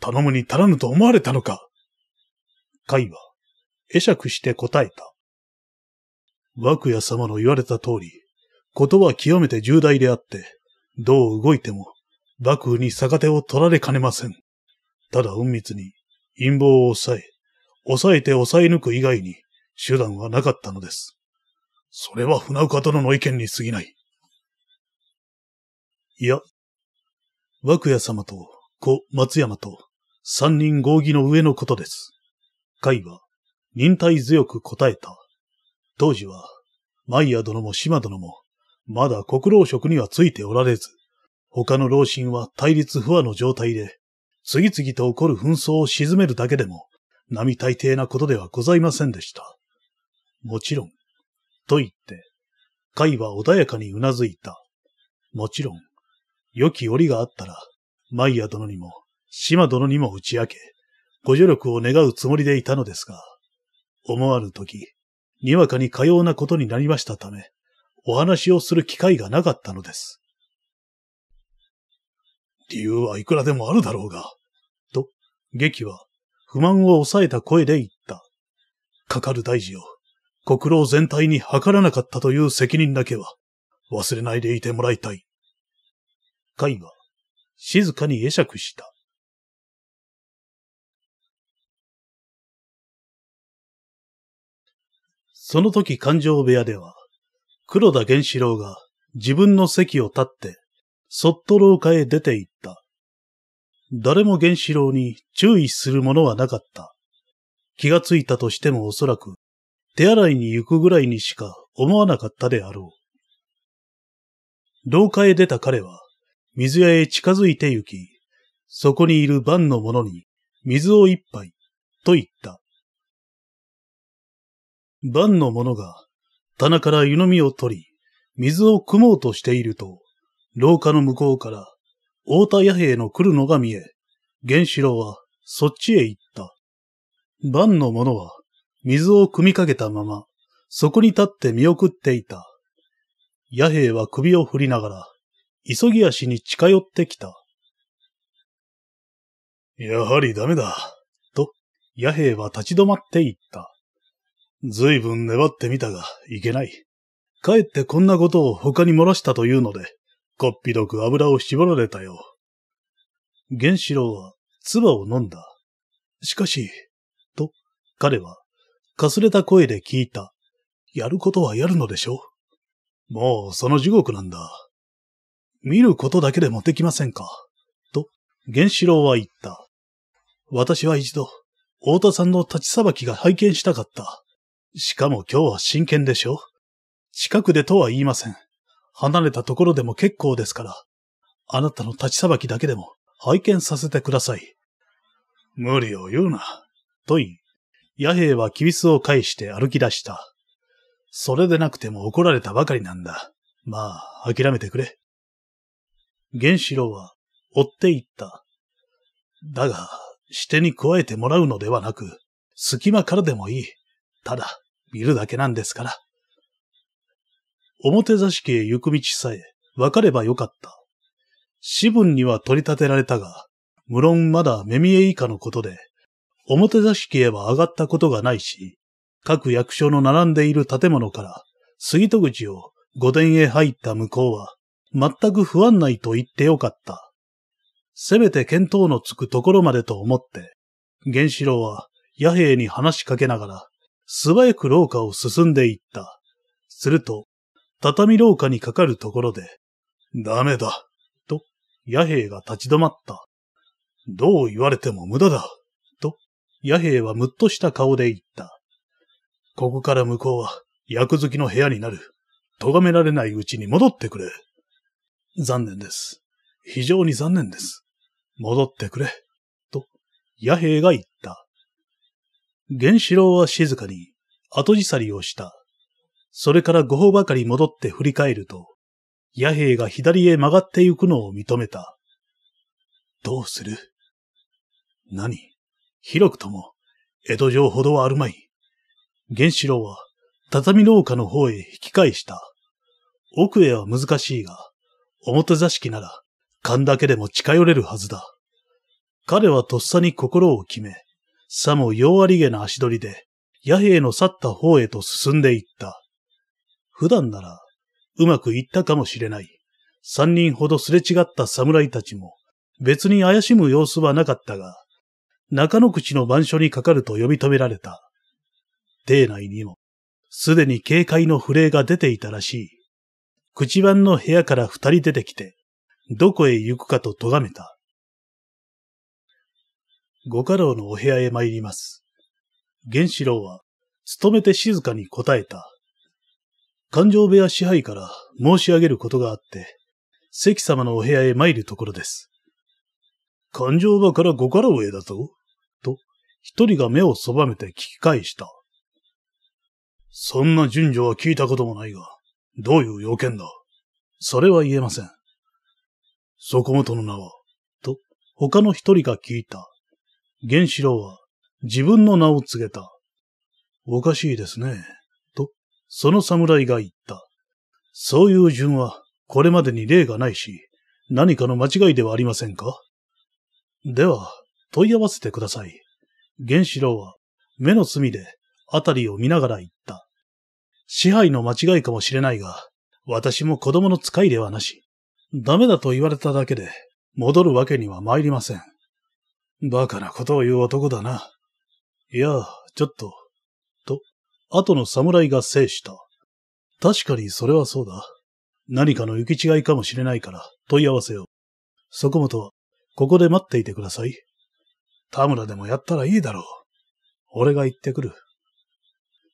頼むに足らぬと思われたのか海は、会釈して答えた。枠屋様の言われた通り、ことは極めて重大であって、どう動いても、幕府に逆手を取られかねません。ただ隠密に、陰謀を抑え、抑えて抑え抜く以外に、手段はなかったのです。それは船岡殿の意見に過ぎない。いや、枠屋様と、子松山と、三人合議の上のことです。甲は、忍耐強く答えた。当時は、マイヤ殿も島殿も、まだ国老職にはついておられず、他の老臣は対立不和の状態で、次々と起こる紛争を鎮めるだけでも、並大抵なことではございませんでした。もちろん、と言って、貝は穏やかにうなずいた。もちろん、良き折があったら、マイヤ殿にも、島殿にも打ち明け、ご助力を願うつもりでいたのですが、思わぬ時、にわかにかようなことになりましたため、お話をする機会がなかったのです。理由はいくらでもあるだろうが、と、劇は不満を抑えた声で言った。かかる大事を国老全体に計らなかったという責任だけは忘れないでいてもらいたい。会は静かに会釈した。その時勘定部屋では、黒田源四郎が自分の席を立って、そっと廊下へ出て行った。誰も源四郎に注意するものはなかった。気がついたとしてもおそらく、手洗いに行くぐらいにしか思わなかったであろう。廊下へ出た彼は、水屋へ近づいて行き、そこにいる番の者に、水を一杯、と言った。番の者が、棚から湯飲みを取り、水を汲もうとしていると、廊下の向こうから、太田弥平の来るのが見え、源四郎はそっちへ行った。番の者は水を汲みかけたまま、そこに立って見送っていた。野兵は首を振りながら、急ぎ足に近寄ってきた。やはりダメだ、と、野兵は立ち止まっていった。ずいぶん粘ってみたが、いけない。かえってこんなことを他に漏らしたというので、こっぴどく油を絞られたよ。原子郎は、唾を飲んだ。しかし、と、彼はかすれた声で聞いた。やることはやるのでしょもうその地獄なんだ。見ることだけでもできませんかと、原子郎は言った。私は一度、太田さんの立ちさばきが拝見したかった。しかも今日は真剣でしょ近くでとは言いません。離れたところでも結構ですから、あなたの立ちさばきだけでも拝見させてください。無理を言うな、と言い、弥平はキビスを返して歩き出した。それでなくても怒られたばかりなんだ。まあ、諦めてくれ。原子郎は追っていった。だが、し手に加えてもらうのではなく、隙間からでもいい。ただ、見るだけなんですから。表座敷へ行く道さえ分かればよかった。私分には取り立てられたが、無論まだ目見え以下のことで、表座敷へは上がったことがないし、各役所の並んでいる建物から杉戸口を御殿へ入った向こうは、全く不安ないと言ってよかった。せめて見当のつくところまでと思って、源四郎は野兵に話しかけながら、素早く廊下を進んでいった。すると、畳廊下にかかるところで、ダメだ、と、野兵が立ち止まった。どう言われても無駄だ。弥平はむっとした顔で言った。ここから向こうは、薬好きの部屋になる。咎められないうちに戻ってくれ。残念です。非常に残念です。戻ってくれ。と、弥平が言った。源四郎は静かに、後じさりをした。それから五歩ばかり戻って振り返ると、弥平が左へ曲がってゆくのを認めた。どうする何広くとも、江戸城ほどはあるまい。原子郎は、畳廊下の方へ引き返した。奥へは難しいが、表座敷なら、勘だけでも近寄れるはずだ。彼はとっさに心を決め、さも弱りげな足取りで、野兵の去った方へと進んでいった。普段なら、うまくいったかもしれない。三人ほどすれ違った侍たちも、別に怪しむ様子はなかったが、中野口の番所にかかると呼び止められた。邸内にも、すでに警戒の不令が出ていたらしい。口番の部屋から二人出てきて、どこへ行くかと咎めた。ご家老のお部屋へ参ります。源四郎は、勤めて静かに答えた。勘定部屋支配から申し上げることがあって、関様のお部屋へ参るところです。勘定場からご家老へだぞ。一人が目をそばめて聞き返した。そんな順序は聞いたこともないが、どういう要件だそれは言えません。そこもとの名は、と、他の一人が聞いた。原子郎は、自分の名を告げた。おかしいですね、と、その侍が言った。そういう順は、これまでに例がないし、何かの間違いではありませんかでは、問い合わせてください。源四郎は目の隅で辺りを見ながら言った。支配の間違いかもしれないが、私も子供の使いではなし。ダメだと言われただけで、戻るわけには参りません。バカなことを言う男だな。いや、ちょっと、と、後の侍が制した。確かにそれはそうだ。何かの行き違いかもしれないから、問い合わせよう。そこもとは、ここで待っていてください。田村でもやったらいいだろう。俺が行ってくる。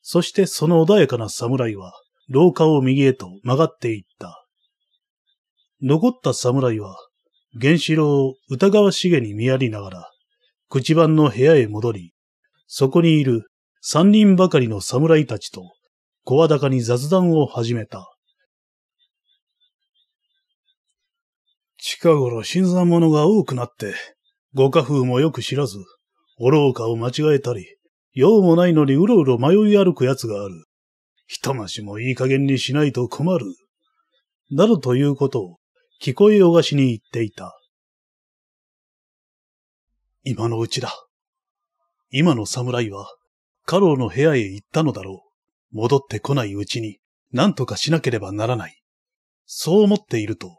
そしてその穏やかな侍は、廊下を右へと曲がっていった。残った侍は、原子郎を疑わしげに見やりながら、口番の部屋へ戻り、そこにいる三人ばかりの侍たちと、声高に雑談を始めた。近頃新参者が多くなって、ご家風もよく知らず、愚かを間違えたり、用もないのにうろうろ迷い歩く奴がある。とましもいい加減にしないと困る。などということを聞こえよがしに言っていた。今のうちだ。今の侍は、家老の部屋へ行ったのだろう。戻ってこないうちに、何とかしなければならない。そう思っていると、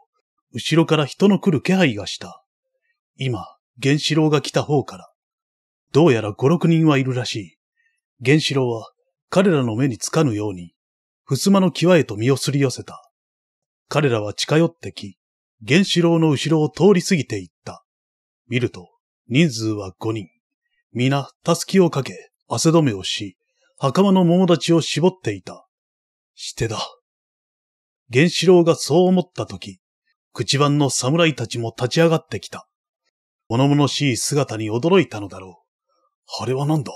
後ろから人の来る気配がした。今、原子郎が来た方から、どうやら五六人はいるらしい。原子郎は彼らの目につかぬように、襖の際へと身をすり寄せた。彼らは近寄ってき、原子郎の後ろを通り過ぎていった。見ると、人数は五人。皆、たすきをかけ、汗止めをし、袴の桃立ちを絞っていた。してだ。原子郎がそう思ったとき、口番の侍たちも立ち上がってきた。物々しい姿に驚いたのだろう。あれは何だ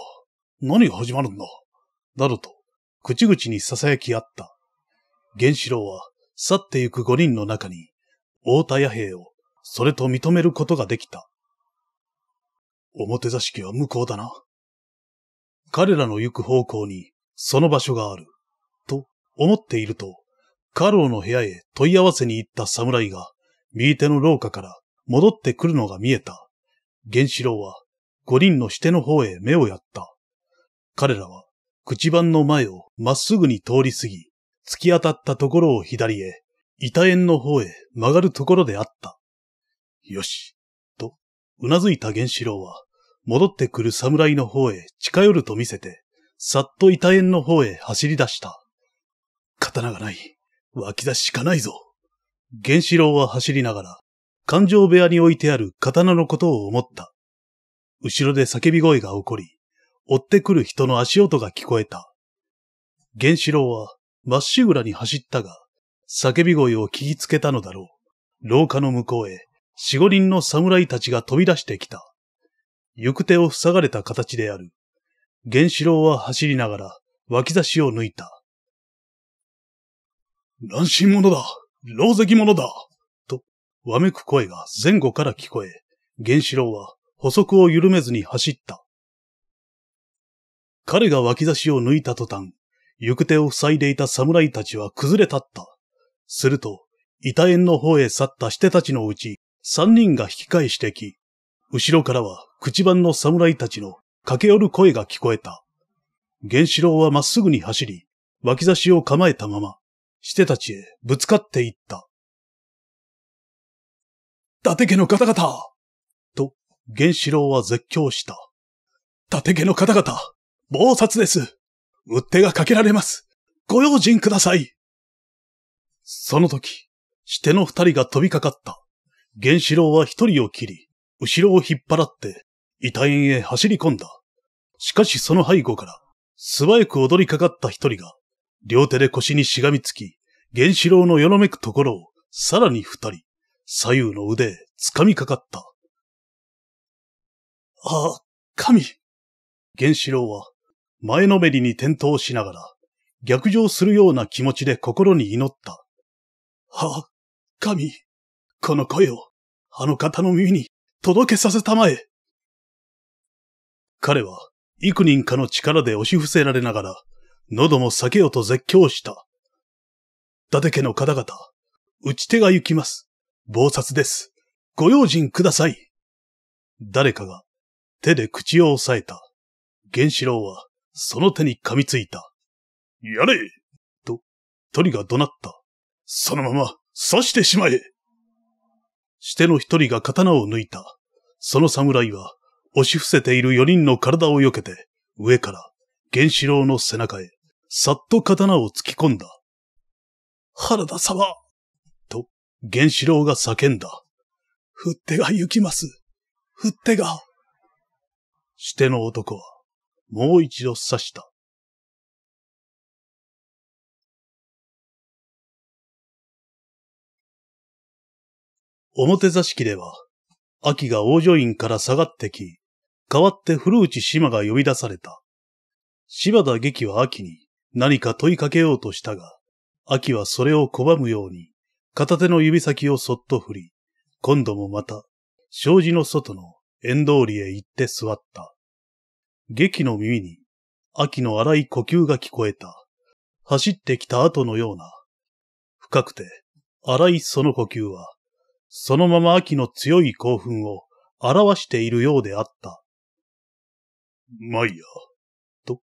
何が始まるんだなどと、口々に囁き合った。原子郎は、去ってゆく五人の中に、大田野兵を、それと認めることができた。表座敷は向こうだな。彼らの行く方向に、その場所がある。と、思っていると、家老の部屋へ問い合わせに行った侍が、右手の廊下から戻ってくるのが見えた。原四郎は五輪のしての方へ目をやった。彼らは口番の前をまっすぐに通り過ぎ、突き当たったところを左へ、板縁の方へ曲がるところであった。よし、と、うなずいた原四郎は、戻ってくる侍の方へ近寄ると見せて、さっと板縁の方へ走り出した。刀がない。湧き出ししかないぞ。原四郎は走りながら、感情部屋に置いてある刀のことを思った。後ろで叫び声が起こり、追ってくる人の足音が聞こえた。源四郎はまっしぐらに走ったが、叫び声を聞きつけたのだろう。廊下の向こうへ、四五人の侍たちが飛び出してきた。行く手を塞がれた形である。源四郎は走りながら、脇差しを抜いた。乱心者だ狼藉者だわめく声が前後から聞こえ、原子郎は補足を緩めずに走った。彼が脇差しを抜いた途端、行く手を塞いでいた侍たちは崩れ立った。すると、板縁の方へ去ったしてたちのうち、三人が引き返してき、後ろからは口番の侍たちの駆け寄る声が聞こえた。原子郎はまっすぐに走り、脇差しを構えたまま、してたちへぶつかっていった。伊達家の方々と、源四郎は絶叫した。伊達家の方々、謀殺です。うってがかけられます。ご用心ください。その時、しての二人が飛びかかった。源四郎は一人を切り、後ろを引っ張って、遺体へ走り込んだ。しかしその背後から、素早く踊りかかった一人が、両手で腰にしがみつき、源四郎のよろめくところを、さらに二人、左右の腕へ掴みかかった。ああ、神原子郎は前のめりに転倒しながら逆上するような気持ちで心に祈った。ああ、神、この声をあの方の耳に届けさせたまえ。彼は幾人かの力で押し伏せられながら喉も避けようと絶叫した。伊達家の方々、打ち手が行きます。暴殺です。ご用心ください。誰かが手で口を押さえた。原子郎はその手に噛みついた。やれと、鳥が怒鳴った。そのまま刺してしまえしての一人が刀を抜いた。その侍は押し伏せている四人の体を避けて、上から原子郎の背中へ、さっと刀を突き込んだ。原田様原子郎が叫んだ。振ってが行きます。振ってが。しての男は、もう一度刺した。表座敷では、秋が王女院から下がってき、代わって古内島が呼び出された。柴田劇は秋に何か問いかけようとしたが、秋はそれを拒むように、片手の指先をそっと振り、今度もまた、障子の外の縁通りへ行って座った。劇の耳に、秋の荒い呼吸が聞こえた。走ってきた後のような、深くて荒いその呼吸は、そのまま秋の強い興奮を表しているようであった。マイヤー、と、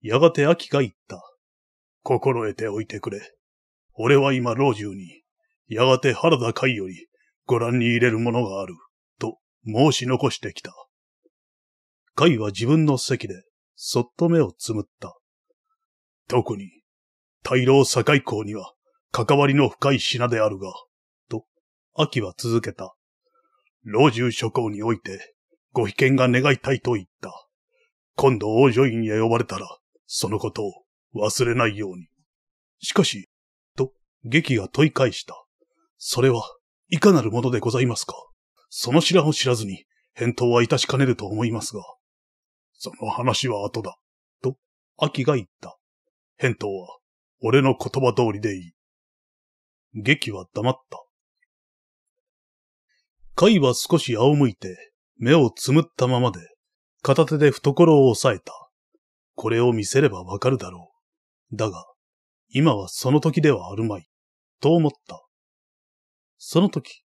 やがて秋が言った。心得ておいてくれ。俺は今老中にやがて原田海よりご覧に入れるものがある、と申し残してきた。海は自分の席で、そっと目をつむった。特に、大老堺港には関わりの深い品であるが、と、秋は続けた。老中諸侯において、ご被験が願いたいと言った。今度王女院へ呼ばれたら、そのことを忘れないように。しかし、と、劇が問い返した。それは、いかなるものでございますかその知らんを知らずに、返答はいたしかねると思いますが。その話は後だ。と、秋が言った。返答は、俺の言葉通りでいい。劇は黙った。貝は少し仰向いて、目をつむったままで、片手で懐を押さえた。これを見せればわかるだろう。だが、今はその時ではあるまい、と思った。その時、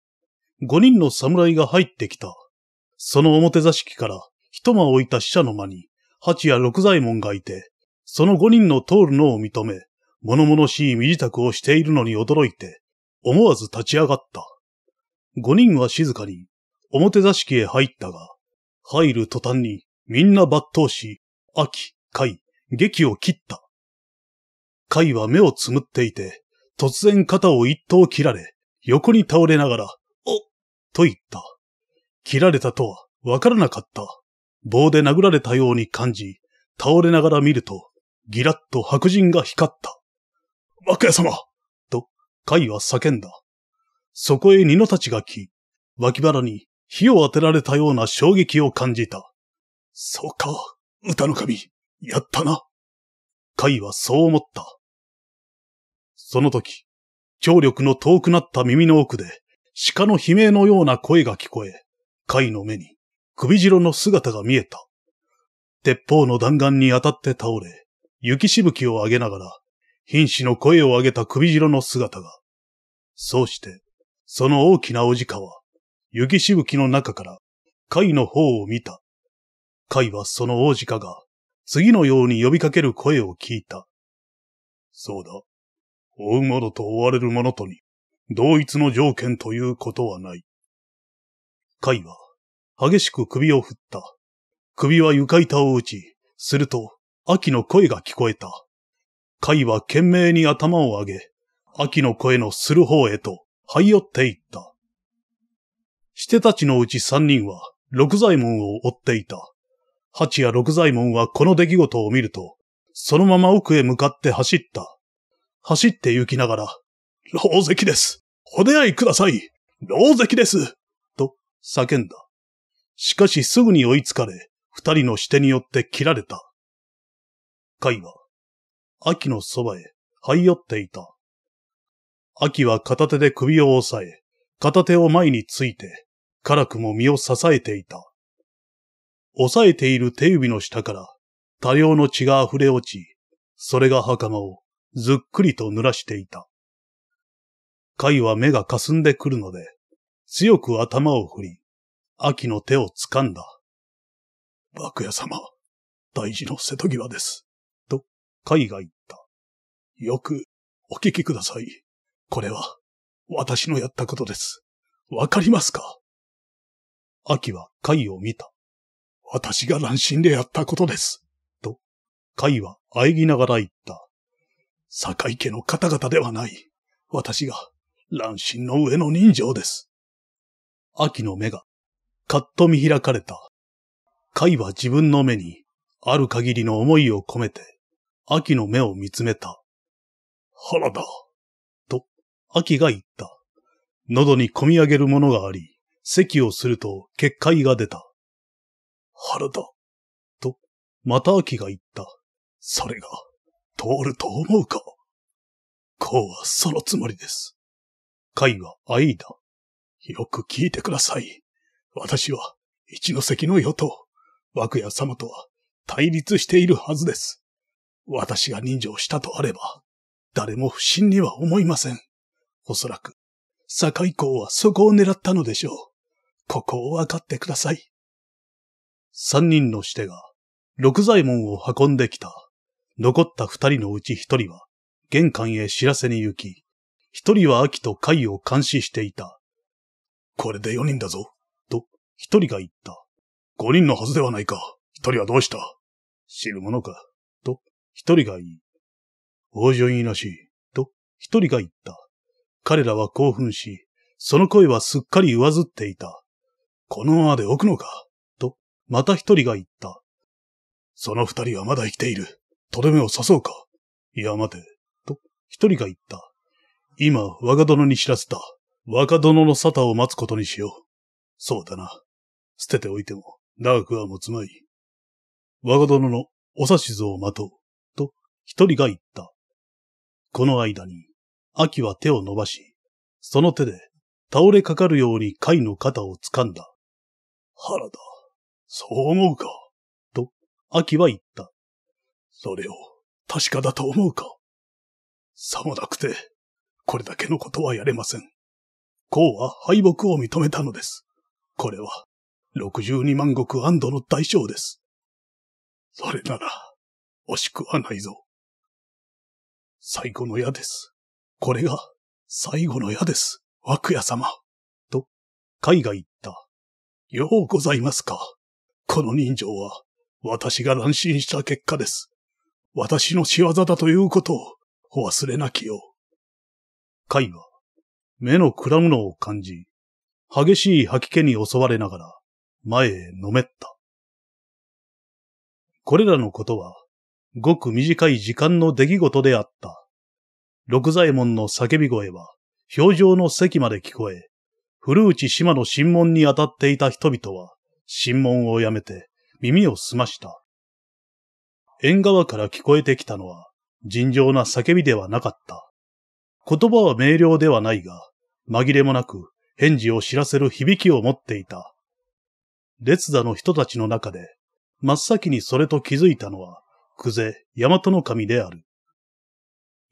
五人の侍が入ってきた。その表座敷から一間置いた死者の間に、八や六左衛門がいて、その五人の通るのを認め、物々しい身支度をしているのに驚いて、思わず立ち上がった。五人は静かに、表座敷へ入ったが、入る途端にみんな抜刀し、秋、海、劇を切った。海は目をつむっていて、突然肩を一刀切られ、横に倒れながら、おと言った。切られたとはわからなかった。棒で殴られたように感じ、倒れながら見ると、ギラッと白人が光った。幕屋様と、イは叫んだ。そこへ二のたちが来、脇腹に火を当てられたような衝撃を感じた。そうか、歌の神、やったな。イはそう思った。その時、聴力の遠くなった耳の奥で、鹿の悲鳴のような声が聞こえ、貝の目に、首白の姿が見えた。鉄砲の弾丸に当たって倒れ、雪しぶきを上げながら、瀕死の声を上げた首白の姿が。そうして、その大きなおじかは、雪しぶきの中から、貝の方を見た。貝はその王子かが、次のように呼びかける声を聞いた。そうだ。追う者と追われる者とに、同一の条件ということはない。イは、激しく首を振った。首は床板を打ち、すると、秋の声が聞こえた。イは懸命に頭を上げ、秋の声のする方へと、這い寄っていった。してたちのうち三人は、六左衛門を追っていた。八や六左衛門はこの出来事を見ると、そのまま奥へ向かって走った。走って行きながら、老石です。お出会いください。老石です。と叫んだ。しかしすぐに追いつかれ、二人の手によって切られた。甲斐は、秋のそばへ、這い寄っていた。秋は片手で首を押さえ、片手を前について、辛くも身を支えていた。押さえている手指の下から、多量の血が溢れ落ち、それが袴をずっくりと濡らしていた。貝は目が霞んでくるので、強く頭を振り、秋の手を掴んだ。幕屋様、大事の瀬戸際です。と、貝が言った。よく、お聞きください。これは、私のやったことです。わかりますか秋は貝を見た。私が乱心でやったことです。と、貝は喘ぎながら言った。坂井家の方々ではない。私が、乱心の上の人情です。秋の目が、かっと見開かれた。海は自分の目に、ある限りの思いを込めて、秋の目を見つめた。原田、と、秋が言った。喉に込み上げるものがあり、咳をすると結界が出た。原田、と、また秋が言った。それが、通ると思うかこうはそのつもりです。会は愛だ。よく聞いてください。私は一ノ関の与党、枠屋様とは対立しているはずです。私が人情したとあれば、誰も不審には思いません。おそらく、坂以降はそこを狙ったのでしょう。ここを分かってください。三人のしてが、六左衛門を運んできた残った二人のうち一人は、玄関へ知らせに行き、一人は秋と貝を監視していた。これで四人だぞ、と一人が言った。五人のはずではないか。一人はどうした知るものか、と一人が言い。往生院らしい、と一人が言った。彼らは興奮し、その声はすっかり上ずっていた。このままでおくのか、とまた一人が言った。その二人はまだ生きている。とどめを刺そうか。いや、待て。と、一人が言った。今、若殿に知らせた。若殿の沙汰を待つことにしよう。そうだな。捨てておいても、長くは持つまい。若殿のお指図を待とう。と、一人が言った。この間に、秋は手を伸ばし、その手で、倒れかかるように貝の肩を掴んだ。原田、そう思うか。と、秋は言った。それを確かだと思うかさもなくて、これだけのことはやれません。こうは敗北を認めたのです。これは、62万石安堵の大償です。それなら、惜しくはないぞ。最後の矢です。これが、最後の矢です、枠屋様。と、海が言った。ようございますか。この人情は、私が乱心した結果です。私の仕業だということをお忘れなきよう。カイは目のくらむのを感じ、激しい吐き気に襲われながら前へのめった。これらのことはごく短い時間の出来事であった。六左衛門の叫び声は表情の席まで聞こえ、古内島の審問に当たっていた人々は審問をやめて耳を澄ました。縁側から聞こえてきたのは、尋常な叫びではなかった。言葉は明瞭ではないが、紛れもなく返事を知らせる響きを持っていた。列座の人たちの中で、真っ先にそれと気づいたのは、久世、大和の神である。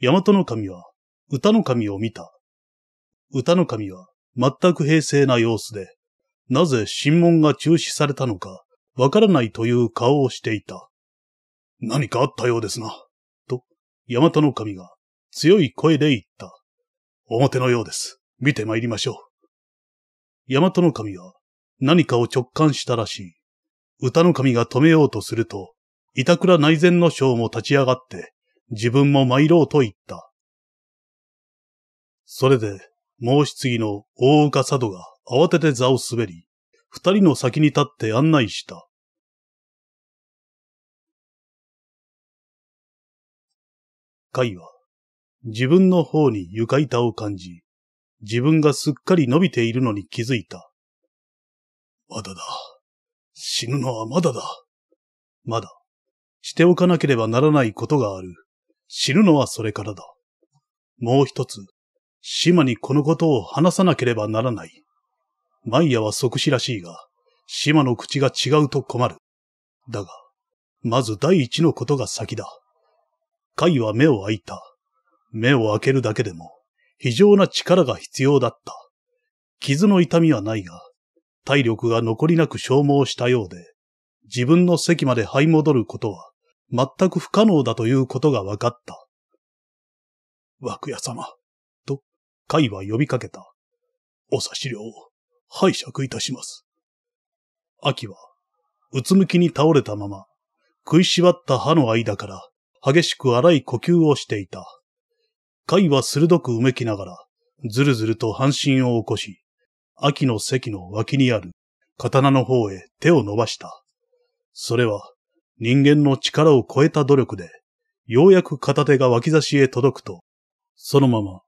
大和の神は、歌の神を見た。歌の神は、全く平静な様子で、なぜ審問が中止されたのか、わからないという顔をしていた。何かあったようですな。と、ヤマタの神が強い声で言った。表のようです。見て参りましょう。ヤマタの神は何かを直感したらしい。歌の神が止めようとすると、板倉内前の将も立ち上がって、自分も参ろうと言った。それで、申し継ぎの大岡佐渡が慌てて座を滑り、二人の先に立って案内した。回は、自分の方に床板を感じ、自分がすっかり伸びているのに気づいた。まだだ。死ぬのはまだだ。まだ、しておかなければならないことがある。死ぬのはそれからだ。もう一つ、島にこのことを話さなければならない。マイヤは即死らしいが、島の口が違うと困る。だが、まず第一のことが先だ。カイは目を開いた。目を開けるだけでも、非常な力が必要だった。傷の痛みはないが、体力が残りなく消耗したようで、自分の席まで這い戻ることは、全く不可能だということが分かった。枠屋様、と、カイは呼びかけた。お差し料を拝借いたします。秋は、うつむきに倒れたまま、食いしばった歯の間から激しく荒い呼吸をしていた。貝は鋭くうめきながら、ずるずると半身を起こし、秋の席の脇にある刀の方へ手を伸ばした。それは人間の力を超えた努力で、ようやく片手が脇差しへ届くと、そのまま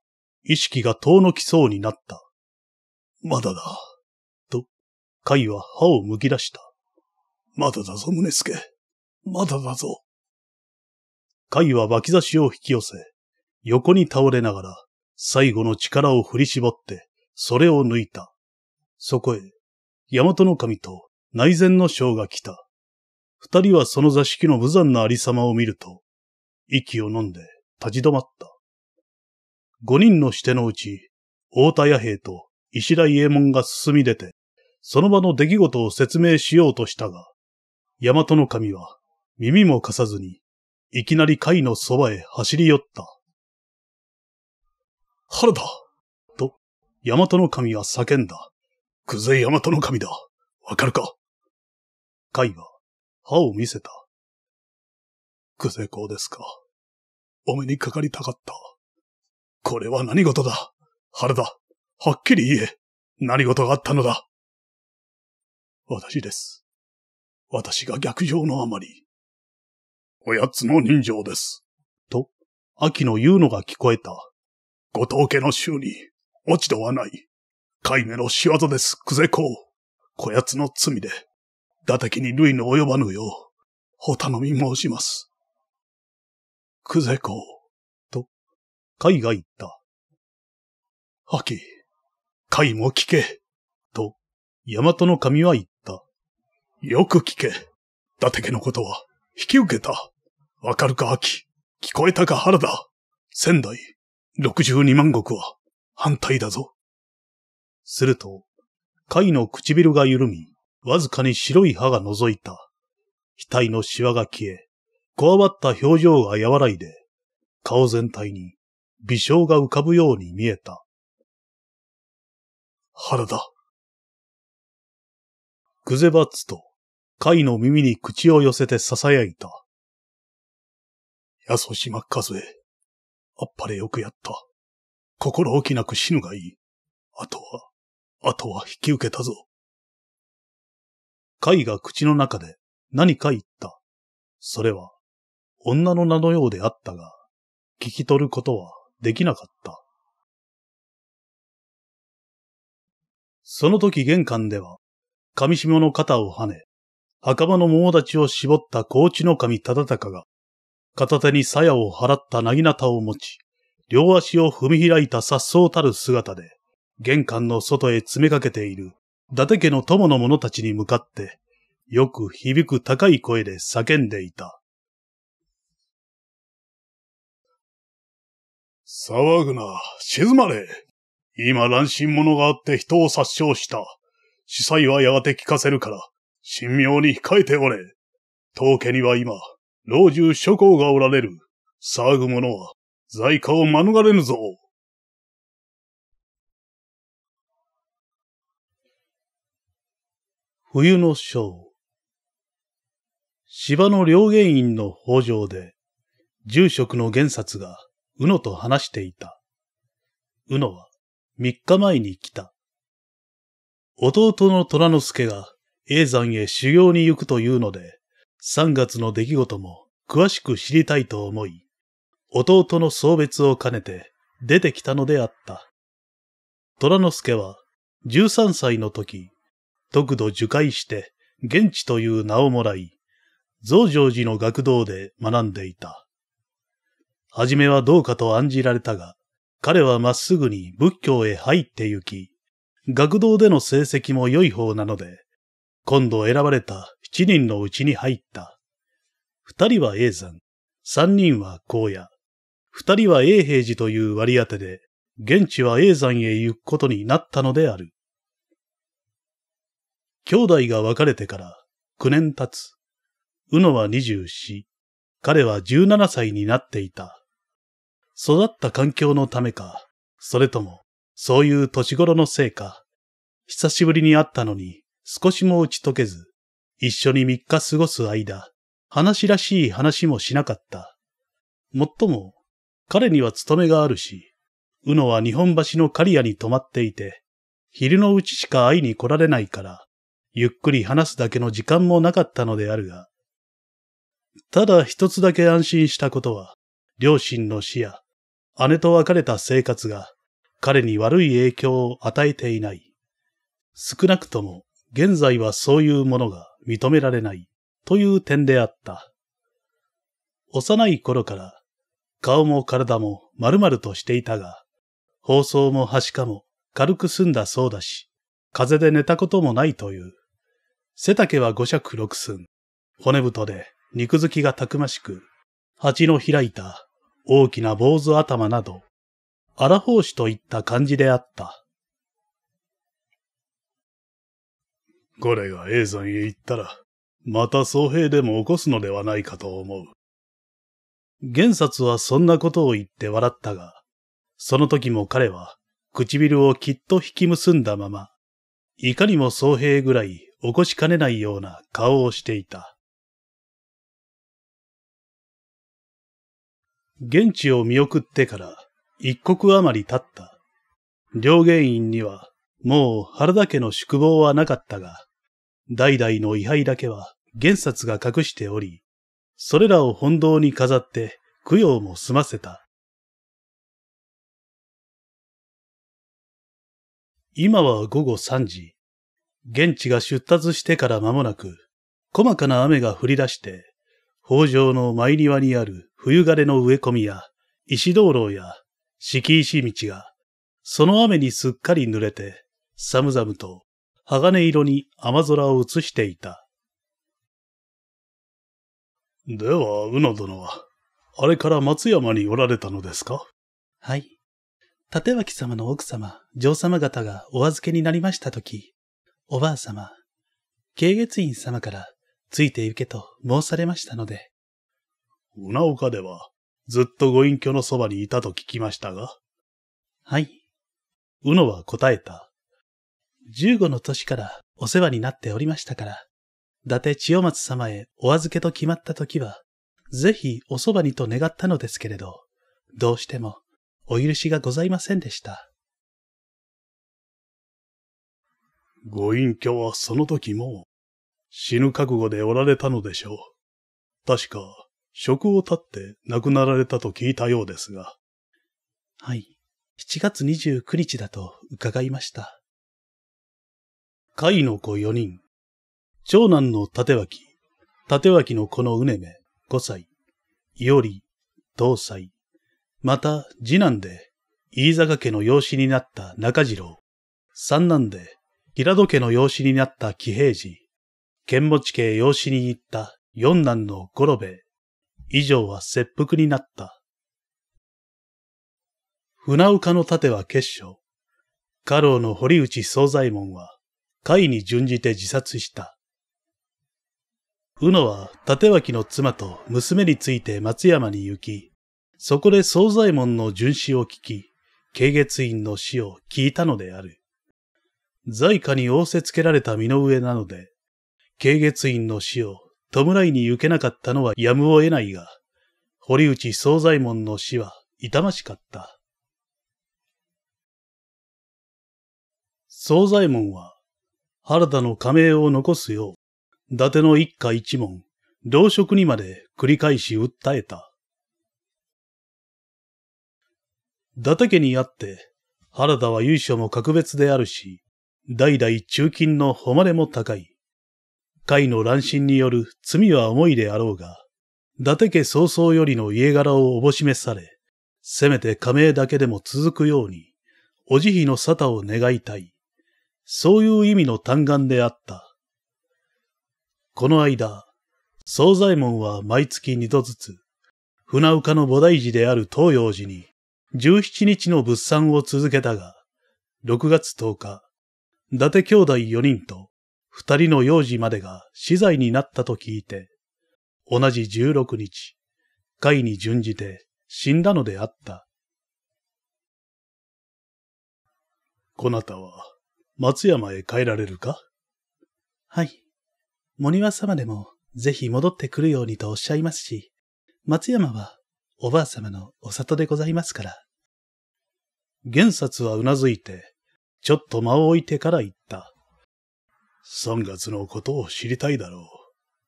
意識が遠のきそうになった。まだだ。と、貝は歯を剥き出した。まだだぞ、宗助。まだだぞ。海は脇差しを引き寄せ、横に倒れながら、最後の力を振り絞って、それを抜いた。そこへ、大和の神と内禅の将が来た。二人はその座敷の無残なありさまを見ると、息を呑んで立ち止まった。五人の支手のうち、大田屋兵と石田伊右衛門が進み出て、その場の出来事を説明しようとしたが、大和の神は耳も貸さずにいきなり貝のそばへ走り寄った。原田と、大和の神は叫んだ。くぜ大和の神だ。わかるか貝は歯を見せた。くぜこうですか。お目にかかりたかった。これは何事だ原田、はっきり言え。何事があったのだ私です。私が逆上のあまり、おやつの人情です。と、秋の言うのが聞こえた。後藤家の衆に、落ち度はない。海目の仕業です、クゼコこやつの罪で、打的に類の及ばぬよう、お頼み申します。クゼコと、海が言った。秋、海も聞け、と、大和の神は言った。よく聞け。伊達家のことは、引き受けた。わかるか秋、聞こえたか原田。仙台、六十二万石は反対だぞ。すると、貝の唇が緩み、わずかに白い歯が覗いた。額のシワが消え、こわばった表情が和らいで、顔全体に微笑が浮かぶように見えた。原田。クゼバッツと、貝の耳に口を寄せて囁いた。やそしまっかずえ。あっぱれよくやった。心置きなく死ぬがいい。あとは、あとは引き受けたぞ。貝が口の中で何か言った。それは、女の名のようであったが、聞き取ることはできなかった。その時玄関では、上下の肩を跳ね、墓場の桃立ちを絞った高知の神忠隆が、片手に鞘を払った薙刀を持ち、両足を踏み開いた殺走たる姿で、玄関の外へ詰めかけている、伊達家の友の者たちに向かって、よく響く高い声で叫んでいた。騒ぐな、静まれ。今乱心者があって人を殺傷した。司祭はやがて聞かせるから、神妙に控えておれ。当家には今、老中諸侯がおられる。騒ぐ者は、在家を免れぬぞ。冬の章。芝の両原院の法上で、住職の玄札が、うのと話していた。うのは、三日前に来た。弟の虎之助が、永山へ修行に行くというので、3月の出来事も詳しく知りたいと思い、弟の送別を兼ねて出てきたのであった。虎之助は13歳の時、特度受戒して現地という名をもらい、増上寺の学童で学んでいた。はじめはどうかと案じられたが、彼はまっすぐに仏教へ入って行き、学童での成績も良い方なので、今度選ばれた一人のうちに入った。二人は永山、三人は荒野、二人は永平寺という割り当てで、現地は永山へ行くことになったのである。兄弟が別れてから九年経つ。宇野は二十四、彼は十七歳になっていた。育った環境のためか、それとも、そういう年頃のせいか、久しぶりに会ったのに少しも打ち解けず、一緒に三日過ごす間、話らしい話もしなかった。もっとも、彼には勤めがあるし、うのは日本橋の刈谷に泊まっていて、昼のうちしか会いに来られないから、ゆっくり話すだけの時間もなかったのであるが、ただ一つだけ安心したことは、両親の死や、姉と別れた生活が、彼に悪い影響を与えていない。少なくとも、現在はそういうものが認められないという点であった。幼い頃から顔も体も丸々としていたが、包装も端かも軽く済んだそうだし、風邪で寝たこともないという。背丈は五尺六寸、骨太で肉付きがたくましく、鉢の開いた大きな坊主頭など、荒法師といった感じであった。これが永山へ行ったら、また僧兵でも起こすのではないかと思う。玄札はそんなことを言って笑ったが、その時も彼は唇をきっと引き結んだまま、いかにも僧兵ぐらい起こしかねないような顔をしていた。現地を見送ってから一刻余り経った。両原院にはもう原田家の宿坊はなかったが、代々の位牌だけは原冊が隠しており、それらを本堂に飾って供養も済ませた。今は午後3時。現地が出立してから間もなく、細かな雨が降り出して、北条の前庭にある冬枯れの植え込みや、石灯籠や、敷石道が、その雨にすっかり濡れて、寒々と鋼色に雨空を映していた。では、うの殿は、あれから松山におられたのですかはい。立脇様の奥様、嬢様方がお預けになりましたとき、おばあ様、慶月院様からついて行けと申されましたので。うなおでは、ずっとご隠居のそばにいたと聞きましたが。はい。うのは答えた。15の年からお世話になっておりましたから、伊達千代松様へお預けと決まった時は、ぜひおそばにと願ったのですけれど、どうしてもお許しがございませんでした。ご隠居はその時も死ぬ覚悟でおられたのでしょう。確か、職を立って亡くなられたと聞いたようですが。はい。7月29日だと伺いました。甲斐の子四人。長男の立脇、立脇の子のうねめ、五歳。いおり、同歳。また、次男で、飯坂家の養子になった中次郎。三男で、平戸家の養子になった喜平次。剣持家養子に行った四男の五郎兵衛。以上は切腹になった。船岡の盾は結晶。家老の堀内総左衛門は、会に準じて自殺した。宇野は立脇の妻と娘について松山に行き、そこで惣左衛門の巡視を聞き、軽月院の死を聞いたのである。在下に仰せつけられた身の上なので、軽月院の死を弔いに行けなかったのはやむを得ないが、堀内惣左衛門の死は痛ましかった。惣左衛門は原田の加盟を残すよう、伊達の一家一門、同職にまで繰り返し訴えた。伊達家にあって、原田は勇緒も格別であるし、代々中金の誉れも高い。会の乱心による罪は重いであろうが、伊達家早々よりの家柄をおぼしめされ、せめて加盟だけでも続くように、お慈悲の沙汰を願いたい。そういう意味の単眼であった。この間、総左衛門は毎月二度ずつ、船岡の菩提寺である東洋寺に、十七日の物産を続けたが、六月十日、伊達兄弟四人と二人の幼児までが死罪になったと聞いて、同じ十六日、会に準じて死んだのであった。こなたは、松山へ帰られるかはい。森和様でも、ぜひ戻ってくるようにとおっしゃいますし、松山は、おばあ様のお里でございますから。玄札はうなずいて、ちょっと間を置いてから言った。三月のことを知りたいだろう。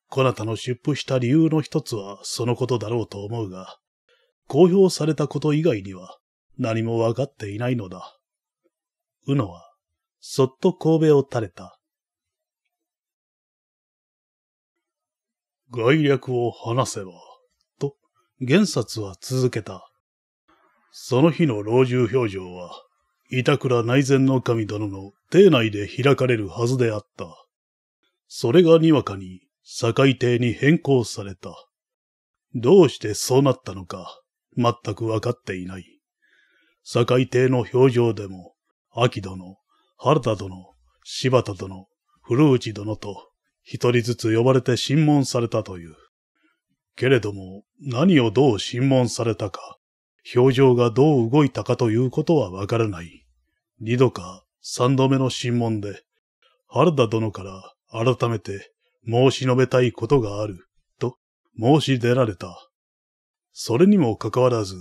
こなたの出布した理由の一つはそのことだろうと思うが、公表されたこと以外には何もわかっていないのだ。うのはそっと神戸を垂れた。概略を話せば、と、原札は続けた。その日の老中表情は、板倉内前の神殿の邸内で開かれるはずであった。それがにわかに、堺邸に変更された。どうしてそうなったのか、全くわかっていない。堺邸の表情でも、秋殿、原田殿、柴田殿、古内殿と、一人ずつ呼ばれて審問されたという。けれども、何をどう審問されたか、表情がどう動いたかということはわからない。二度か三度目の審問で、原田殿から改めて申し述べたいことがある、と申し出られた。それにもかかわらず、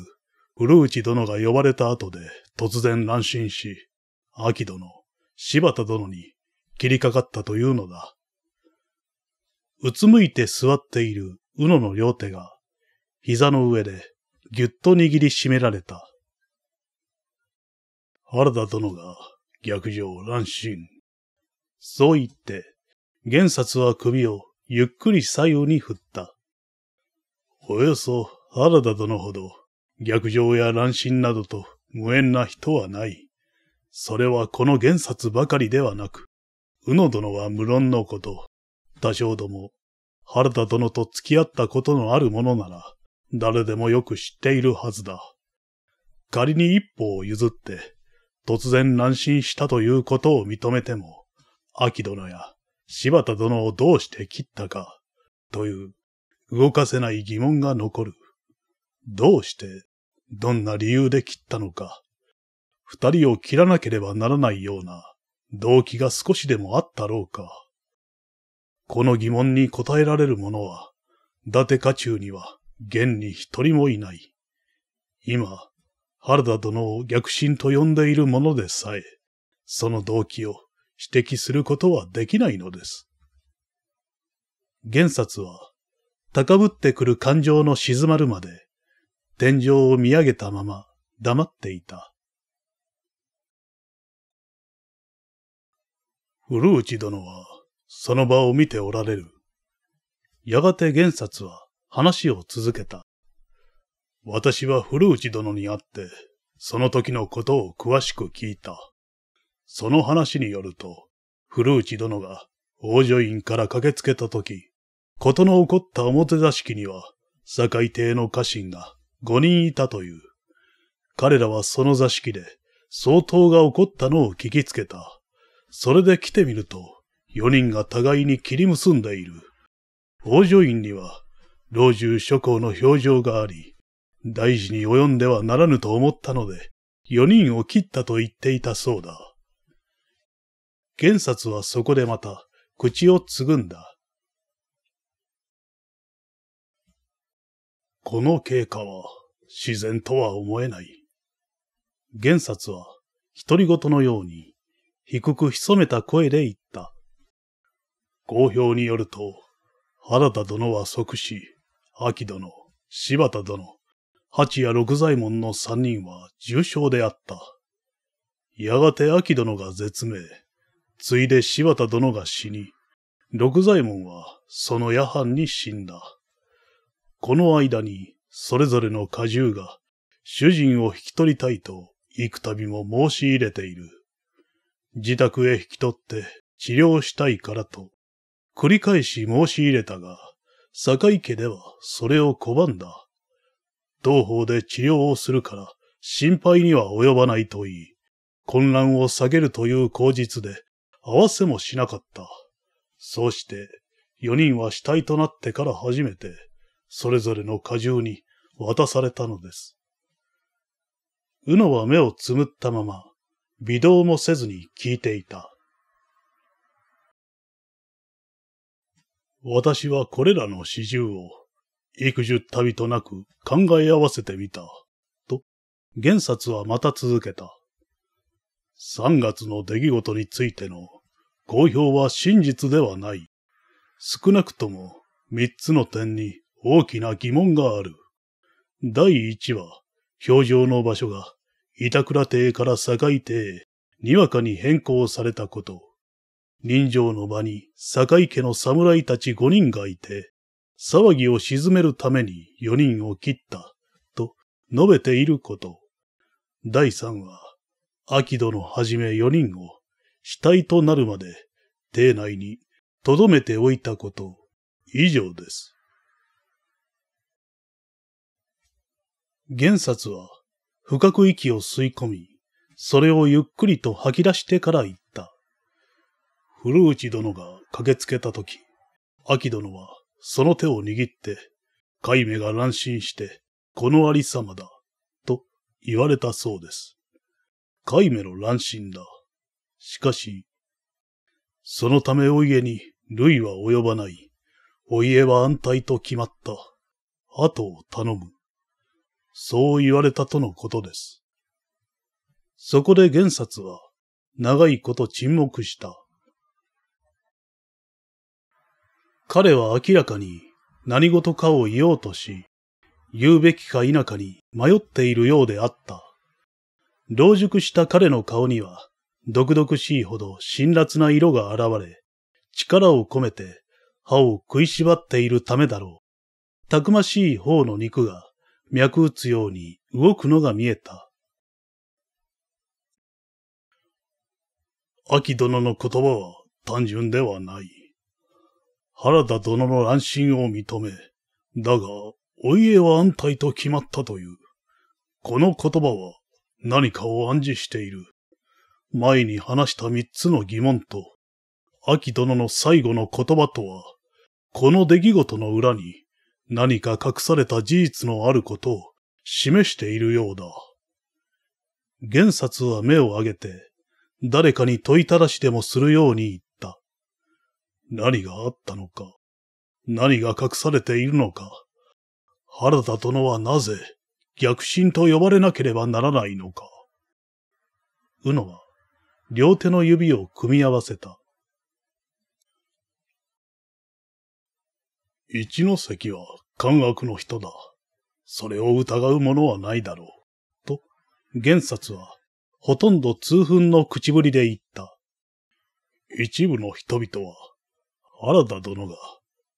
古内殿が呼ばれた後で突然乱心し、秋殿、柴田殿に切りかかったというのだ。うつむいて座っている宇野の両手が、膝の上でぎゅっと握りしめられた。原田殿が逆上乱心。そう言って、玄札は首をゆっくり左右に振った。およそ原田殿ほど逆上や乱心などと無縁な人はない。それはこの原札ばかりではなく、宇野殿は無論のこと、多少ども、原田殿と付き合ったことのあるものなら、誰でもよく知っているはずだ。仮に一歩を譲って、突然乱心したということを認めても、秋殿や柴田殿をどうして切ったか、という動かせない疑問が残る。どうして、どんな理由で切ったのか。二人を切らなければならないような動機が少しでもあったろうか。この疑問に答えられる者は、伊達家中には現に一人もいない。今、原田殿を逆進と呼んでいる者でさえ、その動機を指摘することはできないのです。原札は、高ぶってくる感情の静まるまで、天井を見上げたまま黙っていた。古内殿は、その場を見ておられる。やがて玄札は話を続けた。私は古内殿に会って、その時のことを詳しく聞いた。その話によると、古内殿が王女院から駆けつけた時、事の起こった表座敷には、堺邸の家臣が5人いたという。彼らはその座敷で、相当が起こったのを聞きつけた。それで来てみると、四人が互いに切り結んでいる。王女院には、老中諸侯の表情があり、大事に及んではならぬと思ったので、四人を切ったと言っていたそうだ。玄札はそこでまた、口をつぐんだ。この経過は、自然とは思えない。玄札は、独り言のように、低く潜めた声で言った。公表によると、原田殿は即死、秋殿、柴田殿、八や六左衛門の三人は重傷であった。やがて秋殿が絶命、ついで柴田殿が死に、六左衛門はその夜半に死んだ。この間に、それぞれの家獣が、主人を引き取りたいと、幾度も申し入れている。自宅へ引き取って治療したいからと、繰り返し申し入れたが、坂井家ではそれを拒んだ。同方で治療をするから心配には及ばないと言い、混乱を下げるという口実で合わせもしなかった。そうして、四人は死体となってから初めて、それぞれの荷重に渡されたのです。うのは目をつむったまま、微動もせずに聞いていた。私はこれらの始終を幾十旅となく考え合わせてみた。と、原冊はまた続けた。3月の出来事についての公表は真実ではない。少なくとも3つの点に大きな疑問がある。第1は、表情の場所が板倉邸から堺邸、にわかに変更されたこと。人情の場に堺家の侍たち五人がいて、騒ぎを鎮めるために四人を切った、と述べていること。第三は、秋戸のはじめ四人を死体となるまで邸内に留めておいたこと。以上です。原冊は深く息を吸い込み、それをゆっくりと吐き出してから言った。古内殿が駆けつけたとき、秋殿はその手を握って、海目が乱心して、このありさまだ、と言われたそうです。海目の乱心だ。しかし、そのためお家に類は及ばない。お家は安泰と決まった。後を頼む。そう言われたとのことです。そこで玄札は、長いこと沈黙した。彼は明らかに何事かを言おうとし、言うべきか否かに迷っているようであった。老熟した彼の顔には、毒々しいほど辛辣な色が現れ、力を込めて歯を食いしばっているためだろう。たくましい方の肉が脈打つように動くのが見えた。秋殿の言葉は単純ではない。原田殿の乱心を認め、だが、お家は安泰と決まったという。この言葉は何かを暗示している。前に話した三つの疑問と、秋殿の最後の言葉とは、この出来事の裏に何か隠された事実のあることを示しているようだ。原札は目を上げて、誰かに問いただしでもするように言った。何があったのか、何が隠されているのか、原田殿はなぜ逆進と呼ばれなければならないのか。うのは、両手の指を組み合わせた。一ノ関は漢悪の人だ。それを疑う者はないだろう。と、玄札は、ほとんど痛憤の口ぶりで言った。一部の人々は、原田殿が、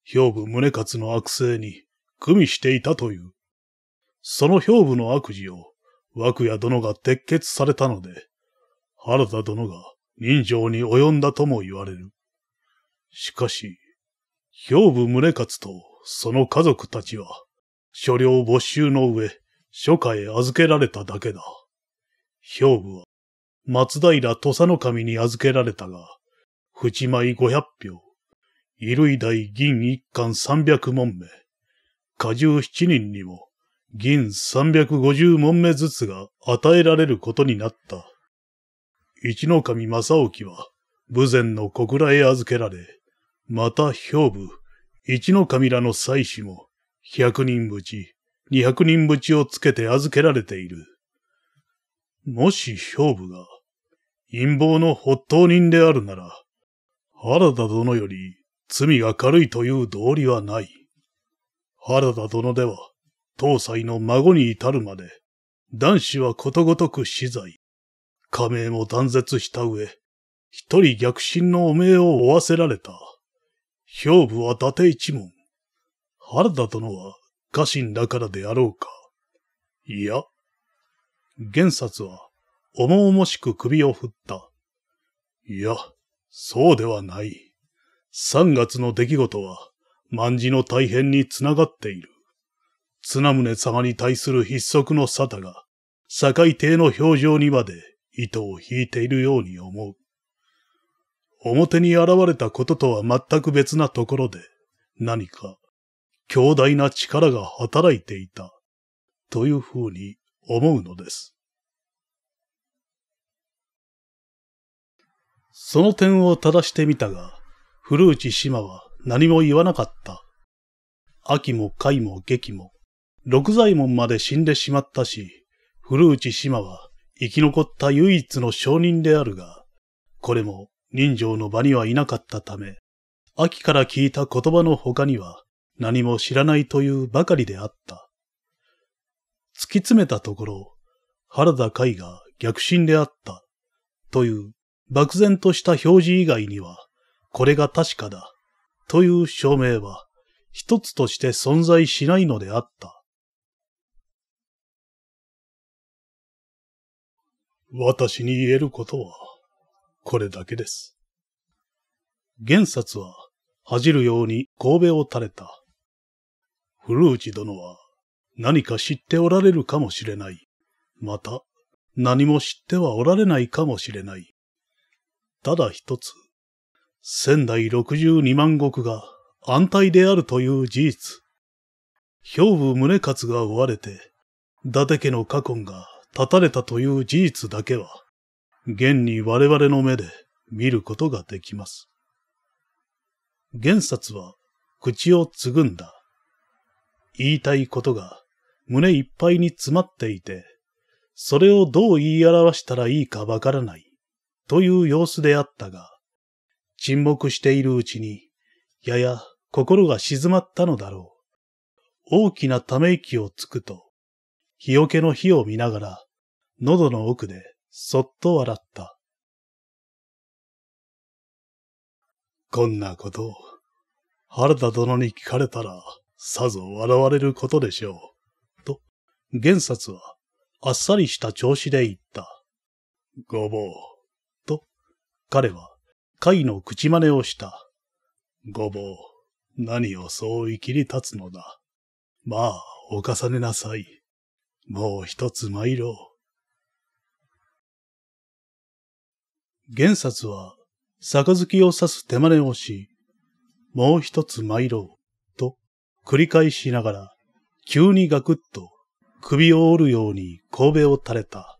兵部宗勝の悪性に、組みしていたという。その兵部の悪事を、枠屋殿が鉄血されたので、原田殿が人情に及んだとも言われる。しかし、兵部宗勝とその家族たちは、所領没収の上、初夏へ預けられただけだ。兵部は、松平土佐の神に預けられたが、淵米五百票、衣類代銀一貫三百門目、果汁七人にも、銀三百五十門目ずつが与えられることになった。一の神正興は、武前の小倉へ預けられ、また兵部、一の神らの祭祀も、百人ぶち、二百人ぶちをつけて預けられている。もし兵部が、陰謀の発当人であるなら、原田殿より罪が軽いという道理はない。原田殿では、東西の孫に至るまで、男子はことごとく死罪。加盟も断絶した上、一人逆進の汚名を負わせられた。兵部は伊達一門。原田殿は家臣だからであろうか。いや。玄札は重々しく首を振った。いや、そうではない。三月の出来事は万事の大変につながっている。綱宗様に対する筆則の沙汰が、境帝の表情にまで糸を引いているように思う。表に現れたこととは全く別なところで、何か強大な力が働いていた、というふうに思うのです。その点を正してみたが、古内島は何も言わなかった。秋も貝も劇も、六左衛門まで死んでしまったし、古内島は生き残った唯一の証人であるが、これも人情の場にはいなかったため、秋から聞いた言葉の他には何も知らないというばかりであった。突き詰めたところ、原田海が逆進であったという漠然とした表示以外には、これが確かだという証明は一つとして存在しないのであった。私に言えることは、これだけです。原札は恥じるように神戸を垂れた。古内殿は何か知っておられるかもしれない。また何も知ってはおられないかもしれない。ただ一つ、仙台六十二万石が安泰であるという事実。兵部宗勝が追われて、伊達家の家根が断たれたという事実だけは、現に我々の目で見ることができます。原札は口をつぐんだ。言いたいことが胸いっぱいに詰まっていて、それをどう言い表したらいいかわからない、という様子であったが、沈黙しているうちに、やや心が静まったのだろう。大きなため息をつくと、日よけの火を見ながら、喉の奥でそっと笑った。こんなことを、原田殿に聞かれたら、さぞ笑われることでしょう。と、玄札は、あっさりした調子で言った。ごぼう。と、彼は、貝の口真似をした。ごぼう、何をそう生きり立つのだ。まあ、お重ねなさい。もう一つ参ろう。玄札は、杯を刺す手真似をし、もう一つ参ろう、と繰り返しながら、急にガクッと首を折るように神戸を垂れた。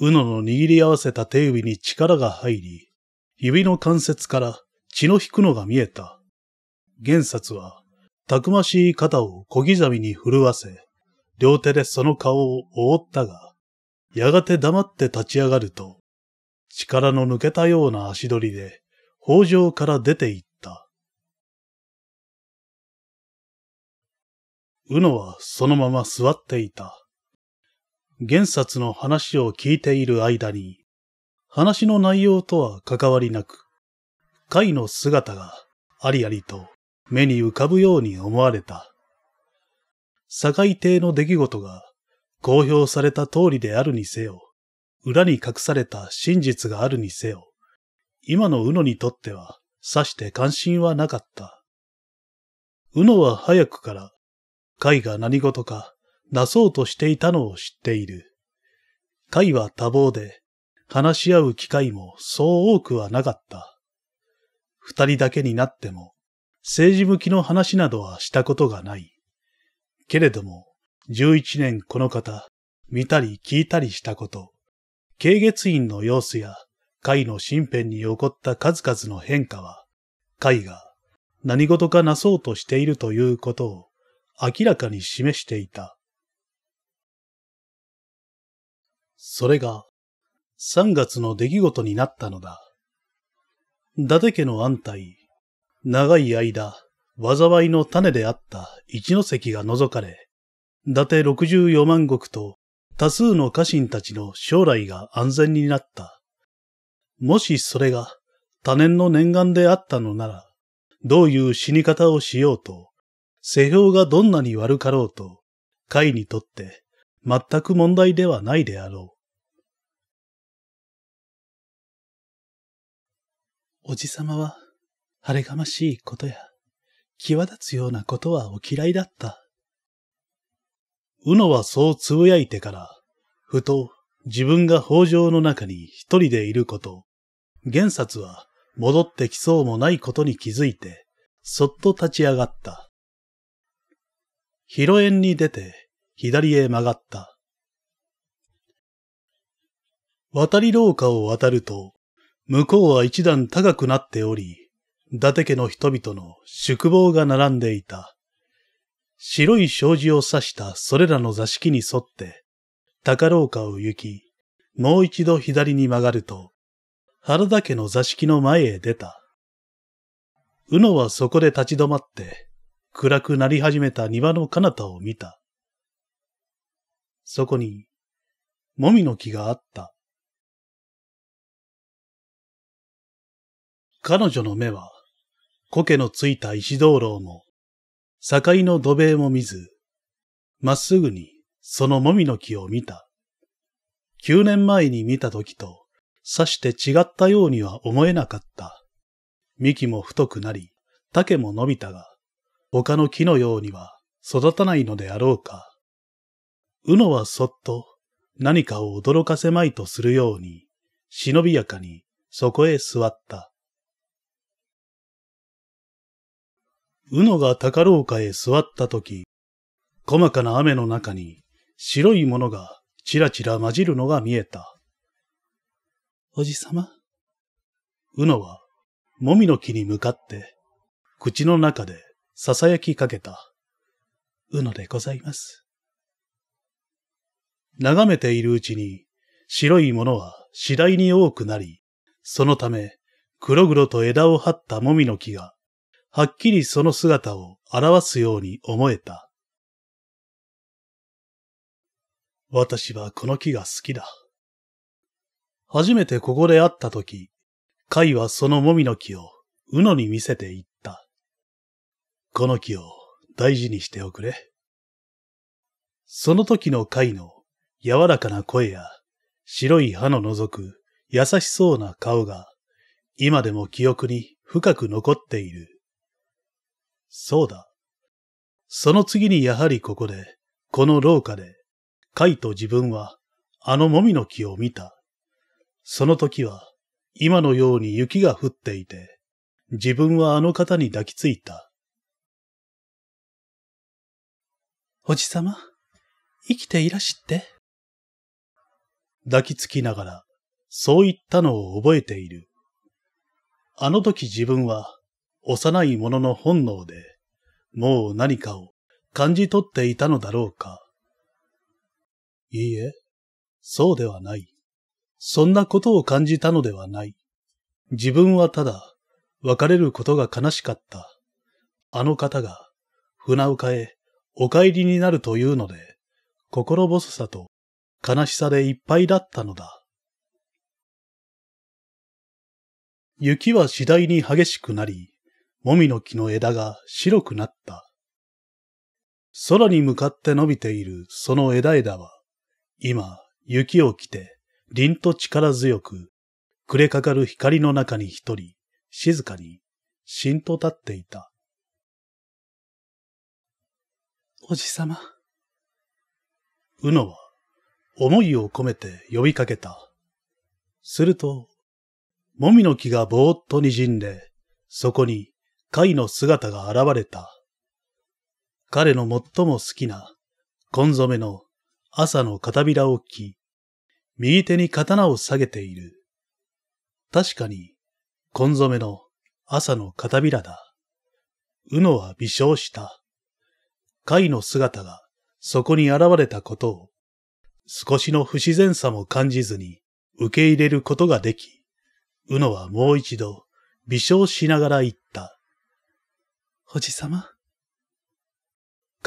うのの握り合わせた手指に力が入り、指の関節から血の引くのが見えた。玄札は、たくましい肩を小刻みに震わせ、両手でその顔を覆ったが、やがて黙って立ち上がると、力の抜けたような足取りで、北条から出て行った。うのはそのまま座っていた。原札の話を聞いている間に、話の内容とは関わりなく、貝の姿がありありと目に浮かぶように思われた。境邸の出来事が公表された通りであるにせよ、裏に隠された真実があるにせよ、今のうのにとっては、さして関心はなかった。うのは早くから、甲斐が何事か、なそうとしていたのを知っている。甲斐は多忙で、話し合う機会もそう多くはなかった。二人だけになっても、政治向きの話などはしたことがない。けれども、十一年この方、見たり聞いたりしたこと、慶月院の様子や、会の身辺に起こった数々の変化は、会が何事かなそうとしているということを明らかに示していた。それが三月の出来事になったのだ。伊達家の安泰、長い間、災いの種であった一ノ関が除かれ、伊達六十四万石と多数の家臣たちの将来が安全になった。もしそれが多年の念願であったのなら、どういう死に方をしようと、世評がどんなに悪かろうと、会にとって全く問題ではないであろう。おじさまは、晴れがましいことや、際立つようなことはお嫌いだった。うのはそうつぶやいてから、ふと自分が法上の中に一人でいること、原札は戻ってきそうもないことに気づいて、そっと立ち上がった。広縁に出て、左へ曲がった。渡り廊下を渡ると、向こうは一段高くなっており、伊達家の人々の宿坊が並んでいた。白い障子を刺したそれらの座敷に沿って、高廊下を行き、もう一度左に曲がると、原田家の座敷の前へ出た。うのはそこで立ち止まって、暗くなり始めた庭の彼方を見た。そこに、もみの木があった。彼女の目は、苔のついた石灯籠も、境の土塀も見ず、まっすぐにそのもみの木を見た。九年前に見た時と、さして違ったようには思えなかった。幹も太くなり、竹も伸びたが、他の木のようには育たないのであろうか。うのはそっと何かを驚かせまいとするように、忍びやかにそこへ座った。うのが高廊下へ座ったとき、細かな雨の中に白いものがちらちら混じるのが見えた。おじさま。うのは、もみの木に向かって、口の中で囁きかけた。うのでございます。眺めているうちに、白いものは次第に多くなり、そのため、黒々と枝を張ったもみの木がはっきりその姿を表すように思えた。私はこの木が好きだ。初めてここで会った時、カイはそのもみの木をうのに見せていった。この木を大事にしておくれ。その時のカイの柔らかな声や白い歯の覗く優しそうな顔が今でも記憶に深く残っている。そうだ。その次にやはりここで、この廊下で、カイと自分は、あのもみの木を見た。その時は、今のように雪が降っていて、自分はあの方に抱きついた。おじさま、生きていらしって。抱きつきながら、そう言ったのを覚えている。あの時自分は、幼い者の本能で、もう何かを感じ取っていたのだろうか。いいえ、そうではない。そんなことを感じたのではない。自分はただ、別れることが悲しかった。あの方が、船岡へお帰りになるというので、心細さと悲しさでいっぱいだったのだ。雪は次第に激しくなり、もみの木の枝が白くなった。空に向かって伸びているその枝枝は、今、雪を着て、凛と力強く、暮れかかる光の中に一人、静かに、しんと立っていた。おじさま。うのは、思いを込めて呼びかけた。すると、もみの木がぼーっと滲んで、そこに貝の姿が現れた。彼の最も好きな、コンゾメの朝の片びらを着、右手に刀を下げている。確かに、コンゾメの朝の片びらだ。うのは微笑した。貝の姿がそこに現れたことを、少しの不自然さも感じずに受け入れることができ、うのはもう一度微笑しながら言った。おじさま。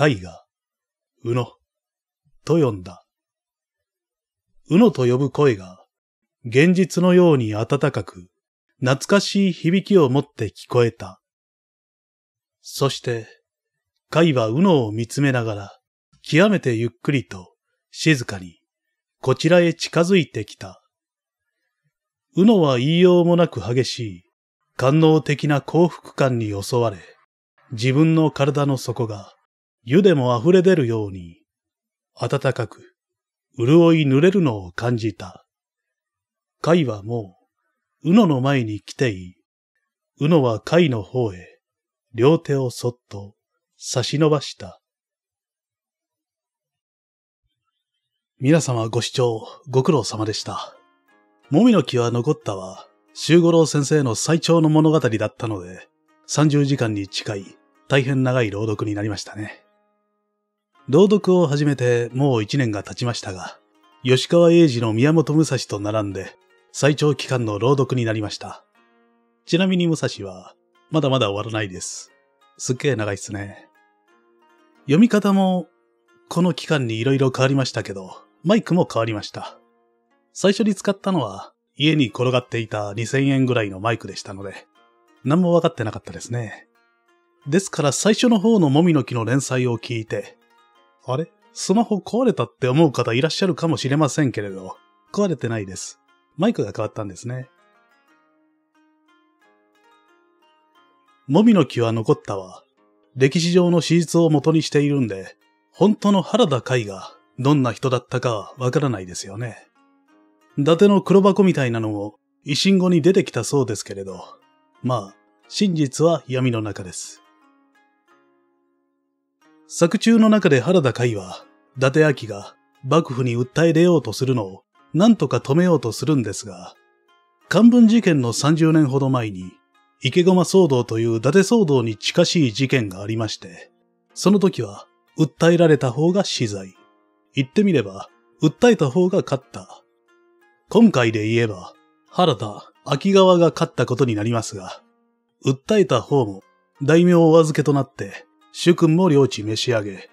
イが、うの、と呼んだ。うのと呼ぶ声が、現実のように暖かく、懐かしい響きを持って聞こえた。そして、イはうのを見つめながら、極めてゆっくりと、静かに、こちらへ近づいてきた。うのは言いようもなく激しい、官能的な幸福感に襲われ、自分の体の底が湯でも溢れ出るように、暖かく、潤い濡れるのを感じた。貝はもう、うのの前に来ていい。うのは貝の方へ、両手をそっと差し伸ばした。皆様ご視聴ご苦労様でした。もみの木は残ったは、周五郎先生の最長の物語だったので、30時間に近い大変長い朗読になりましたね。朗読を始めてもう1年が経ちましたが、吉川英治の宮本武蔵と並んで最長期間の朗読になりました。ちなみに武蔵はまだまだ終わらないです。すっげえ長いっすね。読み方もこの期間に色々変わりましたけど、マイクも変わりました。最初に使ったのは家に転がっていた2000円ぐらいのマイクでしたので、何も分かってなかったですね。ですから最初の方のもみの木の連載を聞いて、あれスマホ壊れたって思う方いらっしゃるかもしれませんけれど、壊れてないです。マイクが変わったんですね。もみの木は残ったわ。歴史上の史実を元にしているんで、本当の原田海がどんな人だったかわからないですよね。伊達の黒箱みたいなのも、維新後に出てきたそうですけれど、まあ、真実は闇の中です。作中の中で原田海は、伊達明が幕府に訴え出ようとするのを何とか止めようとするんですが、漢文事件の30年ほど前に、池駒騒動という伊達騒動に近しい事件がありまして、その時は訴えられた方が死罪。言ってみれば、訴えた方が勝った。今回で言えば、原田、秋川が勝ったことになりますが、訴えた方も、大名お預けとなって、主君も領地召し上げ、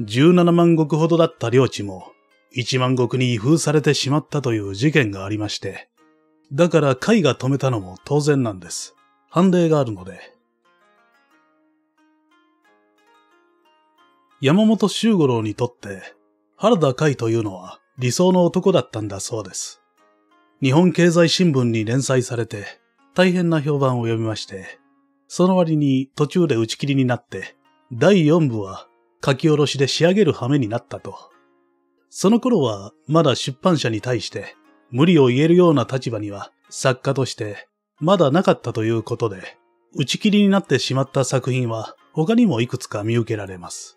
17万石ほどだった領地も、1万石に移封されてしまったという事件がありまして、だから甲が止めたのも当然なんです。判例があるので。山本周五郎にとって、原田海というのは理想の男だったんだそうです。日本経済新聞に連載されて、大変な評判を呼びまして、その割に途中で打ち切りになって、第4部は書き下ろしで仕上げる羽目になったと。その頃はまだ出版社に対して無理を言えるような立場には作家としてまだなかったということで、打ち切りになってしまった作品は他にもいくつか見受けられます。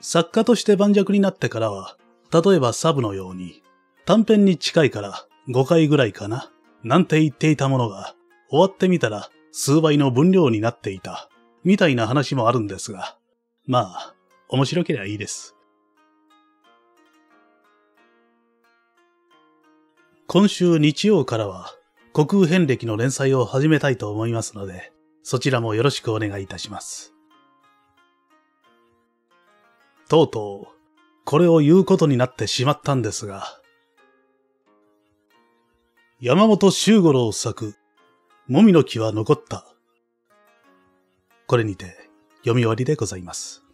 作家として盤石になってからは、例えばサブのように、短編に近いから5回ぐらいかな、なんて言っていたものが、終わってみたら数倍の分量になっていた、みたいな話もあるんですが、まあ、面白ければいいです。今週日曜からは、国空遍歴の連載を始めたいと思いますので、そちらもよろしくお願いいたします。とうとう、これを言うことになってしまったんですが、山本周五郎作、もみの木は残った。これにて読み終わりでございます。